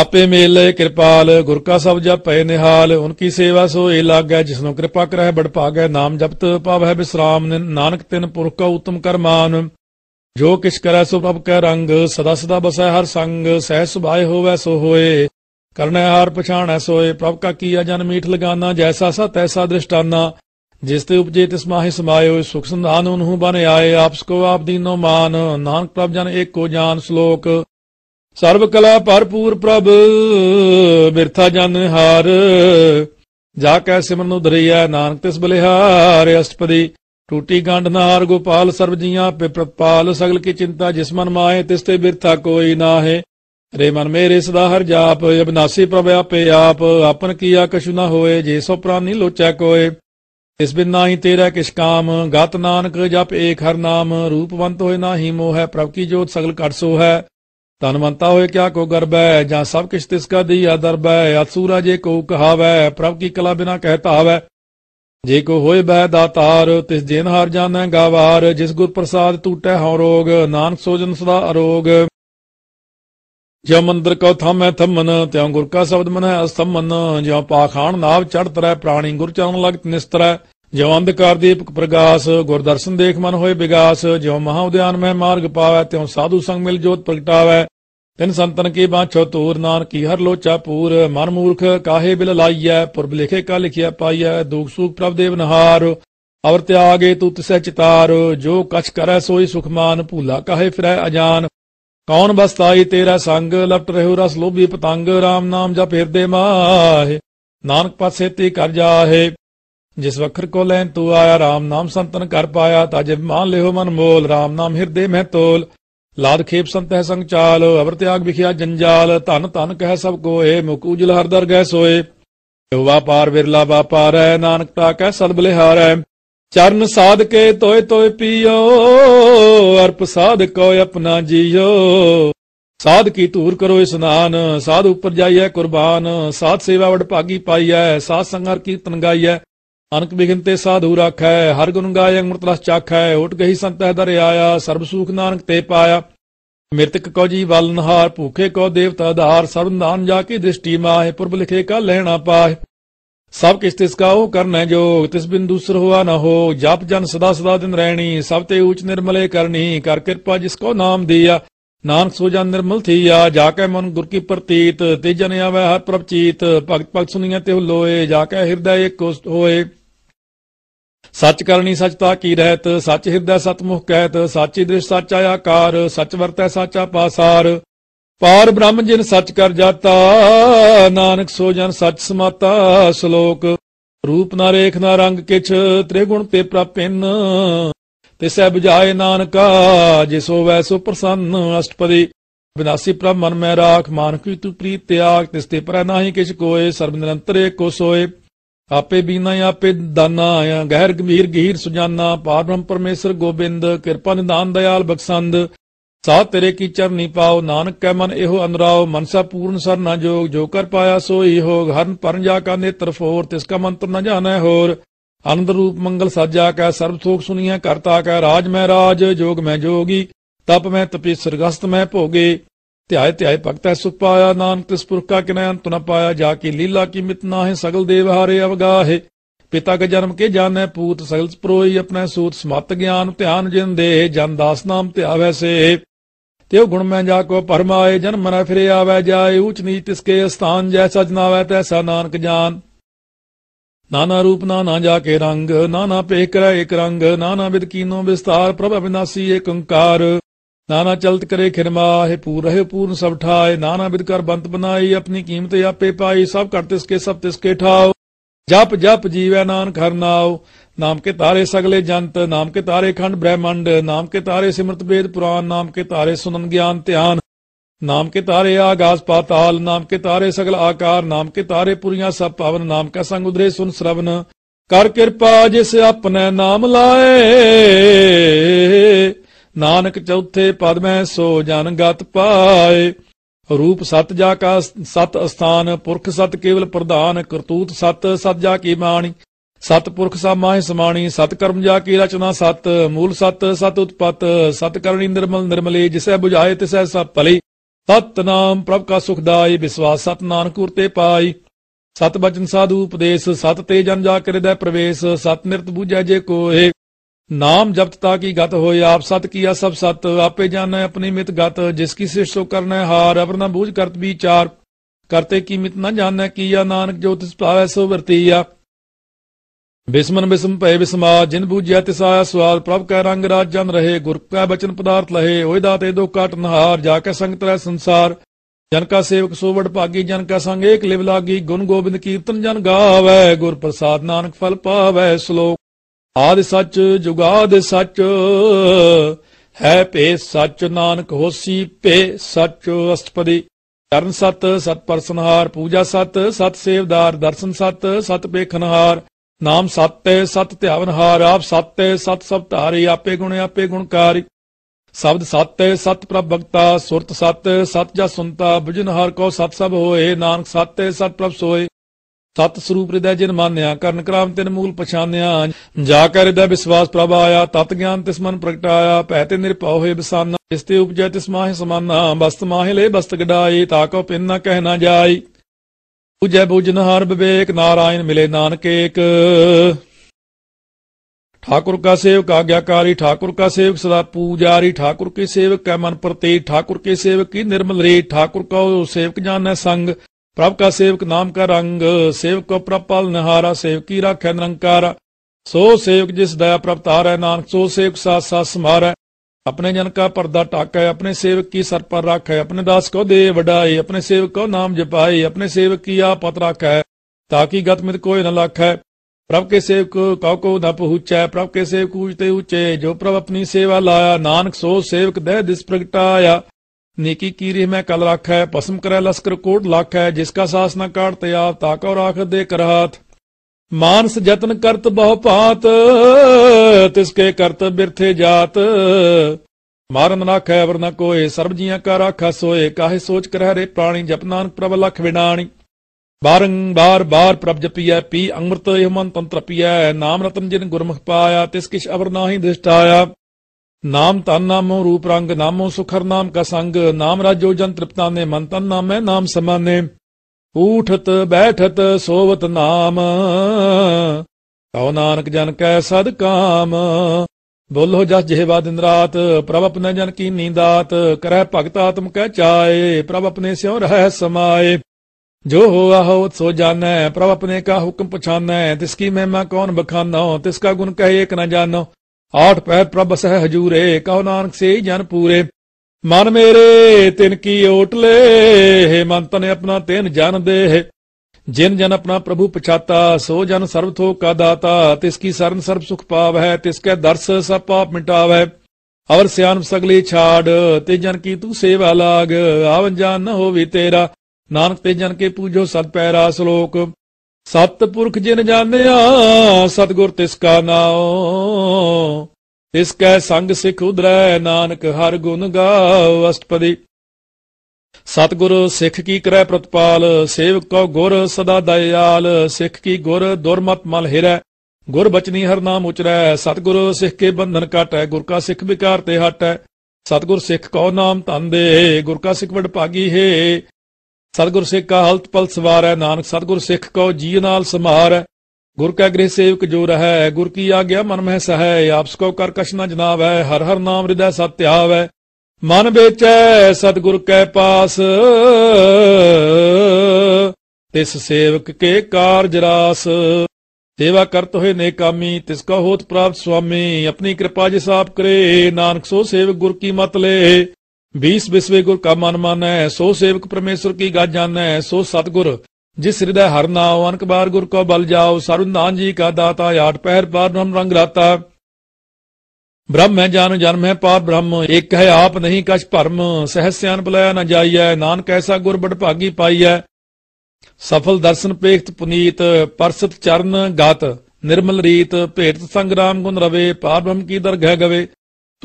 ਆਪੇ ਮੇਲ ਲੈ ਕਿਰਪਾਲ ਗੁਰ ਕਾ ਸਭ ਪਏ ਨਿਹਾਲ ਉਨਕੀ ਸੇਵਾ ਸੋ ਏ ਲਾਗੈ ਨੂੰ ਕਿਰਪਾ ਕਰੈ ਬੜ ਭਾਗੈ ਨਾਮ ਜਪਤ ਪਾਵੈ ਬਿਸਰਾਮ ਨਾਨਕ ਤਿਨ ਪੁਰਖ ਕਾ ਉਤਮ ਕਰਮਾਨ ਜੋ ਕਿਛ ਕਰੈ ਸੋ ਪ੍ਰਭ ਕੈ ਰੰਗ ਸਦਾ ਸਦਾ ਬਸੈ ਹਰ ਸੰਗ ਸਹਿ ਸੁਭਾਏ ਹੋਵੈ ਸੋ ਹੋਏ ਕਰਨੈ ਹਾਰ ਪਛਾਣੈ ਸੋਏ ਪ੍ਰਭ ਕਾ ਕੀਆ ਜਨ ਮੀਠ ਲਗਾਨਾ ਜੈਸਾ ਸਾ ਤੈਸਾ ਦ੍ਰਿਸ਼ਟਾਨਾ ਜਿਸ ਤੇ ਉਪਜੇ ਤਿਸ ਮਾਹਿ ਸਮਾਇਓ ਸੁਖ ਸੰਧਾਨ ਉਹਨੂੰ ਬਨ ਆਏ ਆਪਸ ਕੋ ਆਪ ਦੀਨੋ ਮਾਨ ਨਾਨਕ ਪ੍ਰਭ ਜਨ ਏਕੋ ਜਾਨ ਸ਼ਲੋਕ ਸਰਬ ਕਲਾ ਭਰਪੂਰ ਪ੍ਰਭ ਮਿਰਥਾ ਜਨ ਹਾਰ ਜਾ ਕੈ ਸਿਮਰਨ ਦਰਿਆ ਨਾਨਕ ਤਿਸ ਬਲਿਹਾਰ ਅਸ਼ਟਪਦੀ ਟੂਟੀ ਗੰਢ ਨਾਰ ਗੋਪਾਲ ਸਰਬ ਜੀਆਂ ਪਿਪਰਪਾਲ ਸਗਲ ਕੀ ਚਿੰਤਾ ਜਿਸ ਮਨ ਮਾਏ ਤਿਸ ਤੇ ਬਿਰਥਾ ਕੋਈ ਨਾ ਹੈ ਰੇ ਮਨ ਮੇਰੇ ਸਦਾ ਹਰ ਜਾਪ ਅਬਨਾਸੀ ਪ੍ਰਭ ਆਪੇ ਆਪ ਆਪਨ ਕੀਆ ਕਛੁ ਨਾ ਹੋਏ ਜੇ ਸੋ ਪ੍ਰਾਨੀ ਲੋਚੈ ਕੋਏ ਇਸ ਬਿਨ ਨਾਹੀ ਤੇਰਾ ਕਿਛ ਕਾਮ ਗਤ ਨਾਨਕ ਜਪ ਏਕ ਹਰ ਨਾਮ ਰੂਪਵੰਤ ਹੋਏ ਨਾਹੀ ਮੋਹ ਹੈ ਪ੍ਰਭ ਕੀ ਜੋਤ ਸਗਲ ਘਟ ਸੋ ਹੈ ਧਨਵੰਤਾ ਹੋਏ ਕਿਆ ਕੋ ਗਰਬੈ ਜਾਂ ਸਭ ਕਿਛ ਤਿਸ ਕਾ ਦੀ ਆਦਰਬੈ ਅਸੂਰਾ ਜੇ ਕੋ ਕਹਾਵੈ ਪ੍ਰਭ ਕੀ ਕਲਾ ਬਿਨਾ ਕਹਿਤਾਵੈ ਜੇ ਕੋ ਹੋਏ ਬੈ ਦਾਤਾਰ ਤਿਸ ਜੇਨ ਹਰ ਜਾਣੈ ਗਾਵਾਰ ਜਿਸ ਗੁਰ ਪ੍ਰਸਾਦ ਟੂਟੈ ਹਉ ਰੋਗ ਨਾਨਕ ਸੋਜਨ ਸਦਾ ਅਰੋਗ ਜਿਉ ਮੰਦਰ ਕਉ ਥਮੈ ਥਮਨ ਤਿਉ ਗੁਰ ਕਾ ਸ਼ਬਦ ਮਨੈ ਅਸਮਨ ਜਿਉ ਪਾਖਾਨ ਨਾਵ ਚੜਤ ਤਰੈ ਪ੍ਰਾਣੀ ਗੁਰ ਚਰਨ ਲਗਤ ਨਿਸਤਰੈ ਜਿਉ ਅੰਧਕਾਰ ਦੀਪਕ ਪ੍ਰਗਾਸ ਗੁਰ ਦਰਸ਼ਨ ਦੇਖ ਮਨ ਹੋਏ ਵਿਗਾਸ ਜਿਉ ਮਹਾ ਉਦਿਆਨ ਮੈ ਮਾਰਗ ਪਾਵੈ ਤਿਉ ਸਾਧੂ ਸੰਗ ਮਿਲ ਜੋਤ ਪ੍ਰਗਟਾਵੈ ਤਿੰਨ ਸੰਤਨ ਕੀ ਬਾਛੋ ਤੂਰ ਨਾਨਕੀ ਹਰ ਲੋਚਾ ਪੂਰ ਮਨ ਮੂਰਖ ਕਾਹੇ ਬਿਲ ਲਾਈਐ ਪੁਰਬ ਲਿਖੇ ਕਾ ਲਿਖਿਆ ਪਾਈਐ ਦੁਖ ਸੁਖ ਪ੍ਰਭ ਦੇਵ ਨਹਾਰ ਅਵਰ ਤਿਆਗੇ ਤੂ ਤਿਸੈ ਚਿਤਾਰ ਜੋ ਕਛ ਕਰੈ ਸੋਈ ਸੁਖਮਾਨ ਭੂਲਾ ਕਾਹੇ ਫਿਰੈ ਅਜਾਨ ਕੌਣ ਬਸਤਾਈ ਤੇਰਾ ਸੰਗ ਲਪਟ ਰਹਿਉ ਰਸ ਲੋਭੀ ਪਤੰਗ RAM ਨਾਮ ਜਪ ਦੇ ਮਾਹੇ ਨਾਨਕ ਪਾਸੇ ਤੇ ਕਰ ਜਾਹੇ ਜਿਸ ਵਖਰ ਕੋ ਲੈਨ ਤੂ ਆਇਆ RAM ਨਾਮ ਸੰਤਨ ਕਰ ਪਾਇਆ ਤਜ ਮਾਨ ਲਿਓ ਮਨ ਮੋਲ RAM ਨਾਮ ਹਿਰਦੇ ਮਹਿ ਤੋਲ ਲਾਦ ਖੇਪ ਸੰਤ ਹੈ ਸੰਗ ਚਾਲ ਅਵਰ ਤਿਆਗ ਵਿਖਿਆ ਜੰਜਾਲ ਧਨ ਧਨ ਕਹਿ ਸਭ ਕੋਏ ਮੁਕ ਹਰ ਦਰ ਗੈ ਸੋਏ ਵਾਪਾਰ ਵਿਰਲਾ ਵਾਪਾਰ ਹੈ ਨਾਨਕ ਕਹਿ ਸਦ ਬਲਿਹਾਰ ਹੈ ਚਰਨ ਸਾਧ ਕੇ ਤੋਏ ਤੋਏ ਪੀਓ ਅਰਪ ਸਾਧਕੋ ਕੋ ਆਪਣਾ ਜੀਓ ਸਾਧ ਕੀ ਧੂਰ ਕਰੋ ਇਸਨਾਨ ਸਾਧ ਉੱਪਰ ਜਾਈਐ ਕੁਰਬਾਨ ਸਾਧ ਸੇਵਾ ਵਡ ਭਾਗੀ ਪਾਈਐ ਸਾਧ ਸੰਗਰ ਕੀਰਤਨ ਗਾਈਐ ਅਨਕ ਬਿਗੰਤੇ ਸਾਧੂ ਰਾਖੈ ਹਰ ਗੁਣ ਗਾਏ ਅੰਮ੍ਰਿਤ ਰਸ ਚਾਖੈ ਓਟ ਗਈ ਸੰਤਹਿ ਦਰਿਆਇਆ ਸਰਬ ਸੂਖ ਨਾਨਕ ਤੇ ਪਾਇਆ ਮਿਰਤਕ ਕੋ ਜੀ ਵਲ ਨਹਾਰ ਭੂਖੇ ਕੋ ਦੇਵਤਾ ਆਧਾਰ ਸਰਬ ਨਾਨ ਜਾ ਕੇ ਦ੍ਰਿਸ਼ਟੀ ਮਾਹੇ ਪੁਰਬ ਲਿਖੇ ਕਾ ਲੈਣਾ ਪਾਹੇ ਸਭ ਕਿਸ ਤਿਸ ਕਾ ਉਹ ਕਰਨੈ ਜੋਗ ਤਿਸ ਬਿਨ ਦੂਸਰ ਹੋਆ ਨਾ ਹੋ ਜਪ ਜਨ ਸਦਾ ਸਦਾ ਦਿਨ ਰਹਿਣੀ ਸਭ ਤੇ ਊਚ ਨਿਰਮਲੇ ਕਰਨੀ ਕਰ ਕਿਰਪਾ ਜਿਸ ਕੋ ਨਾਮ ਦੀਆ ਨਾਨਕ ਸੋ ਜਨ ਨਿਰਮਲ ਥੀਆ ਜਾ ਕੇ ਮਨ ਗੁਰ ਕੀ ਪ੍ਰਤੀਤ ਤੇ ਜਨ ਆਵੇ ਹਰ ਪ੍ਰਭ ਚੀਤ ਭਗਤ ਭਗਤ ਸੁਨੀਆਂ ਤੇ ਲੋਏ ਜਾ ਕੇ ਹਿਰਦੈ ਇੱਕ ਹੋਏ ਸੱਚ ਕਰਨੀ ਸਚਤਾ ਕੀ ਰਹਿਤ ਸੱਚ ਹਿਰਦੈ ਸਤਮੁਖ ਕਹਿਤ ਸਾਚੀ ਦ੍ਰਿਸ਼ ਸਾਚਾ ਆਕਾਰ ਸੱਚ ਵਰਤੈ ਸਾਚਾ ਪਾਸਾਰ ਪਾਰ ਬ੍ਰਹਮ ਜਿਨ ਸੱਚ ਕਰ ਜਾਤਾ ਨਾਨਕ ਸੋ ਜਨ ਸੱਚ ਸਮਾਤਾ ਸ਼ਲੋਕ ਰੂਪ ਨਾ ਰੇਖ ਨਾ ਰੰਗ ਕਿਛ ਤ੍ਰਿਗੁਣ ਤੇ ਪ੍ਰਪਿੰਨ ਸਹਿ ਬੁਝਾਏ ਨਾਨਕਾ ਜਿਸੋ ਵੈਸੋ ਪ੍ਰਸੰਨ ਅਸ਼ਟਪਦੀ ਵਿਨਾਸੀ ਪ੍ਰਭ ਮਨ ਮੈ ਰਾਖ ਮਾਨਕੀ ਤੂ ਪ੍ਰੀਤ ਤਿਆਗ ਤਿਸ ਤੇ ਪਰ ਨਾਹੀ ਕਿਛ ਕੋਏ ਸਰਬ ਨਿਰੰਤਰ ਏਕੋ ਸੋਏ ਆਪੇ ਬੀਨਾ ਆਪੇ ਦਾਨਾ ਆਇਆ ਗਹਿਰ ਗਮੀਰ ਗਹੀਰ ਸੁਜਾਨਾ ਪਾਰਮ ਪਰਮੇਸ਼ਰ ਗੋਬਿੰਦ ਕਿਰਪਾ ਨਿਦਾਨ ਦਇਆਲ ਬਖਸੰਦ ਸਾ ਤੇਰੇ ਕੀ ਚਰਨੀ ਪਾਓ ਨਾਨਕ ਕੈ ਮਨ ਇਹੋ ਅਨਰਾਉ ਮਨਸਾ ਪੂਰਨ ਸਰ ਨਾ ਜੋਗ ਜੋ ਕਰ ਪਾਇਆ ਸੋਈ ਹੋਗ ਹਰਨ ਪਰਨ ਜਾ ਕਾ ਨੇਤਰ ਫੋਰ ਤਿਸ ਕਾ ਮੰਤਰ ਨਾ ਜਾਣੈ ਹੋਰ ਅਨੰਦ ਰੂਪ ਮੰਗਲ ਸਾਜਾ ਕੈ ਸਰਬ ਥੋਕ ਸੁਨੀਐ ਕਰਤਾ ਕੈ ਰਾਜ ਮੈਂ ਰਾਜ ਜੋਗ ਮੈਂ ਜੋਗੀ ਤਪ ਮੈਂ ਤਪੀ ਸਰਗਸਤ ਮੈਂ ਭੋਗੇ ਧਿਆਇ ਧਿਆਇ ਭਗਤੈ ਸੁਖ ਪਾਇਆ ਨਾਨਕ ਤਿਸ ਕਿਨੈ ਅੰਤ ਨ ਪਾਇਆ ਜਾ ਕੀ ਲੀਲਾ ਕੀ ਮਿਤ ਨਾਹੀ ਸਗਲ ਦੇਵ ਹਾਰੇ ਅਵਗਾਹੇ ਪਿਤਾ ਕੇ ਜਨਮ ਕੇ ਜਾਣੈ ਪੂਤ ਸਗਲ ਪ੍ਰੋਈ ਆਪਣਾ ਸੂਤ ਸਮਤ ਗਿਆਨ ਧਿਆਨ ਜਿਨ ਦੇ ਜਨ ਦਾਸ ਨਾਮ ਧਿਆਵੈ ਸੇ ਤੇ ਉਹ ਗੁਣ ਮੈਂ ਜਾ ਕੋ ਪਰਮਾਏ ਜਨ ਮਨੈ ਫਿਰੇ ਆਵੈ ਜਾਏ ਊਚ ਨੀਚ ਤਿਸ ਕੇ ਸਥਾਨ ਜੈਸਾ ਜਨਾਵੈ ਤੈਸਾ ਨਾਨਕ ਜਾਨ ਨਾਨਾ ਰੂਪ ਨਾਨਾ ਜਾ ਕੇ ਰੰਗ ਨਾਨਾ ਪੇਖ ਕਰੈ ਇਕ ਰੰਗ ਨਾਨਾ ਵਿਦ ਕੀਨੋ ਵਿਸਤਾਰ ਪ੍ਰਭ ਅਬਿਨਾਸੀ ਏਕੰਕਾਰ ਨਾਨਾ ਚਲਤ ਕਰੇ ਖਿਰਮਾ ਹੈ ਪੂਰ ਰਹੇ ਪੂਰਨ ਸਭ ਠਾਏ ਨਾਨਾ ਬਿਦ ਕਰ ਬੰਤ ਬਨਾਈ ਆਪਣੀ ਕੀਮਤ ਆਪੇ ਪਾਈ ਸਭ ਕਰ ਤਿਸ ਕੇ ਸਭ ਤਿਸ ਕੇ ਠਾਓ ਜਪ ਜਪ ਜੀਵੈ ਨਾਨਕ ਹਰ ਨਾਉ ਨਾਮ ਕੇ ਤਾਰੇ ਸਗਲੇ ਜੰਤ ਨਾਮ ਕੇ ਤਾਰੇ ਖੰਡ ਬ੍ਰਹਿਮੰਡ ਨਾਮ ਕੇ ਤਾਰੇ ਸਿਮਰਤ ਵੇਦ ਪੁਰਾਨ ਨਾਮ ਕੇ ਤਾਰੇ ਸੁਨਨ ਗਿਆਨ ਧਿਆਨ ਨਾਮ ਕੇ ਤਾਰੇ ਆਗਾਸ ਪਾਤਾਲ ਨਾਮ ਕੇ ਤਾਰੇ ਸਗਲ ਆਕਾਰ ਨਾਮ ਕੇ ਤਾਰੇ ਪੁਰੀਆਂ ਸਭ ਪਾਵਨ ਨਾਮ ਕਾ ਸੰਗ ਉਦਰੇ ਸੁਨ ਸਰਵਨ ਕਰ ਕਿਰਪਾ ਜਿਸ ਆਪਣੇ ਨਾਮ ਲਾਏ ਨਾਨਕ ਚੌਥੇ ਪਦ ਮੈਂ ਸੋ ਜਨ ਗਤ ਪਾਏ ਰੂਪ ਸਤ ਜਾ ਕਾ ਸਤ ਅਸਥਾਨ ਪੁਰਖ ਸਤ ਕੇਵਲ ਪ੍ਰਧਾਨ ਕਰਤੂਤ ਸਤ ਸਤ ਜਾ ਕੀ ਮਾਣੀ ਸਤ ਪੁਰਖ ਸਮਾਹਿ ਸਮਾਣੀ ਸਤ ਕਰਮ ਜਾ ਕੀ ਰਚਨਾ ਸਤ ਮੂਲ ਸਤ ਸਤ ਉਤਪਤ ਸਤ ਕਰਨੀ ਨਿਰਮਲ ਨਿਰਮਲੇ ਜਿਸੈ 부ਝਾਏ ਤਿਸੈ ਸਭ ਭਲੇ ਤਤ ਨਾਮ ਪ੍ਰਭ ਕਾ ਸੁਖਦਾਈ ਵਿਸਵਾਸ ਸਤ ਨਾਨਕ ਉਰਤੇ ਪਾਈ ਸਤ ਬਚਨ ਸਾਧੂ ਉਪਦੇਸ਼ ਸਤ ਤੇ ਜਨ ਜਾ ਕੇ ਦਾ ਪ੍ਰਵੇਸ਼ ਸਤ ਨਿਰਤ ਬੂਝੈ ਜੇ ਕੋਏ ਨਾਮ ਜਪਤ ਤਾ ਕੀ ਗਤ ਹੋਏ ਆਪ ਸਤ ਕੀਆ ਸਭ ਸਤ ਆਪੇ ਜਾਣੈ ਆਪਣੀ ਮਿਤ ਗਤ ਜਿਸ ਕੀ ਸਿਸ਼ ਸੋ ਕਰਨਾ ਹਾਰ ਅਬਰ ਨਾ ਬੂਝ ਕਰਤ ਵਿਚਾਰ ਕਰਤੇ ਕੀ ਮਿਤ ਨਾ ਜਾਣੈ ਕੀ ਆ ਨਾਨਕ ਜੋ ਤਿਸ ਪਾਵੈ ਸੋ ਆ ਬਿਸਮਨ ਬਿਸਮ ਭੈ ਬਿਸਮਾ ਜਿਨ ਬੂਝਿਆ ਤਿਸ ਆ ਸਵਾਲ ਪ੍ਰਭ ਕੈ ਰੰਗ ਰਾਜ ਜਨ ਰਹੇ ਗੁਰ ਕੈ ਬਚਨ ਪਦਾਰਥ ਲਹੇ ਓਏ ਦਾਤੇ ਦੋ ਕਟ ਨਹਾਰ ਜਾ ਕੇ ਸੰਗਤ ਰਹਿ ਸੰਸਾਰ ਜਨ ਕਾ ਸੇਵਕ ਸੋ ਵਡ ਭਾਗੀ ਜਨ ਕਾ ਸੰਗ ਏਕ ਲਿਵ ਲਾਗੀ ਗੁਣ ਗੋਬਿੰਦ ਕੀਰਤਨ ਜਨ ਗਾਵੇ ਗੁਰ ਪ੍ਰਸਾਦ ਨਾਨਕ ਫਲ ਪਾਵੇ ਸ਼ਲੋਕ ਆਦ ਸੱਚ ਜੁਗਾਦ ਸੱਚ ਹੈ ਪੇ ਸੱਚ ਨਾਨਕ ਹੋਸੀ ਪੇ ਸੱਚ ਅਸਤਪਦੀ ਚਰਨ ਸਤ ਸਤ ਪਰਸਨਹਾਰ ਪੂਜਾ ਸਤ ਸਤ ਸੇਵਦਾਰ ਦਰਸ਼ਨ ਸਤ ਸਤ ਪੇਖਨਹਾਰ ਨਾਮ ਸਤ ਸਤ ਧਿਆਵਨਹਾਰ ਆਪ ਸਤ ਸਤ ਸਭ ਧਾਰੀ ਆਪੇ ਗੁਣ ਆਪੇ ਗੁਣਕਾਰੀ ਸ਼ਬਦ ਸਤ ਸਤ ਪ੍ਰਭ ਭਗਤਾ ਸੁਰਤ ਸਤ ਸਤ ਜਸ ਸੁਨਤਾ ਬੁਝਨਹਾਰ ਕੋ ਸਤ ਸਭ ਹੋਏ ਨਾਨਕ ਸਤ ਸਤ ਪ੍ਰਭ ਸੋਏ ਤਤ ਸਰੂਪ ਰਿਦਾ ਜਿਨ ਮੰਨਿਆ ਕਰਨ ਕਰਾਮ ਤਿਨ ਮੂਲ ਪਛਾਨਿਆ ਜਾ ਕੇ ਰਿਦਾ ਵਿਸਵਾਸ ਪ੍ਰਭ ਆਇਆ ਤਤ ਗਿਆਨ ਤਿਸ ਮਨ ਪ੍ਰਗਟਾਇਆ ਭੈ ਤੇ ਨਿਰਭਉ ਹੋਏ ਬਸਾਨਾ ਇਸ ਤੇ ਉਪਜੈ ਤਿਸ ਮਾਹਿ ਸਮਾਨਾ ਬਸਤ ਮਾਹਿ ਲੈ ਬਸਤ ਗਡਾਈ ਤਾਕੋ ਪਿੰਨ ਨਾ ਕਹਿ ਨਾ ਜਾਈ ਉਜੈ ਬੁਜਨ ਹਰ ਵਿਵੇਕ ਨਾਰਾਇਣ ਮਿਲੇ ਨਾਨਕ ਏਕ ਠਾਕੁਰ ਕਾ ਸੇਵਕ ਆਗਿਆਕਾਰੀ ਠਾਕੁਰ ਕਾ ਸੇਵਕ ਸਦਾ ਪੂਜਾਰੀ ਠਾਕੁਰ के ਸੇਵਕ का ਮਨ प्रतीत ਠਾਕੁਰ के सेवक ਨਿਰਮਲ निर्मल ਠਾਕੁਰ ਕਾ ਸੇਵਕ ਜਾਨੈ ਸੰਗ ਪ੍ਰਭ ਕਾ ਸੇਵਕ ਨਾਮ ਕਾ ਰੰਗ ਸੇਵਕ ਕੋ ਪ੍ਰਪਲ ਨਿਹਾਰਾ ਸੇਵਕੀ ਰਖੈ ਨਿਰੰਕਾਰ ਸੋ ਸੇਵਕ ਜਿਸ ਦਇਆ ਪ੍ਰਪਤਾਰੈ ਨਾਨਕ ਸੋ ਸੇਵਕ ਸਾਥ ਸਾਥ ਸਮਾਰੈ ਆਪਣੇ ਜਨ ਕਾ ਪਰਦਾ ਟਾਕੈ ਆਪਣੇ ਸੇਵਕ ਕੀ ਸਰ ਪਰ ਰੱਖੈ ਆਪਣੇ ਦਾਸ ਕੋ ਦੇ ਵਡਾਏ ਆਪਣੇ ਸੇਵਕ ਕੋ ਨਾਮ ਜਪਾਈ ਆਪਣੇ ਸੇਵਕ ਕੀ ਆ ਪਤ ਰਖੈ ਤਾਂ ਕੀ ਗਤ ਮਿਤ ਕੋਈ ਨ ਲਖੈ ਪ੍ਰਭ ਕੇ ਸੇਵਕ ਕਉ ਕੋ ਨ ਪਹੁੰਚੈ ਪ੍ਰਭ ਕੇ ਸੇਵਕ ਉਚਤੇ ਉਚੇ ਜੋ ਪ੍ਰਭ ਆਪਣੀ ਸੇਵਾ ਲਾਇਆ ਨਾਨਕ ਸੋ ਸੇਵਕ ਦੇ ਦਿਸ ਪ੍ਰਗਟਾਇਆ नेकी की रेह में कल राख है पसम करे लस्कर कोट लाख है जिसका सास न ਤਿਆਬ तयाब ताका और ਦੇ दे ਮਾਨਸ ਜਤਨ ਕਰਤ ਬਹੁ ਭਾਤ ਤਿਸ ਕੇ ਕਰਤ ਬਿਰਥੇ ਜਾਤ ਮਾਰਨ ਨਾਖੈ ਨਾ ਕੋਏ ਸਰਬ ਜੀਆਂ ਕਾ ਰਾਖਾ ਸੋਏ ਕਾਹੇ ਸੋਚ ਕਰਹਿ ਰੇ ਪ੍ਰਾਣੀ ਜਪ ਨਾਨਕ ਪ੍ਰਭ ਲਖ ਵਿਣਾਣੀ ਬਾਰੰਬਾਰ ਬਾਰ ਪ੍ਰਭ ਜਪੀਐ ਪੀ ਅੰਮ੍ਰਿਤ ਇਹ ਮਨ ਤੰਤਰ ਪੀਐ ਨਾਮ ਰਤਨ ਜਿਨ ਗੁਰਮੁਖ ਪਾਇਆ ਤਿਸ ਕਿਛ ਅਵਰ ਨਾਹੀ ਦਿਸ਼ਟਾਇਆ नाम तन नामो रूप रंग नामो सुखर नाम का संग नाम राजो जन तृप्ताने मन तन नाम है नाम समाने उठत बैठत सोवत नाम कौ नानक जन कै सद काम बोलो जस जेवा दिन रात प्रभ अपने जन की नींदात करह भगत आत्म कह चाए प्रभ अपने स्यो रह समाए जो हो हो सो जान प्रभ अपने का हुक्म पछाने तिसकी महिमा कौन बखानो तिसका गुण कह एक न जानो आठ पैर प्रभ सह हजूरे कहो नानक से जन पूरे मन मेरे तिन की ओटले हे मन तने अपना तेन जन दे जिन जन अपना प्रभु पछाता सो जन सर्व थो का दाता तिसकी सरन सर्व सुख पाव है तिसके दर्श सब पाप मिटाव है अवर सियान सगली छाड़ ते जन की तू सेवा लाग आवन जान न होवी तेरा नानक ते जन के पूजो सद पैरा श्लोक ਸਤਪੁਰਖ ਜਿਨ ਜਾਣਿਆ ਸਤਗੁਰ ਤਿਸ ਕਾ ਨਾਉ ਤਿਸ ਕੈ ਸੰਗ ਸਿਖ ਉਦਰੈ ਨਾਨਕ ਹਰ ਗੁਣ ਗਾਉ ਅਸ਼ਟਪਦੀ ਸਤਗੁਰ ਸਿੱਖ ਕੀ ਕਰੈ ਪ੍ਰਤਪਾਲ ਸੇਵਕ ਕੋ ਗੁਰ ਸਦਾ ਦਇਆਲ ਸਿੱਖ ਕੀ ਗੁਰ ਦੁਰਮਤ ਮਲ ਹਿਰੈ ਗੁਰ ਬਚਨੀ ਹਰ ਨਾਮ ਉਚਰੈ ਸਤਗੁਰ ਸਿੱਖ ਕੇ ਬੰਧਨ ਕਟੈ ਗੁਰ ਕਾ ਸਿੱਖ ਵਿਕਾਰ ਤੇ ਹਟੈ ਸਤਗੁਰ ਸਿੱਖ ਕੋ ਨਾਮ ਧੰਦੇ ਗੁਰ ਕਾ ਸਿੱਖ ਵਡ ਭਾਗੀ ਹੈ ਸਤਗੁਰ ਸੇਖਾ ਹਲਤ ਪਲ ਹੈ ਨਾਨਕ ਸਤਗੁਰ ਸਿੱਖ ਕੋ ਜੀ ਨਾਲ ਹੈ ਗੁਰ ਕੈ ਗ੍ਰਹਿ ਸੇਵਕ ਜੋ ਹੈ ਗੁਰ ਕੀ ਆਗਿਆ ਮਨ ਮਹਿ ਸਹੈ ਆਪਸ ਕੋ ਕਰ ਕਸ਼ਨਾ ਜਨਾਬ ਹੈ ਹਰ ਹਰ ਨਾਮ ਰਿਦੈ ਸਤਿ ਆਵੈ ਮਨ ਵੇਚੈ ਸਤਗੁਰ ਕੈ ਪਾਸ ਤਿਸ ਸੇਵਕ ਕੇ ਕਾਰਜ ਰਾਸ ਸੇਵਾ ਕਰਤ ਹੋਏ ਨੇਕਾਮੀ ਤਿਸ ਕਾ ਹੋਤ ਪ੍ਰਾਪਤ ਸੁਆਮੀ ਆਪਣੀ ਕਿਰਪਾ ਜਿ ਸਾਪ ਕਰੇ ਨਾਨਕ ਸੋ ਸੇਵਕ ਗੁਰ ਕੀ ਮਤ ਲੇ 20 बिस्वे गुरु का मन माना सो सेवक परमेश्वर की गा जाना सो सतगुरु जिस हृदय हर नाओ अनक बार गुरु को बल जाओ सारु सारुदान जी का दाता आठ पैर पार ब्रह्म रंग राता ब्रह्म है जान जन्म है पार ब्रह्म एक है आप नहीं कछ भरम सहस्यान सियान बुलाया न है नानक ऐसा गुरु बडभागी पाई है सफल दर्शन पेखत पुनीत परसत चरण गात निर्मल रीत ਭੇਟ संग्राम गुण रवे ਪਾਰ ਬ੍ਰਹਮ ਕੀ ਦਰਗਹਿ ਗਵੇ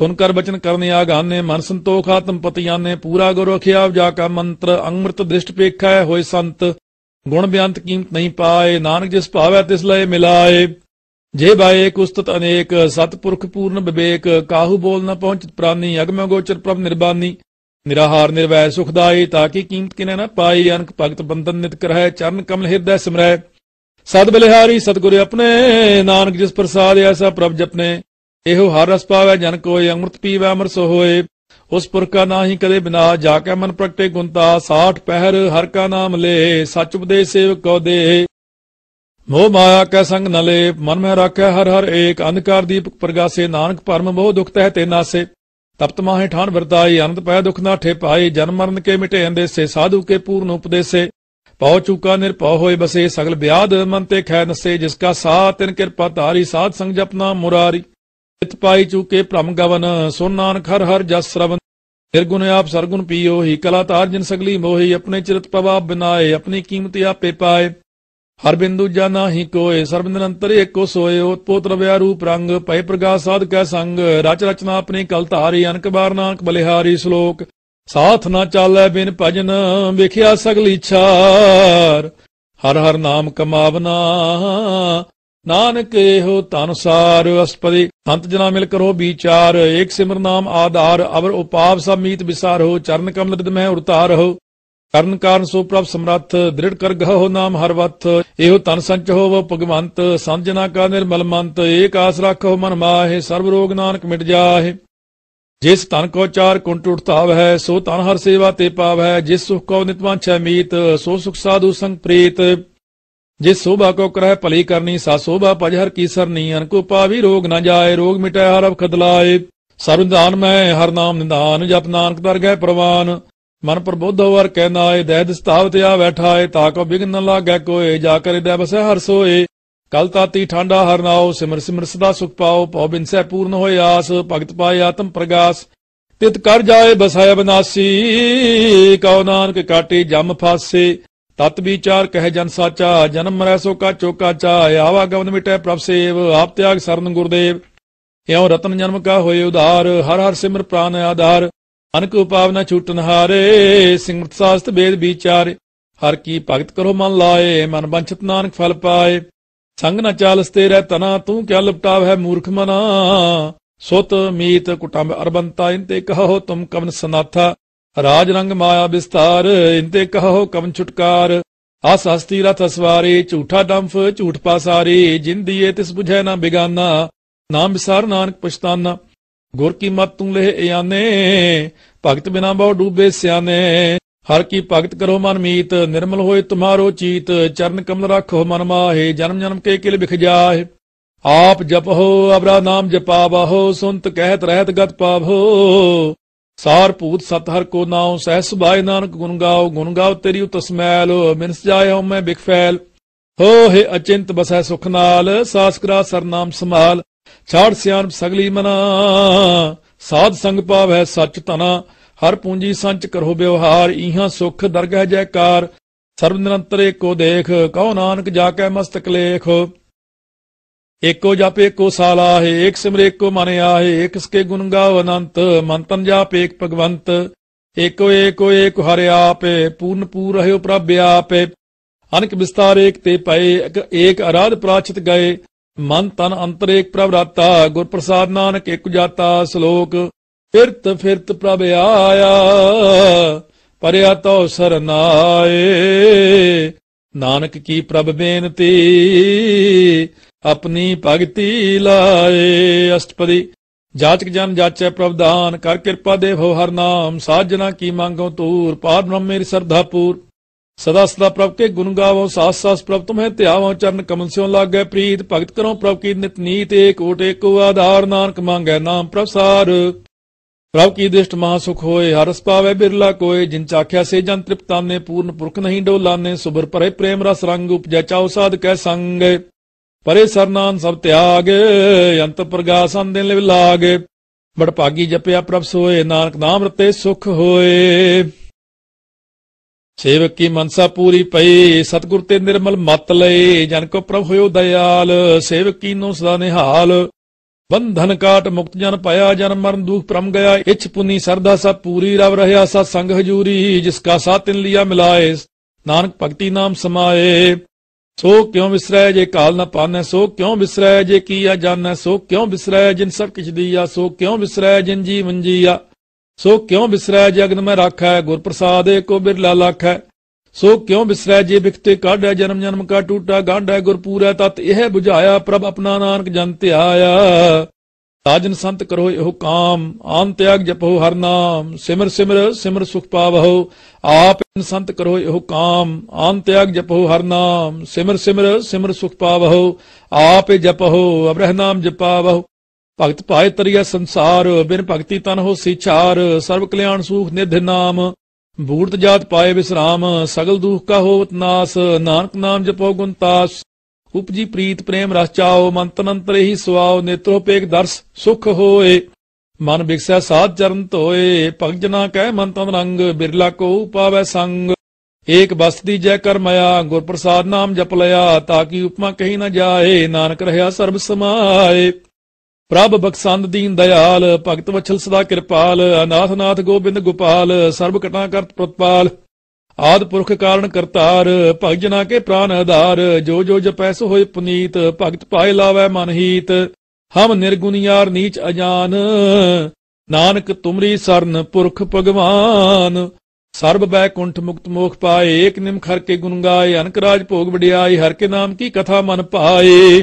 ਤੁਨ ਕਰ ਬਚਨ ਕਰਨ ਆਗਾਨੇ ਮਨ ਸੰਤੋਖ ਆਤਮ ਪਤਿਆਨੇ ਪੂਰਾ ਗੁਰੂ ਅਖਿਆ ਜਾ ਕਾ ਮੰਤਰ ਅੰਮ੍ਰਿਤ ਦ੍ਰਿਸ਼ਟ ਪੇਖਾ ਹੋਏ ਸੰਤ ਗੁਣ ਬਿਆੰਤ ਕੀਮਤ ਨਹੀਂ ਪਾਏ ਨਾਨਕ ਜਿਸ ਭਾਵੈ ਤਿਸ ਲਏ ਮਿਲਾਏ ਜੇ ਬਾਏ ਕੁਸਤਤ ਅਨੇਕ ਸਤਪੁਰਖ ਪੂਰਨ ਵਿਵੇਕ ਕਾਹੂ ਬੋਲ ਨਾ ਪਹੁੰਚਤ ਪ੍ਰਾਨੀ ਅਗਮ ਗੋਚਰ ਪ੍ਰਭ ਨਿਰਬਾਨੀ ਨਿਰਾਹਾਰ ਨਿਰਵੈ ਸੁਖਦਾਈ ਤਾਂ ਕਿ ਕੀਮਤ ਕਿਨੇ ਨਾ ਪਾਈ ਅਨਕ ਭਗਤ ਬੰਦਨ ਨਿਤ ਕਰਹਿ ਚਰਨ ਕਮਲ ਹਿਰਦੈ ਸਿਮਰੈ ਸਦ ਬਲਿਹਾਰੀ ਸਤਗੁਰ ਆਪਣੇ ਨਾਨਕ ਜਿਸ ਪ੍ਰਸਾਦ ਐਸਾ ਪ੍ਰਭ ਜਪਨੇ ਇਹੋ ਹਰ ਰਸ ਪਾਵੇ ਜਨ ਕੋਏ ਅੰਮ੍ਰਿਤ ਪੀਵੇ ਅਮਰ ਸੋ ਹੋਏ ਉਸ ਪੁਰਖਾ ਨਾਹੀ ਕਦੇ ਬਿਨਾ ਜਾ ਕੇ ਮਨ ਪ੍ਰਗਟੇ ਗੁੰਤਾ 60 ਪਹਿਰ ਹਰ ਕਾ ਨਾਮ ਲੇ ਸੱਚ ਉਪਦੇਸ਼ ਸੇਵ ਕੋ ਦੇ ਮੋਹ ਮਾਇਆ ਕੈ ਸੰਗ ਨ ਲੇ ਮਨ ਮੈਂ ਰੱਖੈ ਹਰ ਹਰ ਏਕ ਅੰਧਕਾਰ ਦੀਪਕ ਪ੍ਰਗਾਸੇ ਨਾਨਕ ਪਰਮ ਬਹੁ ਦੁਖ ਤਹਿ ਤੇ ਨਾਸੇ ਤਪਤ ਮਾਹੇ ਠਾਨ ਵਰਤਾਈ ਅਨੰਤ ਪੈ ਦੁਖ ਨਾ ਠੇ ਪਾਈ ਜਨਮ ਮਰਨ ਕੇ ਮਿਟੇ ਸੇ ਸਾਧੂ ਕੇ ਪੂਰਨ ਉਪਦੇਸੇ ਪਉ ਚੁਕਾ ਨਿਰਪਉ ਹੋਏ ਬਸੇ ਸਗਲ ਬਿਆਦ ਮਨ ਤੇ ਖੈ ਨਸੇ ਜਿਸ ਕਾ ਸਾਥ ਤਿਨ ਕਿਰਪਾ ਧਾਰੀ ਸਾਧ ਸੰਗ ਜਪਨਾ ਮੁਰਾਰੀ ਚਿਤ ਪਾਈ ਚੁਕੇ ਭ੍ਰਮ ਗਵਨ ਸੋ ਨਾਨਕ ਹਰ ਹਰ ਜਸ ਸਰਵਨ ਨਿਰਗੁਣ ਆਪ ਸਰਗੁਣ ਪੀਓ ਹੀ ਕਲਾ ਤਾਰ ਜਿਨ ਸਗਲੀ ਮੋਹੀ ਆਪਣੇ ਚਿਰਤ ਪਵਾ ਬਿਨਾਏ ਆਪਣੀ ਕੀਮਤ ਆਪੇ ਪਾਏ ਹਰ ਬਿੰਦੂ ਜਾ ਨਾਹੀ ਕੋਏ ਸਰਬ ਨਿਰੰਤਰ ਏਕੋ ਸੋਏ ਓਤ ਪੋਤ ਰਵਿਆ ਰੂਪ ਰੰਗ ਭੈ ਪ੍ਰਗਾ ਸਾਧ ਕੈ ਸੰਗ ਰਚ ਰਚਨਾ ਆਪਣੀ ਕਲ ਧਾਰੀ ਅਨਕ ਬਾਰ ਨਾਨਕ ਬਲਿਹਾਰੀ ਸ਼ਲੋਕ ਸਾਥ ਨਾ ਚਾਲੈ ਬਿਨ ਭਜਨ ਵੇਖਿਆ ਸਗਲੀ ਛਾਰ ਹਰ ਹਰ ਨਾਮ ਕਮਾਵਨਾ ਨਾਨਕ ਇਹੋ ਤਨ ਸਾਰ ਅਸਪਦੀ ਸੰਤ ਜਨਾ ਮਿਲ ਕਰੋ ਵਿਚਾਰ ਏਕ ਸਿਮਰ ਨਾਮ ਆਧਾਰ ਅਵਰ ਉਪਾਪ ਸਭ ਮੀਤ ਵਿਸਾਰ ਹੋ ਚਰਨ ਕਮਲ ਰਿਦ ਮੈਂ ਉਰਤਾਰ ਹੋ ਕਰਨ ਕਾਰਨ ਸੋ ਪ੍ਰਭ ਸਮਰੱਥ ਦ੍ਰਿੜ ਕਰ ਗਹੋ ਨਾਮ ਹਰ ਵਤ ਇਹੋ ਤਨ ਸੰਚ ਹੋਵ ਭਗਵੰਤ ਸੰਤ ਜਨਾ ਕਾ ਨਿਰਮਲ ਮੰਤ ਏਕ ਆਸ ਰੱਖੋ ਮਨ ਮਾਹੇ ਸਰਬ ਰੋਗ ਨਾਨਕ ਮਿਟ ਜਾਹੇ ਜਿਸ ਤਨ ਕੋ ਚਾਰ ਕੁੰਟ ਉਠਤਾਵ ਹੈ ਸੋ ਤਨ ਹਰ ਸੇਵਾ ਤੇ ਪਾਵ ਹੈ ਜਿਸ ਸੁਖ ਕੋ ਨਿਤਵਾਂ ਛੈ ਮੀਤ ਸੋ ਸੁਖ ਸਾਧੂ ਸੰਗ ਪ੍ਰੀਤ ਜੇ ਸੋਭਾ ਕੋ ਕਰਹਿ ਭਲੀ ਕਰਨੀ ਸਾ ਸੋਭਾ ਪਜ ਹਰ ਕੀ ਸਰਨੀ ਅਨ ਕੋ ਪਾਵੀ ਰੋਗ ਨਾ ਜਾਏ ਰੋਗ ਮਿਟੈ ਹਰ ਅਬ ਖਦਲਾਏ ਸਰਵਿਦਾਨ ਮੈਂ ਹਰ ਨਾਮ ਨਿਦਾਨ ਜਪ ਨਾਨਕ ਦਰ ਗਏ ਪ੍ਰਵਾਨ ਮਨ ਪ੍ਰਬੋਧ ਹੋਰ ਕਹਿਨਾਏ ਦਹਿ ਦਸਤਾਵ ਤੇ ਆ ਬੈਠਾਏ ਤਾ ਕੋ ਬਿਗਨ ਲਾਗੇ ਲਾਗੈ ਕੋਏ ਜਾ ਕਰੇ ਦੈ ਬਸੈ ਹਰ ਸੋਏ ਕਲ ਤਾਤੀ ਹਰ ਹਰਨਾਓ ਸਿਮਰ ਸਿਮਰ ਸਦਾ ਸੁਖ ਪਾਓ ਪਉ ਬਿਨ ਸੈ ਪੂਰਨ ਹੋਏ ਆਸ ਭਗਤ ਪਾਏ ਆਤਮ ਪ੍ਰਗਾਸ ਤਿਤ ਕਰ ਜਾਏ ਬਸਾਇ ਬਨਾਸੀ ਕਉ ਨਾਨਕ ਕਾਟੇ ਜਮ ਫਾਸੇ ਤਤ ਵਿਚਾਰ ਕਹਿ ਜਨ ਸਾਚਾ ਜਨਮ ਮਰੈ ਸੋ ਕਾ ਚੋਕਾ ਚਾ ਆਵਾ ਗਵਨ ਮਿਟੈ ਪ੍ਰਭ ਸੇਵ ਆਪ ਤਿਆਗ ਸਰਨ ਗੁਰਦੇਵ ਇਉ ਰਤਨ ਜਨਮ ਕਾ ਹੋਏ ਉਧਾਰ ਹਰ ਹਰ ਸਿਮਰ ਪ੍ਰਾਨ ਆਧਾਰ ਅਨਕ ਉਪਾਵ ਨਾ ਛੂਟਨ ਹਾਰੇ ਸਿਮਰਤ ਸਾਸਤ ਬੇਦ ਵਿਚਾਰ ਹਰ ਕੀ ਭਗਤ ਕਰੋ ਮਨ ਲਾਏ ਮਨ ਬੰਛਤ ਨਾਨਕ ਫਲ ਪਾਏ ਸੰਗ ਨਾ ਚਾਲਸ ਤੇਰੇ ਤਨਾ ਤੂੰ ਕਿਆ ਲਪਟਾਵ ਹੈ ਮੂਰਖ ਮਨਾ ਸੁਤ ਮੀਤ ਕੁਟੰਬ ਅਰਬੰਤਾ ਇੰਤੇ ਤੇ ਕਹੋ ਤੁਮ ਕਵਨ ਸਨਾਥਾ ਰਾਜ ਰੰਗ ਮਾਇਆ ਵਿਸਤਾਰ ਇੰਤੇ ਕਹੋ ਕਮ ਛੁਟਕਾਰ ਆਸ ਹਸਤੀ ਰਥ ਸਵਾਰੇ ਝੂਠਾ ਡੰਫ ਝੂਠ ਪਾਸਾਰੇ ਜਿੰਦੀਏ ਤਿਸ ਬੁਝੈ ਨਾ ਬਿਗਾਨਾ ਨਾਮ ਵਿਸਾਰ ਨਾਨਕ ਪਛਤਾਨਾ ਗੁਰ ਕੀ ਮਤ ਤੂੰ ਲੈ ਇਆਨੇ ਭਗਤ ਬਿਨਾ ਬਹੁ ਡੂਬੇ ਸਿਆਨੇ ਹਰ ਕੀ ਭਗਤ ਕਰੋ ਮਨ ਮੀਤ ਨਿਰਮਲ ਹੋਏ ਤੁਮਾਰੋ ਚੀਤ ਚਰਨ ਕਮਲ ਰੱਖੋ ਮਨ ਮਾਹੇ ਜਨਮ ਜਨਮ ਕੇ ਕਿਲ ਵਿਖ ਜਾਏ ਆਪ ਜਪਹੁ ਅਬਰਾ ਨਾਮ ਜਪਾਵਹੁ ਸੁਨਤ ਕਹਿਤ ਰਹਿਤ ਗਤ ਪਾਵਹੁ ਸਾਰ ਭੂਤ ਹਰ ਕੋ ਨਾਉ ਸਹਿਸ ਬਾਏ ਨਾਨਕ ਗੁਣ ਗਾਓ ਗੁਣ ਗਾਉ ਤੇਰੀ ਤਸਮੈਲ ਮਿਨਸ ਜਾਏ ਹਉ ਮੈਂ ਫੈਲ ਹੋ ਹੈ ਅਚਿੰਤ ਬਸੈ ਸੁਖ ਨਾਲ ਸਾਸਕਰਾ ਸਰਨਾਮ ਸੰਭਾਲ ਛਾੜ ਸਿਆਨ ਸਗਲੀ ਮਨਾ ਸਾਧ ਸੰਗ ਪਾਵੈ ਸੱਚ ਤਨਾ ਹਰ ਪੂੰਜੀ ਸੰਚ ਕਰੋ ਬਿਵਹਾਰ ਇਹਾਂ ਸੁਖ ਦਰਗਹਿ ਜੈਕਾਰ ਸਰਬ ਨਿਰੰਤਰ ਏਕੋ ਦੇਖ ਕਹੋ ਨਾਨਕ ਜਾ ਕੇ ਮਸਤਕ ਲੇਖ एको जप एको साला है एक सिमर एको मन आहे एक सके गुण गाव अनंत मंतन जाप एक भगवंत एको एको एको हरि आपे पूर्ण पूर रहयो प्रभ आपे अनक विस्तार एक ते पए एक आराध प्राचित गए ਮਨ ਤਨ ਅੰਤਰ ਏਕ ਪ੍ਰਭ ਰਾਤਾ ਗੁਰ ਪ੍ਰਸਾਦ ਨਾਨਕ ਏਕ ਜਾਤਾ ਸ਼ਲੋਕ ਫਿਰਤ ਫਿਰਤ ਪ੍ਰਭ ਆਇਆ ਪਰਿਆ ਤੋ ਸਰਨਾਏ ਨਾਨਕ ਕੀ ਪ੍ਰਭ ਬੇਨਤੀ ਆਪਣੀ ਭਗਤੀ ਲਾਏ ਅਸ਼ਟਪਦੀ ਜਾਚਕ ਜਨ ਜਾਚੈ ਪ੍ਰਵਧਾਨ ਕਰ ਕਿਰਪਾ ਦੇਵੋ ਹਰ ਨਾਮ ਸਾਜਣਾ ਕੀ ਮੰਗੋ ਤੂਰ ਪਾਰ ਬ੍ਰਹਮ ਮੇਰੀ ਸਰਧਾ ਪੂਰ ਸਦਾ ਸਦਾ ਪ੍ਰਭ ਕੇ ਗੁਣ ਗਾਵੋ ਸਾਸ ਸਾਸ ਪ੍ਰਭ ਤੁਮੇ ਧਿਆਵੋ ਚਰਨ ਕਮਲ ਸਿਉ ਲਾਗੈ ਪ੍ਰੀਤ ਭਗਤ ਕਰੋ ਪ੍ਰਭ ਕੀ ਨਿਤ ਨੀਤ ਏਕ ਓਟ ਏਕ ਆਧਾਰ ਨਾਨਕ ਮੰਗੈ ਨਾਮ ਪ੍ਰਸਾਰ ਪ੍ਰਭ ਕੀ ਦਿਸ਼ਟ ਮਾ ਸੁਖ ਹੋਏ ਹਰਸ ਪਾਵੇ ਬਿਰਲਾ ਕੋਏ ਜਿਨ ਚਾਖਿਆ ਸੇ ਜਨ ਤ੍ਰਿਪਤਾਨੇ ਪੂਰਨ ਪੁਰਖ ਨਹੀਂ ਡੋਲਾਨੇ ਸੁਭਰ ਭਰੇ ਪ੍ਰੇਮ ਰਸ ਰੰਗ ਉਪਜੈ ਚਾਉ ਸਾਧ ਕੈ ਸੰਗ ਪਰੇ ਸਰਨਾਨ ਸਭ ਤਿਆਗ ਅੰਤ ਪ੍ਰਗਾਸਨ ਦੇ ਲਿਵ ਲਾਗ ਬੜ ਭਾਗੀ ਜਪਿਆ ਪ੍ਰਭ ਸੋਏ ਨਾਨਕ ਨਾਮ ਰਤੇ ਸੁਖ ਹੋਏ ਸੇਵਕ ਕੀ ਮਨਸਾ ਪੂਰੀ ਪਈ ਸਤਗੁਰ ਤੇ ਨਿਰਮਲ ਮਤ ਲਈ ਜਨ ਕੋ ਪ੍ਰਭ ਹੋਇਓ ਦਇਆਲ ਸੇਵਕ ਕੀ ਨੂੰ ਸਦਾ ਨਿਹਾਲ ਬੰਧਨ ਕਾਟ ਮੁਕਤ ਜਨ ਪਾਇਆ ਜਨ ਮਰਨ ਦੁਖ ਪ੍ਰਮ ਗਿਆ ਇਛ ਪੁਨੀ ਸਰਦਾ ਸਭ ਪੂਰੀ ਰਵ ਰਹਾ ਸਤ ਸੰਗ ਹਜੂਰੀ ਜਿਸ ਕਾ ਸਾਥ ਤਿਨ ਲਿਆ ਮਿਲਾਏ ਨਾਨਕ ਭਗਤੀ ਨਾਮ ਸਮਾਏ ਸੋ ਕਿਉ ਵਿਸਰੈ ਜੇ ਕਾਲ ਨਾ ਪਾਨੈ ਸੋ ਕਿਉ ਵਿਸਰੈ ਜੇ ਕੀ ਆ ਜਾਣੈ ਸੋ ਕਿਉ ਵਿਸਰੈ ਜਿਨ ਸਭ ਕਿਛ ਦੀਆ ਸੋ ਕਿਉ ਵਿਸਰੈ ਜਿਨ ਮੰਜੀ ਆ ਸੋ ਕਿਉ ਵਿਸਰੈ ਜੇ ਅਗਨ ਮੈਂ ਰਾਖੈ ਗੁਰ ਏ ਕੋ ਬਿਰਲਾ ਲਖੈ ਸੋ ਕਿਉ ਬਿਸਰੈ ਜੇ ਬਿਖਤੇ ਕਾਢੈ ਜਨਮ ਜਨਮ ਕਾ ਟੂਟਾ ਗਾਂਢੈ ਗੁਰਪੂਰੈ ਤਤ ਇਹ 부ਝਾਇਆ ਪ੍ਰਭ ਆਪਣਾ ਨਾਨਕ ਜਨ ਧਿਆਇਆ ਸਾਜਨ ਸੰਤ ਕਰੋ ਇਹੋ ਕਾਮ ਆਨ ਤਿਆਗ ਜਪੋ ਹਰ ਨਾਮ ਸਿਮਰ ਸਿਮਰ ਸਿਮਰ ਸੁਖ ਪਾਵਹੁ ਆਪ ਸੰਤ ਕਰੋ ਇਹੋ ਕਾਮ ਆਨ ਤਿਆਗ ਜਪੋ ਹਰ ਨਾਮ ਸਿਮਰ ਸਿਮਰ ਸਿਮਰ ਸੁਖ ਪਾਵਹੁ ਆਪ ਜਪਹੁ ਅਬਰਹ ਨਾਮ ਜਪਾਵਹੁ ਭਗਤ ਭਾਏ ਤਰੀਆ ਸੰਸਾਰ ਬਿਨ ਭਗਤੀ ਤਨ ਹੋ ਸਿਚਾਰ ਸਰਬ ਕਲਿਆਣ ਸੁਖ ਨਿਧ ਨਾਮ ਬੂਰਤ ਜਾਤ ਪਾਏ ਵਿਸਰਾਮ ਸਗਲ ਦੁਖ ਕਾ ਹੋਵਤ ਨਾਸ ਨਾਨਕ ਨਾਮ ਜਪੋ ਗੁਣ ਤਾਸ ਉਪਜੀ ਪ੍ਰੀਤ ਪ੍ਰੇਮ ਰਸ ਚਾਓ ਮੰਤਨੰਤਰ ਹੀ ਸੁਆਓ ਨੇਤਰੋਪੇਕ ਦਰਸ ਸੁਖ ਹੋਏ ਮਨ ਵਿਕਸੈ ਸਾਧ ਚਰਨ ਧੋਏ ਭਗਤ ਜਨਾ ਕਹਿ ਮੰਤਨ ਰੰਗ ਬਿਰਲਾ ਕੋ ਪਾਵੈ ਸੰਗ ਏਕ ਬਸਤੀ ਜੈ ਮਾਇਆ ਗੁਰ ਪ੍ਰਸਾਦ ਨਾਮ ਜਪ ਲਿਆ ਤਾਂ ਕਿ ਉਪਮਾ ਕਹੀ ਨਾ ਜਾਏ ਨਾਨਕ ਰਹਾ ਸਰਬ ਸਮਾਏ ਪ੍ਰਭ ਬਖਸੰਦ ਦੀਨ ਦਇਆਲ ਭਗਤ ਵਛਲ ਸਦਾ ਕਿਰਪਾਲ ਅਨਾਥ ਨਾਥ ਗੋਬਿੰਦ ਗੋਪਾਲ ਸਰਬ ਕਟਾਂ ਕਰਤ ਪ੍ਰਤਪਾਲ ਆਦ ਪੁਰਖ ਕਾਰਨ ਕਰਤਾਰ ਭਗ ਜਨਾ ਕੇ ਪ੍ਰਾਨ ਆਧਾਰ ਜੋ ਜੋ ਜਪੈ ਸੋ ਹੋਏ ਪੁਨੀਤ ਭਗਤ ਪਾਏ ਲਾਵੇ ਮਨ ਹੀਤ ਹਮ ਨਿਰਗੁਨੀਆਰ ਯਾਰ ਨੀਚ ਅਜਾਨ ਨਾਨਕ ਤੁਮਰੀ ਸਰਨ ਪੁਰਖ ਭਗਵਾਨ ਸਰਬ ਬੈਕੁੰਠ ਮੁਕਤ ਮੋਖ ਪਾਏ ਏਕ ਨਿਮ ਖਰ ਕੇ ਗੁਣ ਗਾਏ ਅਨਕ ਰਾਜ ਭੋਗ ਵਡਿਆਈ ਹਰ ਕੇ ਨਾਮ ਕੀ ਕਥਾ ਮਨ ਪਾਏ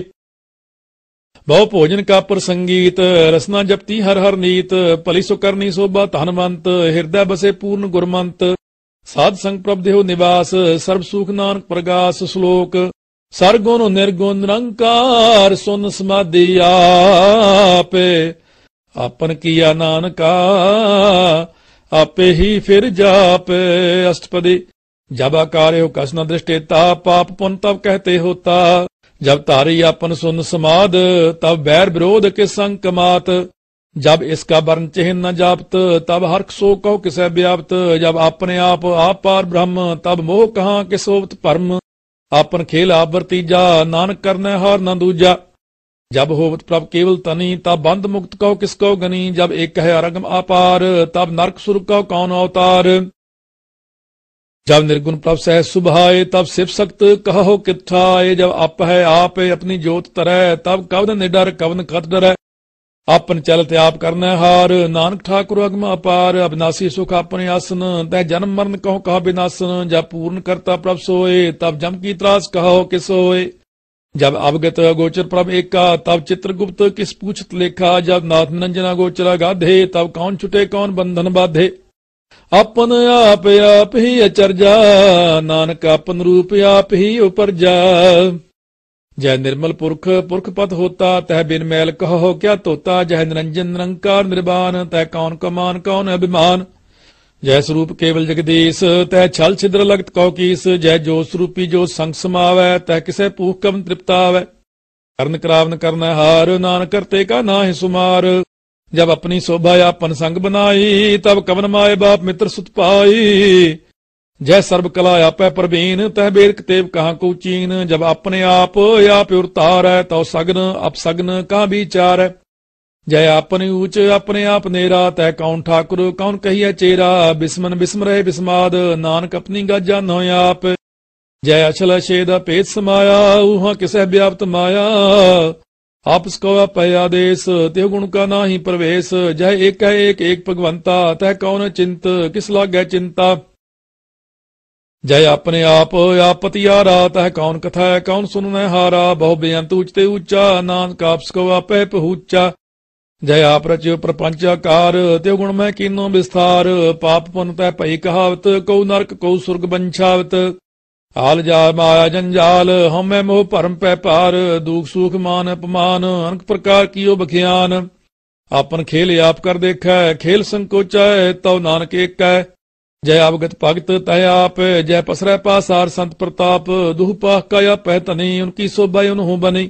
ਬਹੁ ਭੋਜਨ ਕਾ ਪ੍ਰਸੰਗੀਤ ਰਸਨਾ ਜਪਤੀ ਹਰ ਹਰ ਨੀਤ ਭਲੀ ਸੁਕਰਨੀ ਸੋਭਾ ਧਨਵੰਤ ਹਿਰਦੈ ਬਸੇ ਪੂਰਨ ਗੁਰਮੰਤ ਸਾਧ ਸੰਗ ਪ੍ਰਭ ਦੇਹੁ ਨਿਵਾਸ ਸਰਬ ਸੁਖ ਨਾਨਕ ਪ੍ਰਗਾਸ ਸ਼ਲੋਕ ਸਰਗੁਣ ਨਿਰਗੁਣ ਨਿਰੰਕਾਰ ਸੁਨ ਸਮਾਧੀ ਆਪੇ ਆਪਨ ਕੀਆ ਨਾਨਕਾ ਆਪੇ ਹੀ ਫਿਰ ਜਾਪੇ ਅਸ਼ਟਪਦੀ ਜਬ ਆਕਾਰਿਓ ਕਸ ਨ ਤਾ ਪਾਪ ਪੁੰਨ ਤਬ ਕਹਤੇ ਹੋਤਾ ਜਬ ਧਾਰੀ ਆਪਨ ਸੁਨ ਸਮਾਦ ਤਬ ਬੈਰ ਵਿਰੋਧ ਕੇ ਸੰਕਮਾਤ ਜਦ ਇਸ ਕਾ ਬਰਨ ਚਿਹਨ ਨ ਜਾਪਤ ਤਬ ਹਰਖ ਸੋ ਕਉ ਕਿਸੈ ਬਿਆਪਤ ਜਬ ਆਪਣੇ ਆਪ ਆਪਾਰ ਬ੍ਰਹਮ ਤਬ ਮੋਹ ਕਹਾ ਕਿਸੋਵਤ ਪਰਮ ਆਪਨ ਖੇਲ ਆਪ ਵਰਤੀ ਜਾ ਨਾਨਕ ਕਰਨੈ ਹਰ ਨ ਦੂਜਾ ਜਬ ਹੋਵਤ ਪ੍ਰਭ ਕੇਵਲ ਤਨੀ ਤਬ ਬੰਦ ਮੁਕਤ ਕਉ ਕਿਸ ਕਉ ਗਨੀ ਜਬ ਇਕ ਹੈ ਅਰਗਮ ਆਪਾਰ ਤਬ ਨਰਕ ਸੁਰ ਕਉ ਕੌਣ ਅਵਤਾਰ ਜਬ ਨਿਰਗੁਣ ਪ੍ਰਭ ਸਹਿ ਸੁਭਾਏ ਤਬ ਸਿਫ ਸਕਤ ਕਹੋ ਕਿਥਾ ਏ ਜਬ ਆਪ ਹੈ ਆਪੇ ਆਪਣੀ ਜੋਤ ਤਰੈ ਤਬ ਕਵਨ ਨਿਡਰ ਕਵਨ ਖਤ ਡਰੈ ਆਪਨ ਚਲ ਤੇ ਆਪ ਕਰਨਾ ਹਾਰ ਨਾਨਕ ਠਾਕੁਰ ਅਗਮ ਅਪਾਰ ਅਬਨਾਸੀ ਸੁਖ ਆਪਣੇ ਆਸਨ ਤੈ ਜਨਮ ਮਰਨ ਕਹੋ ਕਹਾ ਬਿਨਾਸਨ ਜਬ ਪੂਰਨ ਕਰਤਾ ਪ੍ਰਭ ਸੋਏ ਤਬ ਜਮ ਕੀ ਤਰਾਸ ਕਹੋ ਕਿਸ ਹੋਏ ਜਬ ਅਵਗਤ ਗੋਚਰ ਪ੍ਰਭ ਏਕਾ ਤਬ ਚਿਤ੍ਰਗੁਪਤ ਕਿਸ ਪੂਛਤ ਲੇਖਾ ਜਬ ਨਾਥ ਨੰਜਨਾ ਅਗੋਚਰ ਗਾਧੇ ਤਬ ਕੌਣ ਛੁਟੇ ਕੌਣ ਬੰਧਨ ਬਾਧੇ ਆਪਨ ਆਪ ਆਪ ਹੀ ਅਚਰਜਾ ਨਾਨਕ ਆਪਨ ਰੂਪ ਆਪ ਹੀ ਉਪਰਜਾ ਜੈ ਨਿਰਮਲ ਪੁਰਖ ਪੁਰਖ ਪਤ ਹੋਤਾ ਤਹ ਬਿਨ ਮੈਲ ਕਹੋ ਕਿਆ ਤੋਤਾ ਜੈ ਨਿਰੰਜਨ ਨਿਰੰਕਾਰ ਨਿਰਵਾਨ ਤੈ ਕੌਣ ਕਮਾਨ ਕੌਣ ਅਭਿਮਾਨ ਜੈ ਸਰੂਪ ਕੇਵਲ ਜਗਦੀਸ਼ ਤੈ ਛਲ ਛਿਦਰ ਲਗਤ ਕਉ ਕੀਸ ਜੈ ਜੋ ਸਰੂਪੀ ਜੋ ਸੰਗ ਸਮਾਵੈ ਤੈ ਕਿਸੈ ਪੂਖ ਕਮ ਤ੍ਰਿਪਤਾ ਆਵੈ ਕਰਨ ਕਰਾਵਨ ਕਰਨ ਹਾਰ ਨਾਨਕ ਕਰਤੇ ਕਾ ਨਾਹਿ ਸੁਮਾਰ ਜਬ ਆਪਣੀ ਸੋਭਾ ਆਪਨ ਸੰਗ ਬਨਾਈ ਤਬ ਕਵਨ ਮਾਏ ਬਾਪ ਮਿੱਤਰ ਸੁਤ ਪਾਈ ਜੈ ਸਰਬ ਕਲਾ ਆਪੈ ਪ੍ਰਵੀਨ ਤਹਿ ਬੇਰਕ ਤੇਵ ਕਹਾ ਕੋ ਚੀਨ ਜਬ ਆਪਣੇ ਆਪ ਆਪਿ ਉਰਤਾਰੈ ਤਉ ਸਗਨ ਅਪ ਸਗਨ ਕਾ ਵਿਚਾਰ ਜੈ ਆਪਨੇ ਊਚ ਆਪਣੇ ਆਪ ਨੇਰਾ ਤੈ ਕੌਣ ਠਾਕੁਰ ਕੌਣ ਕਹੀਐ ਚੇਰਾ ਬਿਸਮਨ ਬਿਸਮਰੇ ਬਿਸਮਾਦ ਨਾਨਕ ਆਪਣੀ ਗਾਜਾ ਨੋ ਆਪ ਜੈ ਅਛਲ ਛੇਦ ਪੇਤ ਸਮਾਇਆ ਉਹ ਕਿਸੈ ਵਿਆਪਤ ਮਾਇਆ ਆਪਸ ਕੋ ਆਪੈ ਆਦੇਸ ਤੇ ਗੁਣ ਕਾ ਨਾਹੀ ਪ੍ਰਵੇਸ਼ ਜੈ ਏਕੈ ਏਕ ਏਕ ਭਗਵੰਤਾ ਤੈ ਕੌਣ ਚਿੰਤ ਕਿਸ ਲਾਗੈ ਚਿੰਤਾ ਜੈ ਆਪਣੇ ਆਪ ਆਪਤਿਆ ਰਾਤ ਹੈ ਕੌਣ ਕਥਾ ਹੈ ਕੌਣ ਸੁਨਨੈ ਹਾਰਾ ਬਹੁ ਬੇਅੰਤ ਉਚ ਤੇ ਉੱਚਾ ਨਾਨਕ ਆਪਸ ਕੋ ਆਪੇ ਪਹੂਚਾ ਜੈ ਆਪ ਰਚਿਉ ਪ੍ਰਪੰਚ ਆਕਾਰ ਤੇ ਗੁਣ ਮੈਂ ਕੀਨੋ ਵਿਸਥਾਰ ਪਾਪ ਪੁੰਨ ਤੈ ਭਈ ਕਹਾਵਤ ਕਉ ਨਰਕ ਕਉ ਸੁਰਗ ਬੰਛਾਵਤ ਹਾਲ ਜਾ ਮਾਇਆ ਜੰਜਾਲ ਹਮੇ ਮੋਹ ਭਰਮ ਪੈ ਪਾਰ ਦੁਖ ਸੁਖ ਮਾਨ ਅਪਮਾਨ ਅਨਕ ਪ੍ਰਕਾਰ ਕੀਓ ਬਖਿਆਨ ਆਪਨ ਖੇਲ ਆਪ ਕਰ ਦੇਖੈ ਖੇਲ ਸੰਕੋਚੈ ਤਉ ਨਾਨਕ ਏਕੈ ਜੈ ਆਪਗਤ ਭਗਤ ਤੈ ਆਪ ਜੈ ਪਸਰੈ ਪਾਸਾਰ ਸੰਤ ਪ੍ਰਤਾਪ ਦੁਹ ਪਾਹ ਕਾਇਆ ਪਹਿ ਤਨੀ ਉਨਕੀ ਸੋਭਾ ਉਨਹੂ ਬਨੀ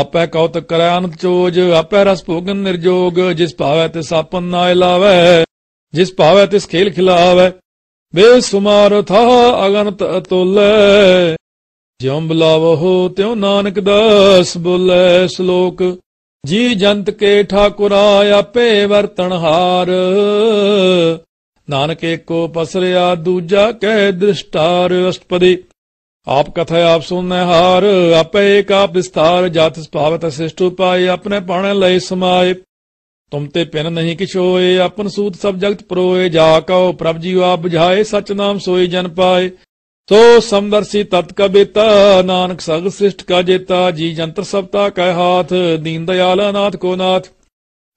ਆਪੈ ਕੌਤਕ ਕਰੈ ਅਨੰਤ ਚੋਜ ਆਪੈ ਰਸ ਭੋਗਨ ਨਿਰਜੋਗ ਜਿਸ ਭਾਵੈ ਤਿਸ ਆਪਨ ਨਾਇ ਲਾਵੈ ਜਿਸ ਭਾਵੈ ਤਿਸ ਖੇਲ ਖਿਲਾਵੈ ਬੇ ਸੁਮਾਰ ਥਾ ਅਗਨਤ ਅਤੁਲ ਜਿਉ ਹੋ ਤਿਉ ਨਾਨਕ ਦਾਸ ਬੋਲੇ ਸ਼ਲੋਕ ਜੀ ਜੰਤ ਕੇ ਠਾਕੁਰਾ ਆਪੇ ਵਰਤਨ ਹਾਰ ਨਾਨਕ ਏਕੋ ਪਸਰਿਆ ਦੂਜਾ ਕਹਿ ਦ੍ਰਿਸ਼ਟਾਰ ਅਸ਼ਟਪਦੀ ਆਪ ਕਥਾ ਆਪ ਸੁਨੈ ਹਾਰ ਆਪੇ ਏਕ ਆਪ ਵਿਸਤਾਰ ਜਤ ਸੁਭਾਵਤ ਅਸਿਸ਼ਟ ਉਪਾਏ ਆਪਣੇ ਪਾਣ ਲੈ ਸਮਾਏ ਤੁਮ ਤੇ ਪਿਨ ਨਹੀਂ ਕਿਛ ਹੋਏ ਆਪਨ ਸੂਤ ਸਭ ਜਗਤ ਪਰੋਏ ਜਾ ਕਉ ਪ੍ਰਭ ਜੀ ਆਪ ਬੁਝਾਏ ਸਚ ਨਾਮ ਸੋਈ ਜਨ ਪਾਏ ਸੋ ਸਮਦਰਸੀ ਤਤ ਕਬਿਤਾ ਨਾਨਕ ਸਗ ਸ੍ਰਿਸ਼ਟ ਕਾ ਜੇਤਾ ਜੀ ਜੰਤਰ ਸਬਤਾ ਕਹਿ ਹਾਥ ਦੀਨ ਦਇਆਲ ਅਨਾਥ ਕੋ ਨਾਥ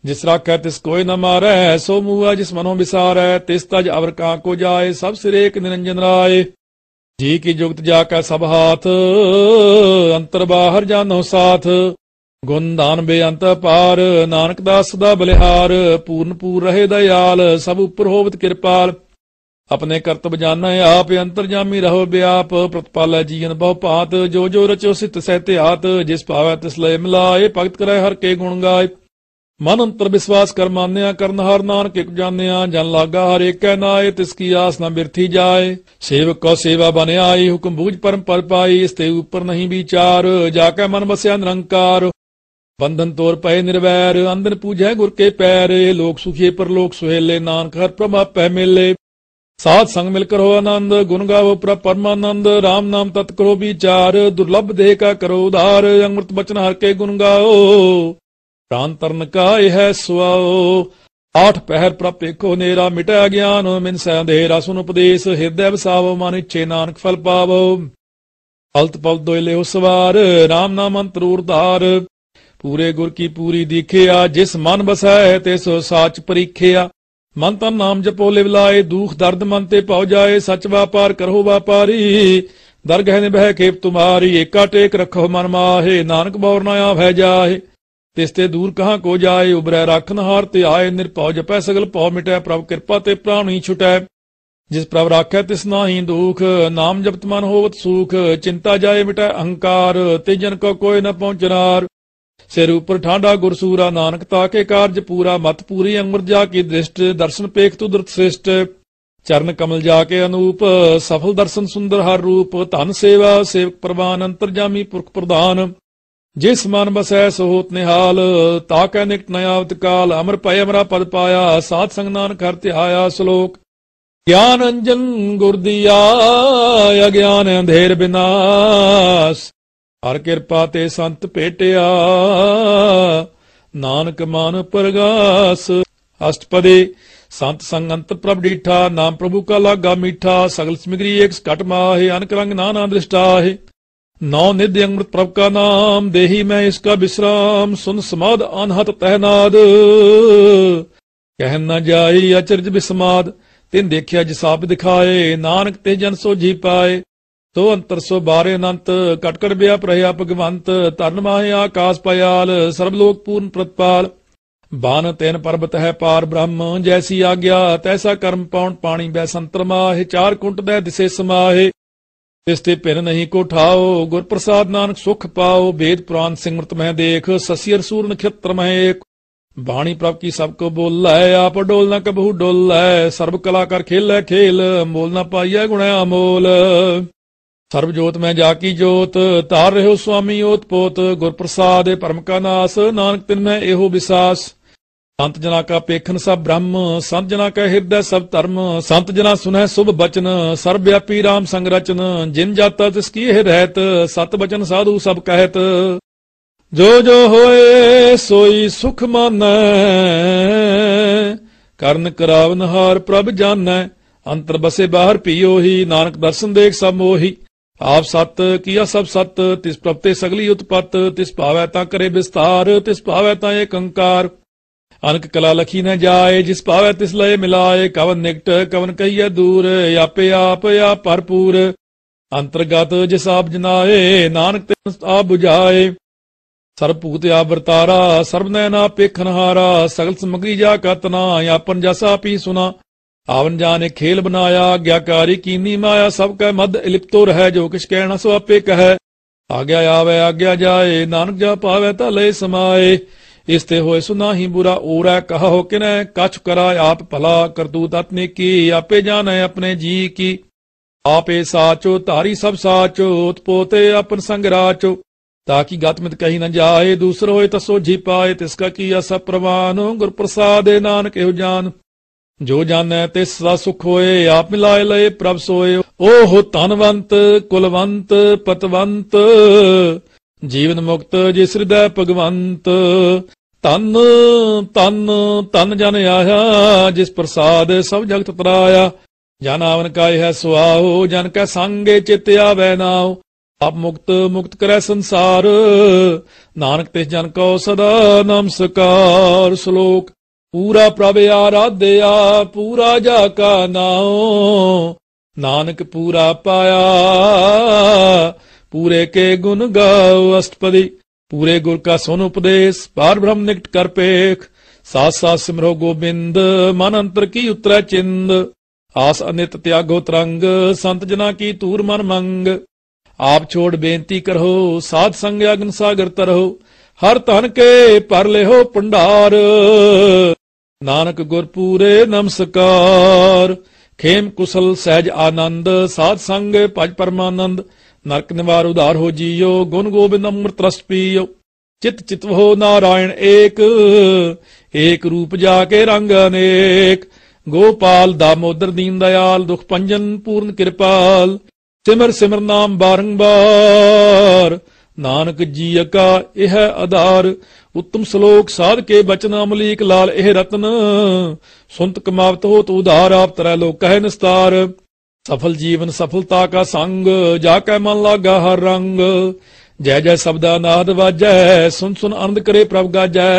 ਜਿਸ ਰਾਖੈ ਤਿਸ ਕੋਈ ਨ ਮਾਰੈ ਸੋ ਮੂਆ ਜਿਸ ਮਨੋਂ ਵਿਸਾਰੈ ਤਿਸ ਤਜ ਅਵਰ ਕਾਂ ਕੋ ਜਾਏ ਸਭ ਸਿਰੇਕ ਨਿਰੰਜਨ ਰਾਏ ਜੀ ਕੀ ਜੁਗਤ ਜਾ ਕੇ ਸਭ ਹਾਥ ਅੰਤਰ ਬਾਹਰ ਜਾਨੋ ਸਾਥ ਗੁਣ ਦਾਨ ਬੇਅੰਤ ਪਾਰ ਨਾਨਕ ਦਾਸ ਦਾ ਬਲਿਹਾਰ ਪੂਰਨ ਪੂਰ ਰਹੇ ਦਇਆਲ ਸਭ ਉਪਰ ਹੋਵਤ ਕਿਰਪਾਲ ਆਪਣੇ ਕਰਤਬ ਜਾਣੈ ਆਪ ਅੰਤਰ ਜਾਮੀ ਰਹੋ ਬਿਆਪ ਪ੍ਰਤਪਾਲੈ ਜੀਵਨ ਬਹੁ ਭਾਤ ਜੋ ਜੋ ਰਚੋ ਸਿਤ ਸਹਿ ਆਤ ਜਿਸ ਭਾਵੈ ਤਿਸ ਲੈ ਮਿਲਾਏ ਭਗਤ ਕਰੈ ਹਰ ਕੇ ਗੁਣ ਗਾਏ ਮਨ ਅੰਤਰ ਵਿਸਵਾਸ ਕਰ ਮੰਨਿਆ ਕਰਨ ਹਰ ਨਾਨਕ ਇੱਕ ਜਾਣਿਆ ਜਨ ਲਾਗਾ ਹਰ ਏਕੈ ਨਾਏ ਤਿਸ ਕੀ ਆਸ ਨਾ ਮਿਰਥੀ ਜਾਏ ਸੇਵਕ ਕੋ ਸੇਵਾ ਬਨ ਆਈ ਹੁਕਮ ਬੂਝ ਪਰਮ ਪਰ ਪਾਈ ਇਸ ਤੇ ਉਪਰ ਨਹੀਂ ਵਿਚਾਰ ਜਾ ਕੇ ਮਨ ਵਸਿਆ ਨਿਰੰਕਾਰ ਬੰਧਨ ਤੋਰ ਪਏ ਨਿਰਵੈਰ ਅੰਦਰ ਪੂਜੈ ਗੁਰ ਕੇ ਪੈਰ ਲੋਕ ਸੁਖੀ ਪਰਲੋਕ ਸੁਹੇਲੇ ਨਾਨਕ ਹਰ ਪ੍ਰਮਾ ਪੈ ਮਿਲੇ ਸਾਧ ਸੰਗ ਮਿਲ ਕਰੋ ਆਨੰਦ ਗੁਣ ਗਾਵੋ ਪ੍ਰਭ ਪਰਮਾਨੰਦ RAM ਨਾਮ ਤਤ ਕਰੋ ਵਿਚਾਰ ਦੁਰਲਭ ਦੇਹ ਕਾ ਕਰੋ ਉਧਾਰ ਅੰਮ੍ਰਿਤ ਬਚਨ ਹਰ ਕੇ ਗੁਣ ਗਾਓ ਪ੍ਰਾਨ ਤਰਨ ਕਾ ਇਹ ਸੁਆਉ ਆਠ ਪਹਿਰ ਪ੍ਰਪੇ ਕੋ ਨੇਰਾ ਮਿਟਾ ਗਿਆਨ ਮਿਨ ਸੈ ਅੰਧੇਰਾ ਸੁਨ ਉਪਦੇਸ਼ ਹਿਰਦੈ ਵਸਾਵੋ ਮਨ ਇਛੇ ਨਾਨਕ ਫਲ ਪਾਵੋ ਅਲਤ ਪਵ ਦੋਇਲੇ ਉਸਵਾਰ ਰਾਮ ਨਾਮ ਅੰਤਰੂਰ ਉਰਧਾਰ ਪੂਰੇ ਗੁਰ ਕੀ ਪੂਰੀ ਦੇਖਿਆ ਜਿਸ ਮਨ ਬਸੈ ਤੇ ਸੋ ਸਾਚ ਪਰੀਖਿਆ ਮਨ ਤਨ ਨਾਮ ਜਪੋ ਲਿਵ ਲਾਏ ਦੁਖ ਦਰਦ ਮਨ ਤੇ ਪਉ ਜਾਏ ਸਚ ਵਾਪਾਰ ਕਰੋ ਵਾਪਾਰੀ ਦਰਗਹਿ ਨੇ ਬਹਿ ਕੇ ਤੁਮਾਰੀ ਏਕਾ ਟੇਕ ਰਖੋ ਮਨ ਮਾਹੇ ਨਾਨਕ ਬੌਰ ਨਾ ਆਵੇ ਜਾਏ ਤਿਸ ਤੇ ਦੂਰ ਕਹਾਂ ਕੋ ਜਾਏ ਉਬਰੈ ਰਖਨਹਾਰ ਤੇ ਆਏ ਨਿਰਪਉ ਜਪੈ ਸਗਲ ਪਉ ਮਿਟੈ ਪ੍ਰਭ ਕਿਰਪਾ ਤੇ ਪ੍ਰਾਣ ਹੀ ਛੁਟੈ ਜਿਸ ਪ੍ਰਭ ਰਾਖੈ ਤਿਸ ਨਾਹੀ ਦੁਖ ਨਾਮ ਜਪਤ ਮਨ ਹੋਵਤ ਸੂਖ ਚਿੰਤਾ ਜਾਏ ਮਿਟੈ ਅਹੰਕਾਰ ਤੇ ਜਨ ਕੋ ਕੋਈ ਨ ਪਹੁੰਚਨਾਰ ਸਿਰ ਉਪਰ ਠਾਂਡਾ ਗੁਰਸੂਰਾ ਨਾਨਕ ਤਾਕੇ ਕਾਰਜ ਪੂਰਾ ਮਤ ਪੂਰੀ ਅੰਮ੍ਰਿਤ ਜਾ ਕੀ ਦ੍ਰਿਸ਼ਟ ਦਰਸ਼ਨ ਪੇਖ ਤੂ ਸ੍ਰਿਸ਼ਟ ਚਰਨ ਕਮਲ ਜਾ ਕੇ ਅਨੂਪ ਸਫਲ ਦਰਸ਼ਨ ਸੁੰਦਰ ਹਰ ਰੂਪ ਧਨ ਸੇਵਾ ਸੇਵਕ ਪ੍ਰਵਾਨ ਅੰਤਰਜਾਮੀ ਪੁਰਖ ਪ੍ਰਧਾਨ ਜਿਸ ਮਨ ਬਸੈ ਸੋਤ ਨਿਹਾਲ ਤਾ ਕੈ ਨਿਕਟ ਨਿਆਵਤ ਕਾਲ ਅਮਰ ਪਏ ਅਮਰਾ ਪਦ ਪਾਇਆ ਸਾਧ ਸੰਗ ਕਰ ਤਿਹਾਇਆ ਸ਼ਲੋਕ ਗਿਆਨ ਅੰਜਨ ਗੁਰ ਦੀਆ ਅਗਿਆਨ ਅੰਧੇਰ ਬਿਨਾਸ਼ ਹਰ ਕਿਰਪਾ ਤੇ ਸੰਤ ਭੇਟਿਆ ਨਾਨਕ ਮਾਨ ਪ੍ਰਗਾਸ ਅਸ਼ਟਪਦੀ ਸੰਤ ਸੰਗ ਅੰਤ ਪ੍ਰਭ ਡੀਠਾ ਨਾਮ ਪ੍ਰਭੂ ਕਾ ਲਾਗਾ ਮੀਠਾ ਸਗਲ ਸਮਗਰੀ ਏਕ ਘਟ ਮਾਹੇ ਅਨਕ ਰੰਗ ਨਾਨਾ ਹੈ ਨੌ ਨਿਧ ਅੰਮ੍ਰਿਤ ਪ੍ਰਭ ਕਾ ਨਾਮ ਦੇਹੀ ਮੈਂ ਇਸ ਕਾ ਬਿਸਰਾਮ ਸੁਨ ਸਮਾਦ ਅਨਹਤ ਤਹਿਨਾਦ ਕਹਿ ਨਾ ਜਾਈ ਅਚਰਜ ਬਿਸਮਾਦ ਤਿਨ ਦੇਖਿਆ ਸਾਬ ਦਿਖਾਏ ਨਾਨਕ ਤੇ ਜਨ ਸੋ ਜੀ ਪਾਏ ਤੋ ਅੰਤਰ ਸੋ ਬਾਰੇ ਅਨੰਤ ਕਟਕੜ ਬਿਆ ਪ੍ਰਹਿਆ ਭਗਵੰਤ ਤਨ ਮਾਹੇ ਆਕਾਸ ਪਿਆਲ ਸਰਬ ਲੋਕ ਪੂਰਨ ਪ੍ਰਤਪਾਲ ਬਾਨ ਤੈਨ ਪਰਬਤ ਹੈ ਪਾਰ ਬ੍ਰਹਮ ਜੈਸੀ ਆਗਿਆ ਤੈਸਾ ਕਰਮ ਪਾਉਣ ਪਾਣੀ ਬੈ ਸੰਤਰਮਾ ਮਾਹੇ ਚਾਰ ਕੁੰਟ ਦੇ ਦਿਸੇ ਸਮਾਹੇ ਇਸ ਤੇ ਪਿਰ ਨਹੀਂ ਕੋ ਠਾਓ ਗੁਰ ਪ੍ਰਸਾਦ ਨਾਨਕ ਸੁਖ ਪਾਓ ਵੇਦ ਸਿੰਘ ਸਿਮਰਤ ਮੈਂ ਦੇਖ ਸਸੀਰ ਸੂਰਨ ਨਖਤਰ ਮੈਂ ਏਕ ਬਾਣੀ ਪ੍ਰਭ ਕੀ ਸਭ ਕੋ ਬੋਲੈ ਆਪ ਡੋਲ ਨਾ ਕਬਹੁ ਡੋਲੈ ਸਰਬ ਕਲਾ ਕਰ ਖੇਲੈ ਖੇਲ ਮੋਲ ਨਾ ਪਾਈਐ ਗੁਣ ਅਮੋਲ ਸਰਬ ਜੋਤ ਮੈਂ ਜਾ ਕੀ ਜੋਤ ਤਾਰ ਰਹੋ ਸੁਆਮੀ ਓਤ ਪੋਤ ਗੁਰ ਪ੍ਰਸਾਦ ਪਰਮ ਕਾ ਨਾਸ ਨਾਨਕ ਤਿਨ ਮੈਂ ਇਹੋ ਵਿਸਾਸ ਸੰਤ ਜਨਾ ਕਾ ਪੇਖਨ ਸਭ ਬ੍ਰਹਮ ਸੰਤ ਜਨਾ ਕਾ ਹਿਰਦੈ ਸਭ ਧਰਮ ਸੰਤ ਜਨਾ ਸੁਨੈ ਸੁਭ ਬਚਨ ਸਰਬ ਵਿਆਪੀ ਰਾਮ ਸੰਗ ਰਚਨ ਜਿਨ ਜਾਤਾ ਤਿਸ ਕੀ ਇਹ ਰਹਿਤ ਸਤ ਬਚਨ ਸਾਧੂ ਸਭ ਕਹਿਤ ਜੋ ਜੋ ਹੋਏ ਸੋਈ ਸੁਖ ਮਾਨੈ ਕਰਨ ਕਰਾਵਨ ਹਾਰ ਪ੍ਰਭ ਜਾਣੈ ਅੰਤਰ ਬਸੇ ਬਾਹਰ ਪੀਓ ਹੀ ਨਾਨਕ ਦਰਸ਼ਨ ਦੇਖ ਸਭ ਮੋਹੀ ਆਪ ਸਤ ਕੀਆ ਸਭ ਸਤ ਤਿਸ ਪ੍ਰਭ ਤੇ ਸਗਲੀ ਉਤਪਤ ਤਿਸ ਭਾਵੈ ਤਾਂ ਕਰੇ ਵਿਸਤਾਰ ਤਿਸ ਭਾਵੈ ਤਾਂ ਏਕੰਕਾਰ ਅਨਕ ਕਲਾ ਲਖੀ ਨ ਜਾਏ ਜਿਸ ਪਾਵੇ ਤਿਸ ਲਏ ਮਿਲਾਏ ਕਵਨ ਨਿਕਟ ਕਵਨ ਕਈਏ ਦੂਰ ਆਪੇ ਆਪ ਆ ਭਰਪੂਰ ਅੰਤਰਗਤ ਜਿਸ ਆਪ ਜਨਾਏ ਨਾਨਕ ਤੇ ਆਪ 부ਝਾਏ ਸਰਬ ਭੂਤ ਆ ਵਰਤਾਰਾ ਸਰਬ ਨੈਨਾ ਪੇਖਨਹਾਰਾ ਸਗਲ ਸਮਗਰੀ ਜਾ ਕਤਨਾ ਆਪਨ ਜਸਾ ਪੀ ਸੁਨਾ ਆਵਨ ਜਾਣੇ ਖੇਲ ਬਨਾਇਆ ਗਿਆਕਾਰੀ ਕੀਨੀ ਮਾਇਆ ਸਭ ਕੈ ਮਦ ਇਲਿਪਤੋ ਰਹਿ ਜੋ ਕਿਛ ਕਹਿਣਾ ਸੋ ਆਪੇ ਕਹੈ ਆਗਿਆ ਆਵੇ ਆਗਿਆ ਜਾਏ ਨਾਨਕ ਜਾ ਪਾਵੇ ਤਾਂ ਲੈ ਸਮਾਏ ਇਸਤੇ ਹੋਇ ਸੁ ਨਾਹੀ ਬੁਰਾ ਊਰਾ ਕਹਾ ਹੋ ਕਿਨੈ ਕਛ ਕਰਾ ਆਪ ਭਲਾ ਕਰਦੂ ਤਤਨੇ ਕੀ ਆਪੇ ਜਾਣੈ ਆਪਣੇ ਜੀ ਕੀ ਆਪੇ ਸਾਚੋ ਧਾਰੀ ਸਭ ਸਾਚੋ ਉਤਪੋਤੇ ਆਪਨ ਸੰਗ ਰਾਚੋ ਤਾਂ ਕਿ ਗਤਮਿਤ ਕਹੀ ਨਾ ਜਾਏ ਦੂਸਰ ਹੋਇ ਤਸੋ ਜੀ ਪਾਏ ਤਿਸ ਕਾ ਕੀ ਅਸ ਪ੍ਰਵਾਨ ਗੁਰ ਪ੍ਰਸਾਦੇ ਨਾਨਕ ਇਹੋ ਜਾਨ ਜੋ ਜਾਣੈ ਤਿਸ ਦਾ ਸੁਖ ਹੋਏ ਆਪ ਮਿਲਾਇ ਲਏ ਪ੍ਰਭ ਸੋਏ ਓਹੋ ਧਨਵੰਤ ਕੁਲਵੰਤ ਪਤਵੰਤ ਜੀਵਨ ਮੁਕਤ ਜਿਸ ਹਿਰਦੈ ਭਗਵੰਤ ਤਨ ਤਨ ਤਨ ਜਨ ਆਇਆ ਜਿਸ ਪ੍ਰਸਾਦ ਸਭ ਜਗਤ ਤਰਾਇਆ ਜਨ ਆਵਨ ਕਾਇ ਹੈ ਸੁਆਹੋ ਜਨ ਕੈ ਸੰਗੇ ਚਿਤ ਆਵੈ ਨਾਉ ਆਪ ਮੁਕਤ ਮੁਕਤ ਕਰੈ ਸੰਸਾਰ ਨਾਨਕ ਤਿਸ ਜਨ ਕੋ ਸਦਾ ਨਮਸਕਾਰ ਸ਼ਲੋਕ ਪੂਰਾ ਪ੍ਰਭ ਆਰਾਧਿਆ ਪੂਰਾ ਜਾ ਕਾ ਨਾਉ ਨਾਨਕ ਪੂਰਾ ਪਾਇਆ ਪੂਰੇ ਕੇ गुण ਗਾਉ ਅਸ਼ਟਪਦੀ ਪੂਰੇ ਗੁਰ ਕਾ सुन ਉਪਦੇਸ਼ पार ਬ੍ਰਹਮ ਨਿਕਟ ਕਰ ਪੇਖ साथ साथ ਸਿਮਰੋ ਗੋਬਿੰਦ ਮਨ ਅੰਤਰ ਕੀ उतरै ਚਿੰਦ ਆਸ ਅਨਿਤ ਤਿਆਗੋ ਤਰੰਗ ਸੰਤ ਜਨਾ ਕੀ ਤੂਰ ਮਨ ਮੰਗ ਆਪ ਛੋੜ ਬੇਨਤੀ ਕਰੋ ਸਾਧ ਸੰਗ ਅਗਨ ਸਾਗਰ ਤਰੋ ਹਰ ਧਨ ਕੇ ਪਰ ਲਿਓ ਪੰਡਾਰ ਨਾਨਕ ਗੁਰਪੂਰੇ ਨਮਸਕਾਰ ਖੇਮ ਕੁਸਲ ਸਹਿਜ ਆਨੰਦ ਸਾਧ ਸੰਗ ਭਜ ਪਰਮਾਨੰਦ ਨਰਕ ਨਿਵਾਰ ਉਧਾਰ ਹੋ ਜੀਓ ਗੁਣ ਗੋਬਿੰਦ ਅੰਮ੍ਰਿਤ ਰਸ ਪੀਓ ਚਿਤ ਚਿਤ ਹੋ ਨਾਰਾਇਣ ਏਕ ਏਕ ਰੂਪ ਜਾ ਕੇ ਰੰਗ ਅਨੇਕ ਗੋਪਾਲ ਦਾਮੋਦਰ ਦੀਨ ਦਿਆਲ ਦੁਖ ਪੰਜਨ ਪੂਰਨ ਕਿਰਪਾਲ ਸਿਮਰ ਸਿਮਰ ਨਾਮ ਬਾਰੰਬਾਰ ਨਾਨਕ ਜੀ ਅਕਾ ਇਹ ਆਧਾਰ ਉਤਮ ਸ਼ਲੋਕ ਸਾਧ ਕੇ ਬਚਨ ਅਮਲੀਕ ਲਾਲ ਇਹ ਰਤਨ ਸੁੰਤ ਕਮਾਵਤ ਹੋ ਤੂ ਉਧਾਰ ਆਪ ਤਰੈ ਲੋਕ ਕਹੈ ਨਿਸਤਾਰ ਸਫਲ ਜੀਵਨ ਸਫਲਤਾ ਕਾ ਸੰਗ ਜਾ ਕੈ ਮਨ ਲਾਗਾ ਹਰ ਰੰਗ ਜੈ ਜੈ ਸਬਦਾ ਨਾਦ ਵਾਜੈ ਸੁਨ ਸੁਨ ਅਨੰਦ ਕਰੇ ਪ੍ਰਭ ਗਾਜੈ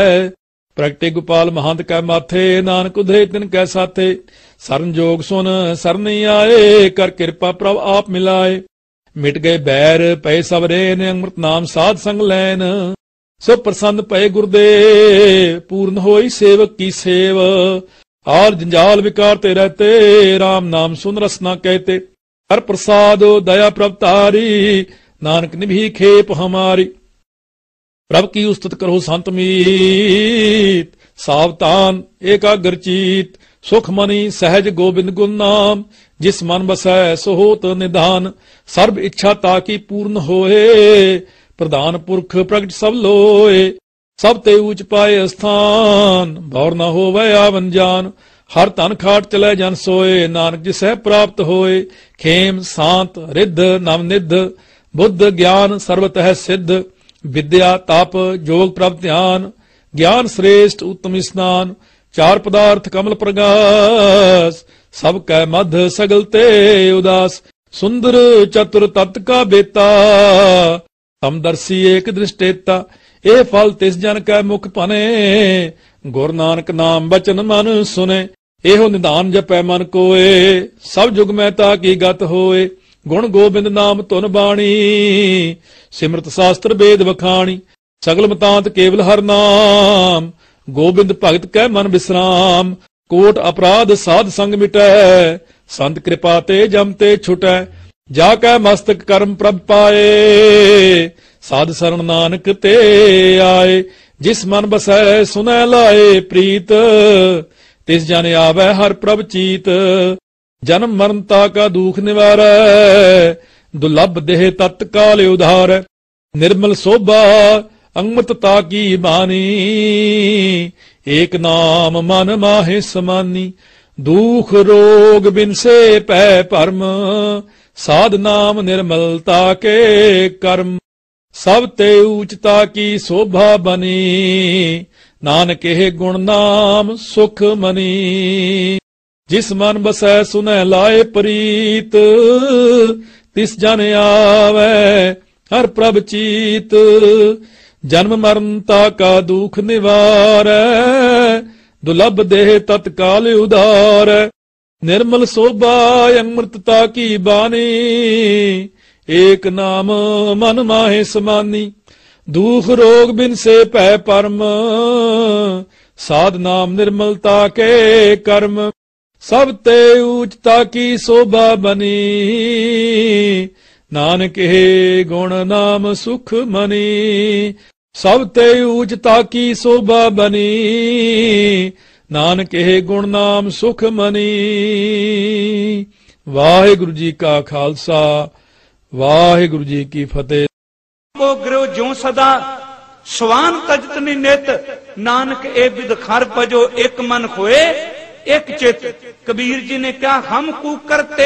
ਪ੍ਰਗਟੇ ਗੋਪਾਲ ਮਹੰਤ ਕੈ ਮਾਥੇ ਨਾਨਕ ਉਧਰੇ ਤਿਨ ਕੈ ਸਾਥੇ ਸਰਨ ਜੋਗ ਸੁਨ ਸਰਨੀ ਆਏ ਕਰ ਕਿਰਪਾ ਪ੍ਰਭ ਆਪ ਮਿਲਾਏ ਮਿਟ ਗਏ ਬੈਰ ਪਏ ਸਭ ਰੇ ਨੇ ਅੰਮ੍ਰਿਤ ਨਾਮ ਸਾਧ ਸੰਗ ਲੈਨ ਸੋ ਪ੍ਰਸੰਨ ਪਏ ਗੁਰਦੇ ਪੂਰਨ ਹੋਈ ਸੇਵਕ ਕੀ ਸੇਵ ਔਰ ਜੰਜਾਲ ਵਿਕਾਰ ਤੇ ਰਹਤੇ RAM ਨਾਮ ਸੁਨ ਰਸਨਾ ਕਹਤੇ ਹਰ ਪ੍ਰਸਾਦ ਦਇਆ ਪ੍ਰਪਤਾਰੀ ਨਾਨਕ ਨਿਭੀ ਖੇਪ ਹਮਾਰੀ ਪ੍ਰਭ ਕੀ ਉਸਤਤ ਕਰੋ ਸੰਤ ਮੀਤ ਸਾਵਧਾਨ ਏਕਾਗਰਚੀਤ ਸੁਖਮਨੀ ਸਹਿਜ ਗੋਬਿੰਦ ਗੁਣ ਨਾਮ ਜਿਸ ਮਨ ਬਸੈ ਸੋਹਤ ਨਿਧਾਨ ਸਰਬ ਇੱਛਾ ਤਾਂ ਕੀ ਪੂਰਨ ਹੋਏ ਪ੍ਰਧਾਨ ਪੁਰਖ ਪ੍ਰਗਟ ਸਭ ਲੋਏ ਸਭ ਤੇ ਉੱਚ ਪਾਏ ਅਸਥਾਨ ਬੌਰ ਨਾ ਹੋਵੇ ਆਵਨ ਜਾਨ ਹਰ ਤਨ ਖਾਟ ਚਲੇ ਜਨ ਸੋਏ ਨਾਨਕ ਜੀ ਸਹਿ ਪ੍ਰਾਪਤ ਹੋਏ ਖੇਮ ਸ਼ਾਂਤ ਰਿੱਧ ਨਵ ਨਿੱਧ ਬੁੱਧ ਗਿਆਨ ਸਰਵਤ ਹੈ ਸਿੱਧ ਵਿਦਿਆ ਤਪ ਜੋਗ ਪ੍ਰਭ ਧਿਆਨ ਗਿਆਨ ਸ੍ਰੇਸ਼ਟ ਉਤਮ ਇਸਨਾਨ ਚਾਰ ਪਦਾਰਥ ਕਮਲ ਪ੍ਰਗਾਸ ਸਭ ਕੈ ਮਧ ਸਗਲ ਤੇ ਉਦਾਸ ਸੁੰਦਰ ਚਤੁਰ ਤਤ ਕਾ ਬੇਤਾ ਸਮਦਰਸੀ ਏਕ ਦ੍ਰਿਸ਼ਟੇਤਾ ਇਹ ਫਲ ਤਿਸ ਜਨ ਕੈ ਮੁਖ ਭਨੇ ਗੁਰ ਨਾਨਕ ਨਾਮ ਬਚਨ ਮਨ ਸੁਨੇ ਇਹੋ ਨਿਦਾਨ ਜਪੈ ਮਨ ਕੋਏ ਸਭ ਜੁਗ ਮੈਂ ਤਾ ਕੀ ਗਤ ਹੋਏ ਗੁਣ ਗੋਬਿੰਦ ਨਾਮ ਤੁਨ ਬਾਣੀ ਸਿਮਰਤ ਸ਼ਾਸਤਰ ਵੇਦ ਵਖਾਣੀ ਸਗਲ ਮਤਾਂਤ ਕੇਵਲ ਹਰ ਨਾਮ ਗੋਬਿੰਦ ਭਗਤ ਕੈ ਮਨ ਬਿਸਰਾਮ ਕੋਟ ਅਪਰਾਧ ਸਾਧ ਸੰਗ ਮਿਟੈ ਸੰਤ ਕਿਰਪਾ ਤੇ ਜਮ ਤੇ ਛੁਟੈ ਜਾ ਕੈ ਮਸਤਕ ਕਰਮ ਪ੍ਰਭ ਪਾਏ ਸਾਧ ਸਰਣ ਨਾਨਕ ਤੇ ਆਏ ਜਿਸ ਮਨ ਬਸੈ ਸੁਨੈ ਲਾਏ ਪ੍ਰੀਤ ਤਿਸ ਜਨ ਆਵੈ ਹਰ ਪ੍ਰਭ ਚੀਤ ਜਨਮ ਮਰਨ ਤਾ ਕਾ ਦੁਖ ਨਿਵਾਰੈ ਦੁਲਭ ਦੇਹ ਤਤਕਾਲ ਉਧਾਰ ਨਿਰਮਲ ਸੋਭਾ ਅੰਮਤ ਤਾ ਕੀ ਬਾਣੀ ਏਕ ਨਾਮ ਮਨ ਮਾਹੇ ਸਮਾਨੀ ਦੁਖ ਰੋਗ ਬਿਨਸੇ ਪੈ ਪਰਮ ਸਾਧ ਨਾਮ ਨਿਰਮਲਤਾ ਕੇ ਕਰਮ ਸਭ ਤੇ ਉਚਤਾ ਕੀ ਸੋਭਾ ਬਨੀ ਨਾਨਕ ਇਹ ਗੁਣ ਨਾਮ ਸੁਖ ਮਨੀ ਜਿਸ ਮਨ ਬਸੈ ਸੁਨੇ ਲਾਏ ਪ੍ਰੀਤ ਤਿਸ ਜਨ ਆਵੇ ਹਰ ਪ੍ਰਭ ਚੀਤ ਜਨਮ ਮਰਨ ਤਾ ਕਾ ਦੁਖ ਨਿਵਾਰੈ ਦੁਲਬ ਦੇਹ ਤਤਕਾਲ ਉਧਾਰੈ ਨਿਰਮਲ ਸੋਭਾ ਅੰਮ੍ਰਿਤਤਾ ਕੀ ਬਾਣੀ ਏਕ ਨਾਮ ਮਨ ਮਾਹੇ ਸਮਾਨੀ ਦੂਖ ਰੋਗ ਬਿਨ ਸੇ ਭੈ ਪਰਮ ਸਾਧ ਨਾਮ ਨਿਰਮਲਤਾ ਕੇ ਕਰਮ ਸਭ ਤੇ ਉਚਤਾ ਕੀ ਸੋਭਾ ਬਨੀ ਨਾਨਕ ਹੈ ਗੁਣ ਨਾਮ ਸੁਖ ਮਨੀ ਸਭ ਤੇ ਉਚਤਾ ਕੀ ਸੋਭਾ ਬਨੀ ਨਾਨਕ ਹੈ ਗੁਣ ਨਾਮ ਸੁਖ ਮਨੀ ਵਾਹਿਗੁਰੂ ਜੀ ਕਾ ਖਾਲਸਾ ਵਾਹਿਗੁਰੂ ਜੀ ਕੀ ਫਤਿਹ ਬੋ ਗਰੋ ਜਿਉ ਸਦਾ ਸਵਾਨ ਤਜਤ ਨੀ ਨਿਤ ਨਾਨਕ ਇਹ ਖਰ ਪਜੋ ਇੱਕ ਮਨ ਹੋਏ ਇੱਕ ਚਿਤ ਕਬੀਰ ਜੀ ਨੇ ਕਿਹਾ ਹਮ ਕਰਤੇ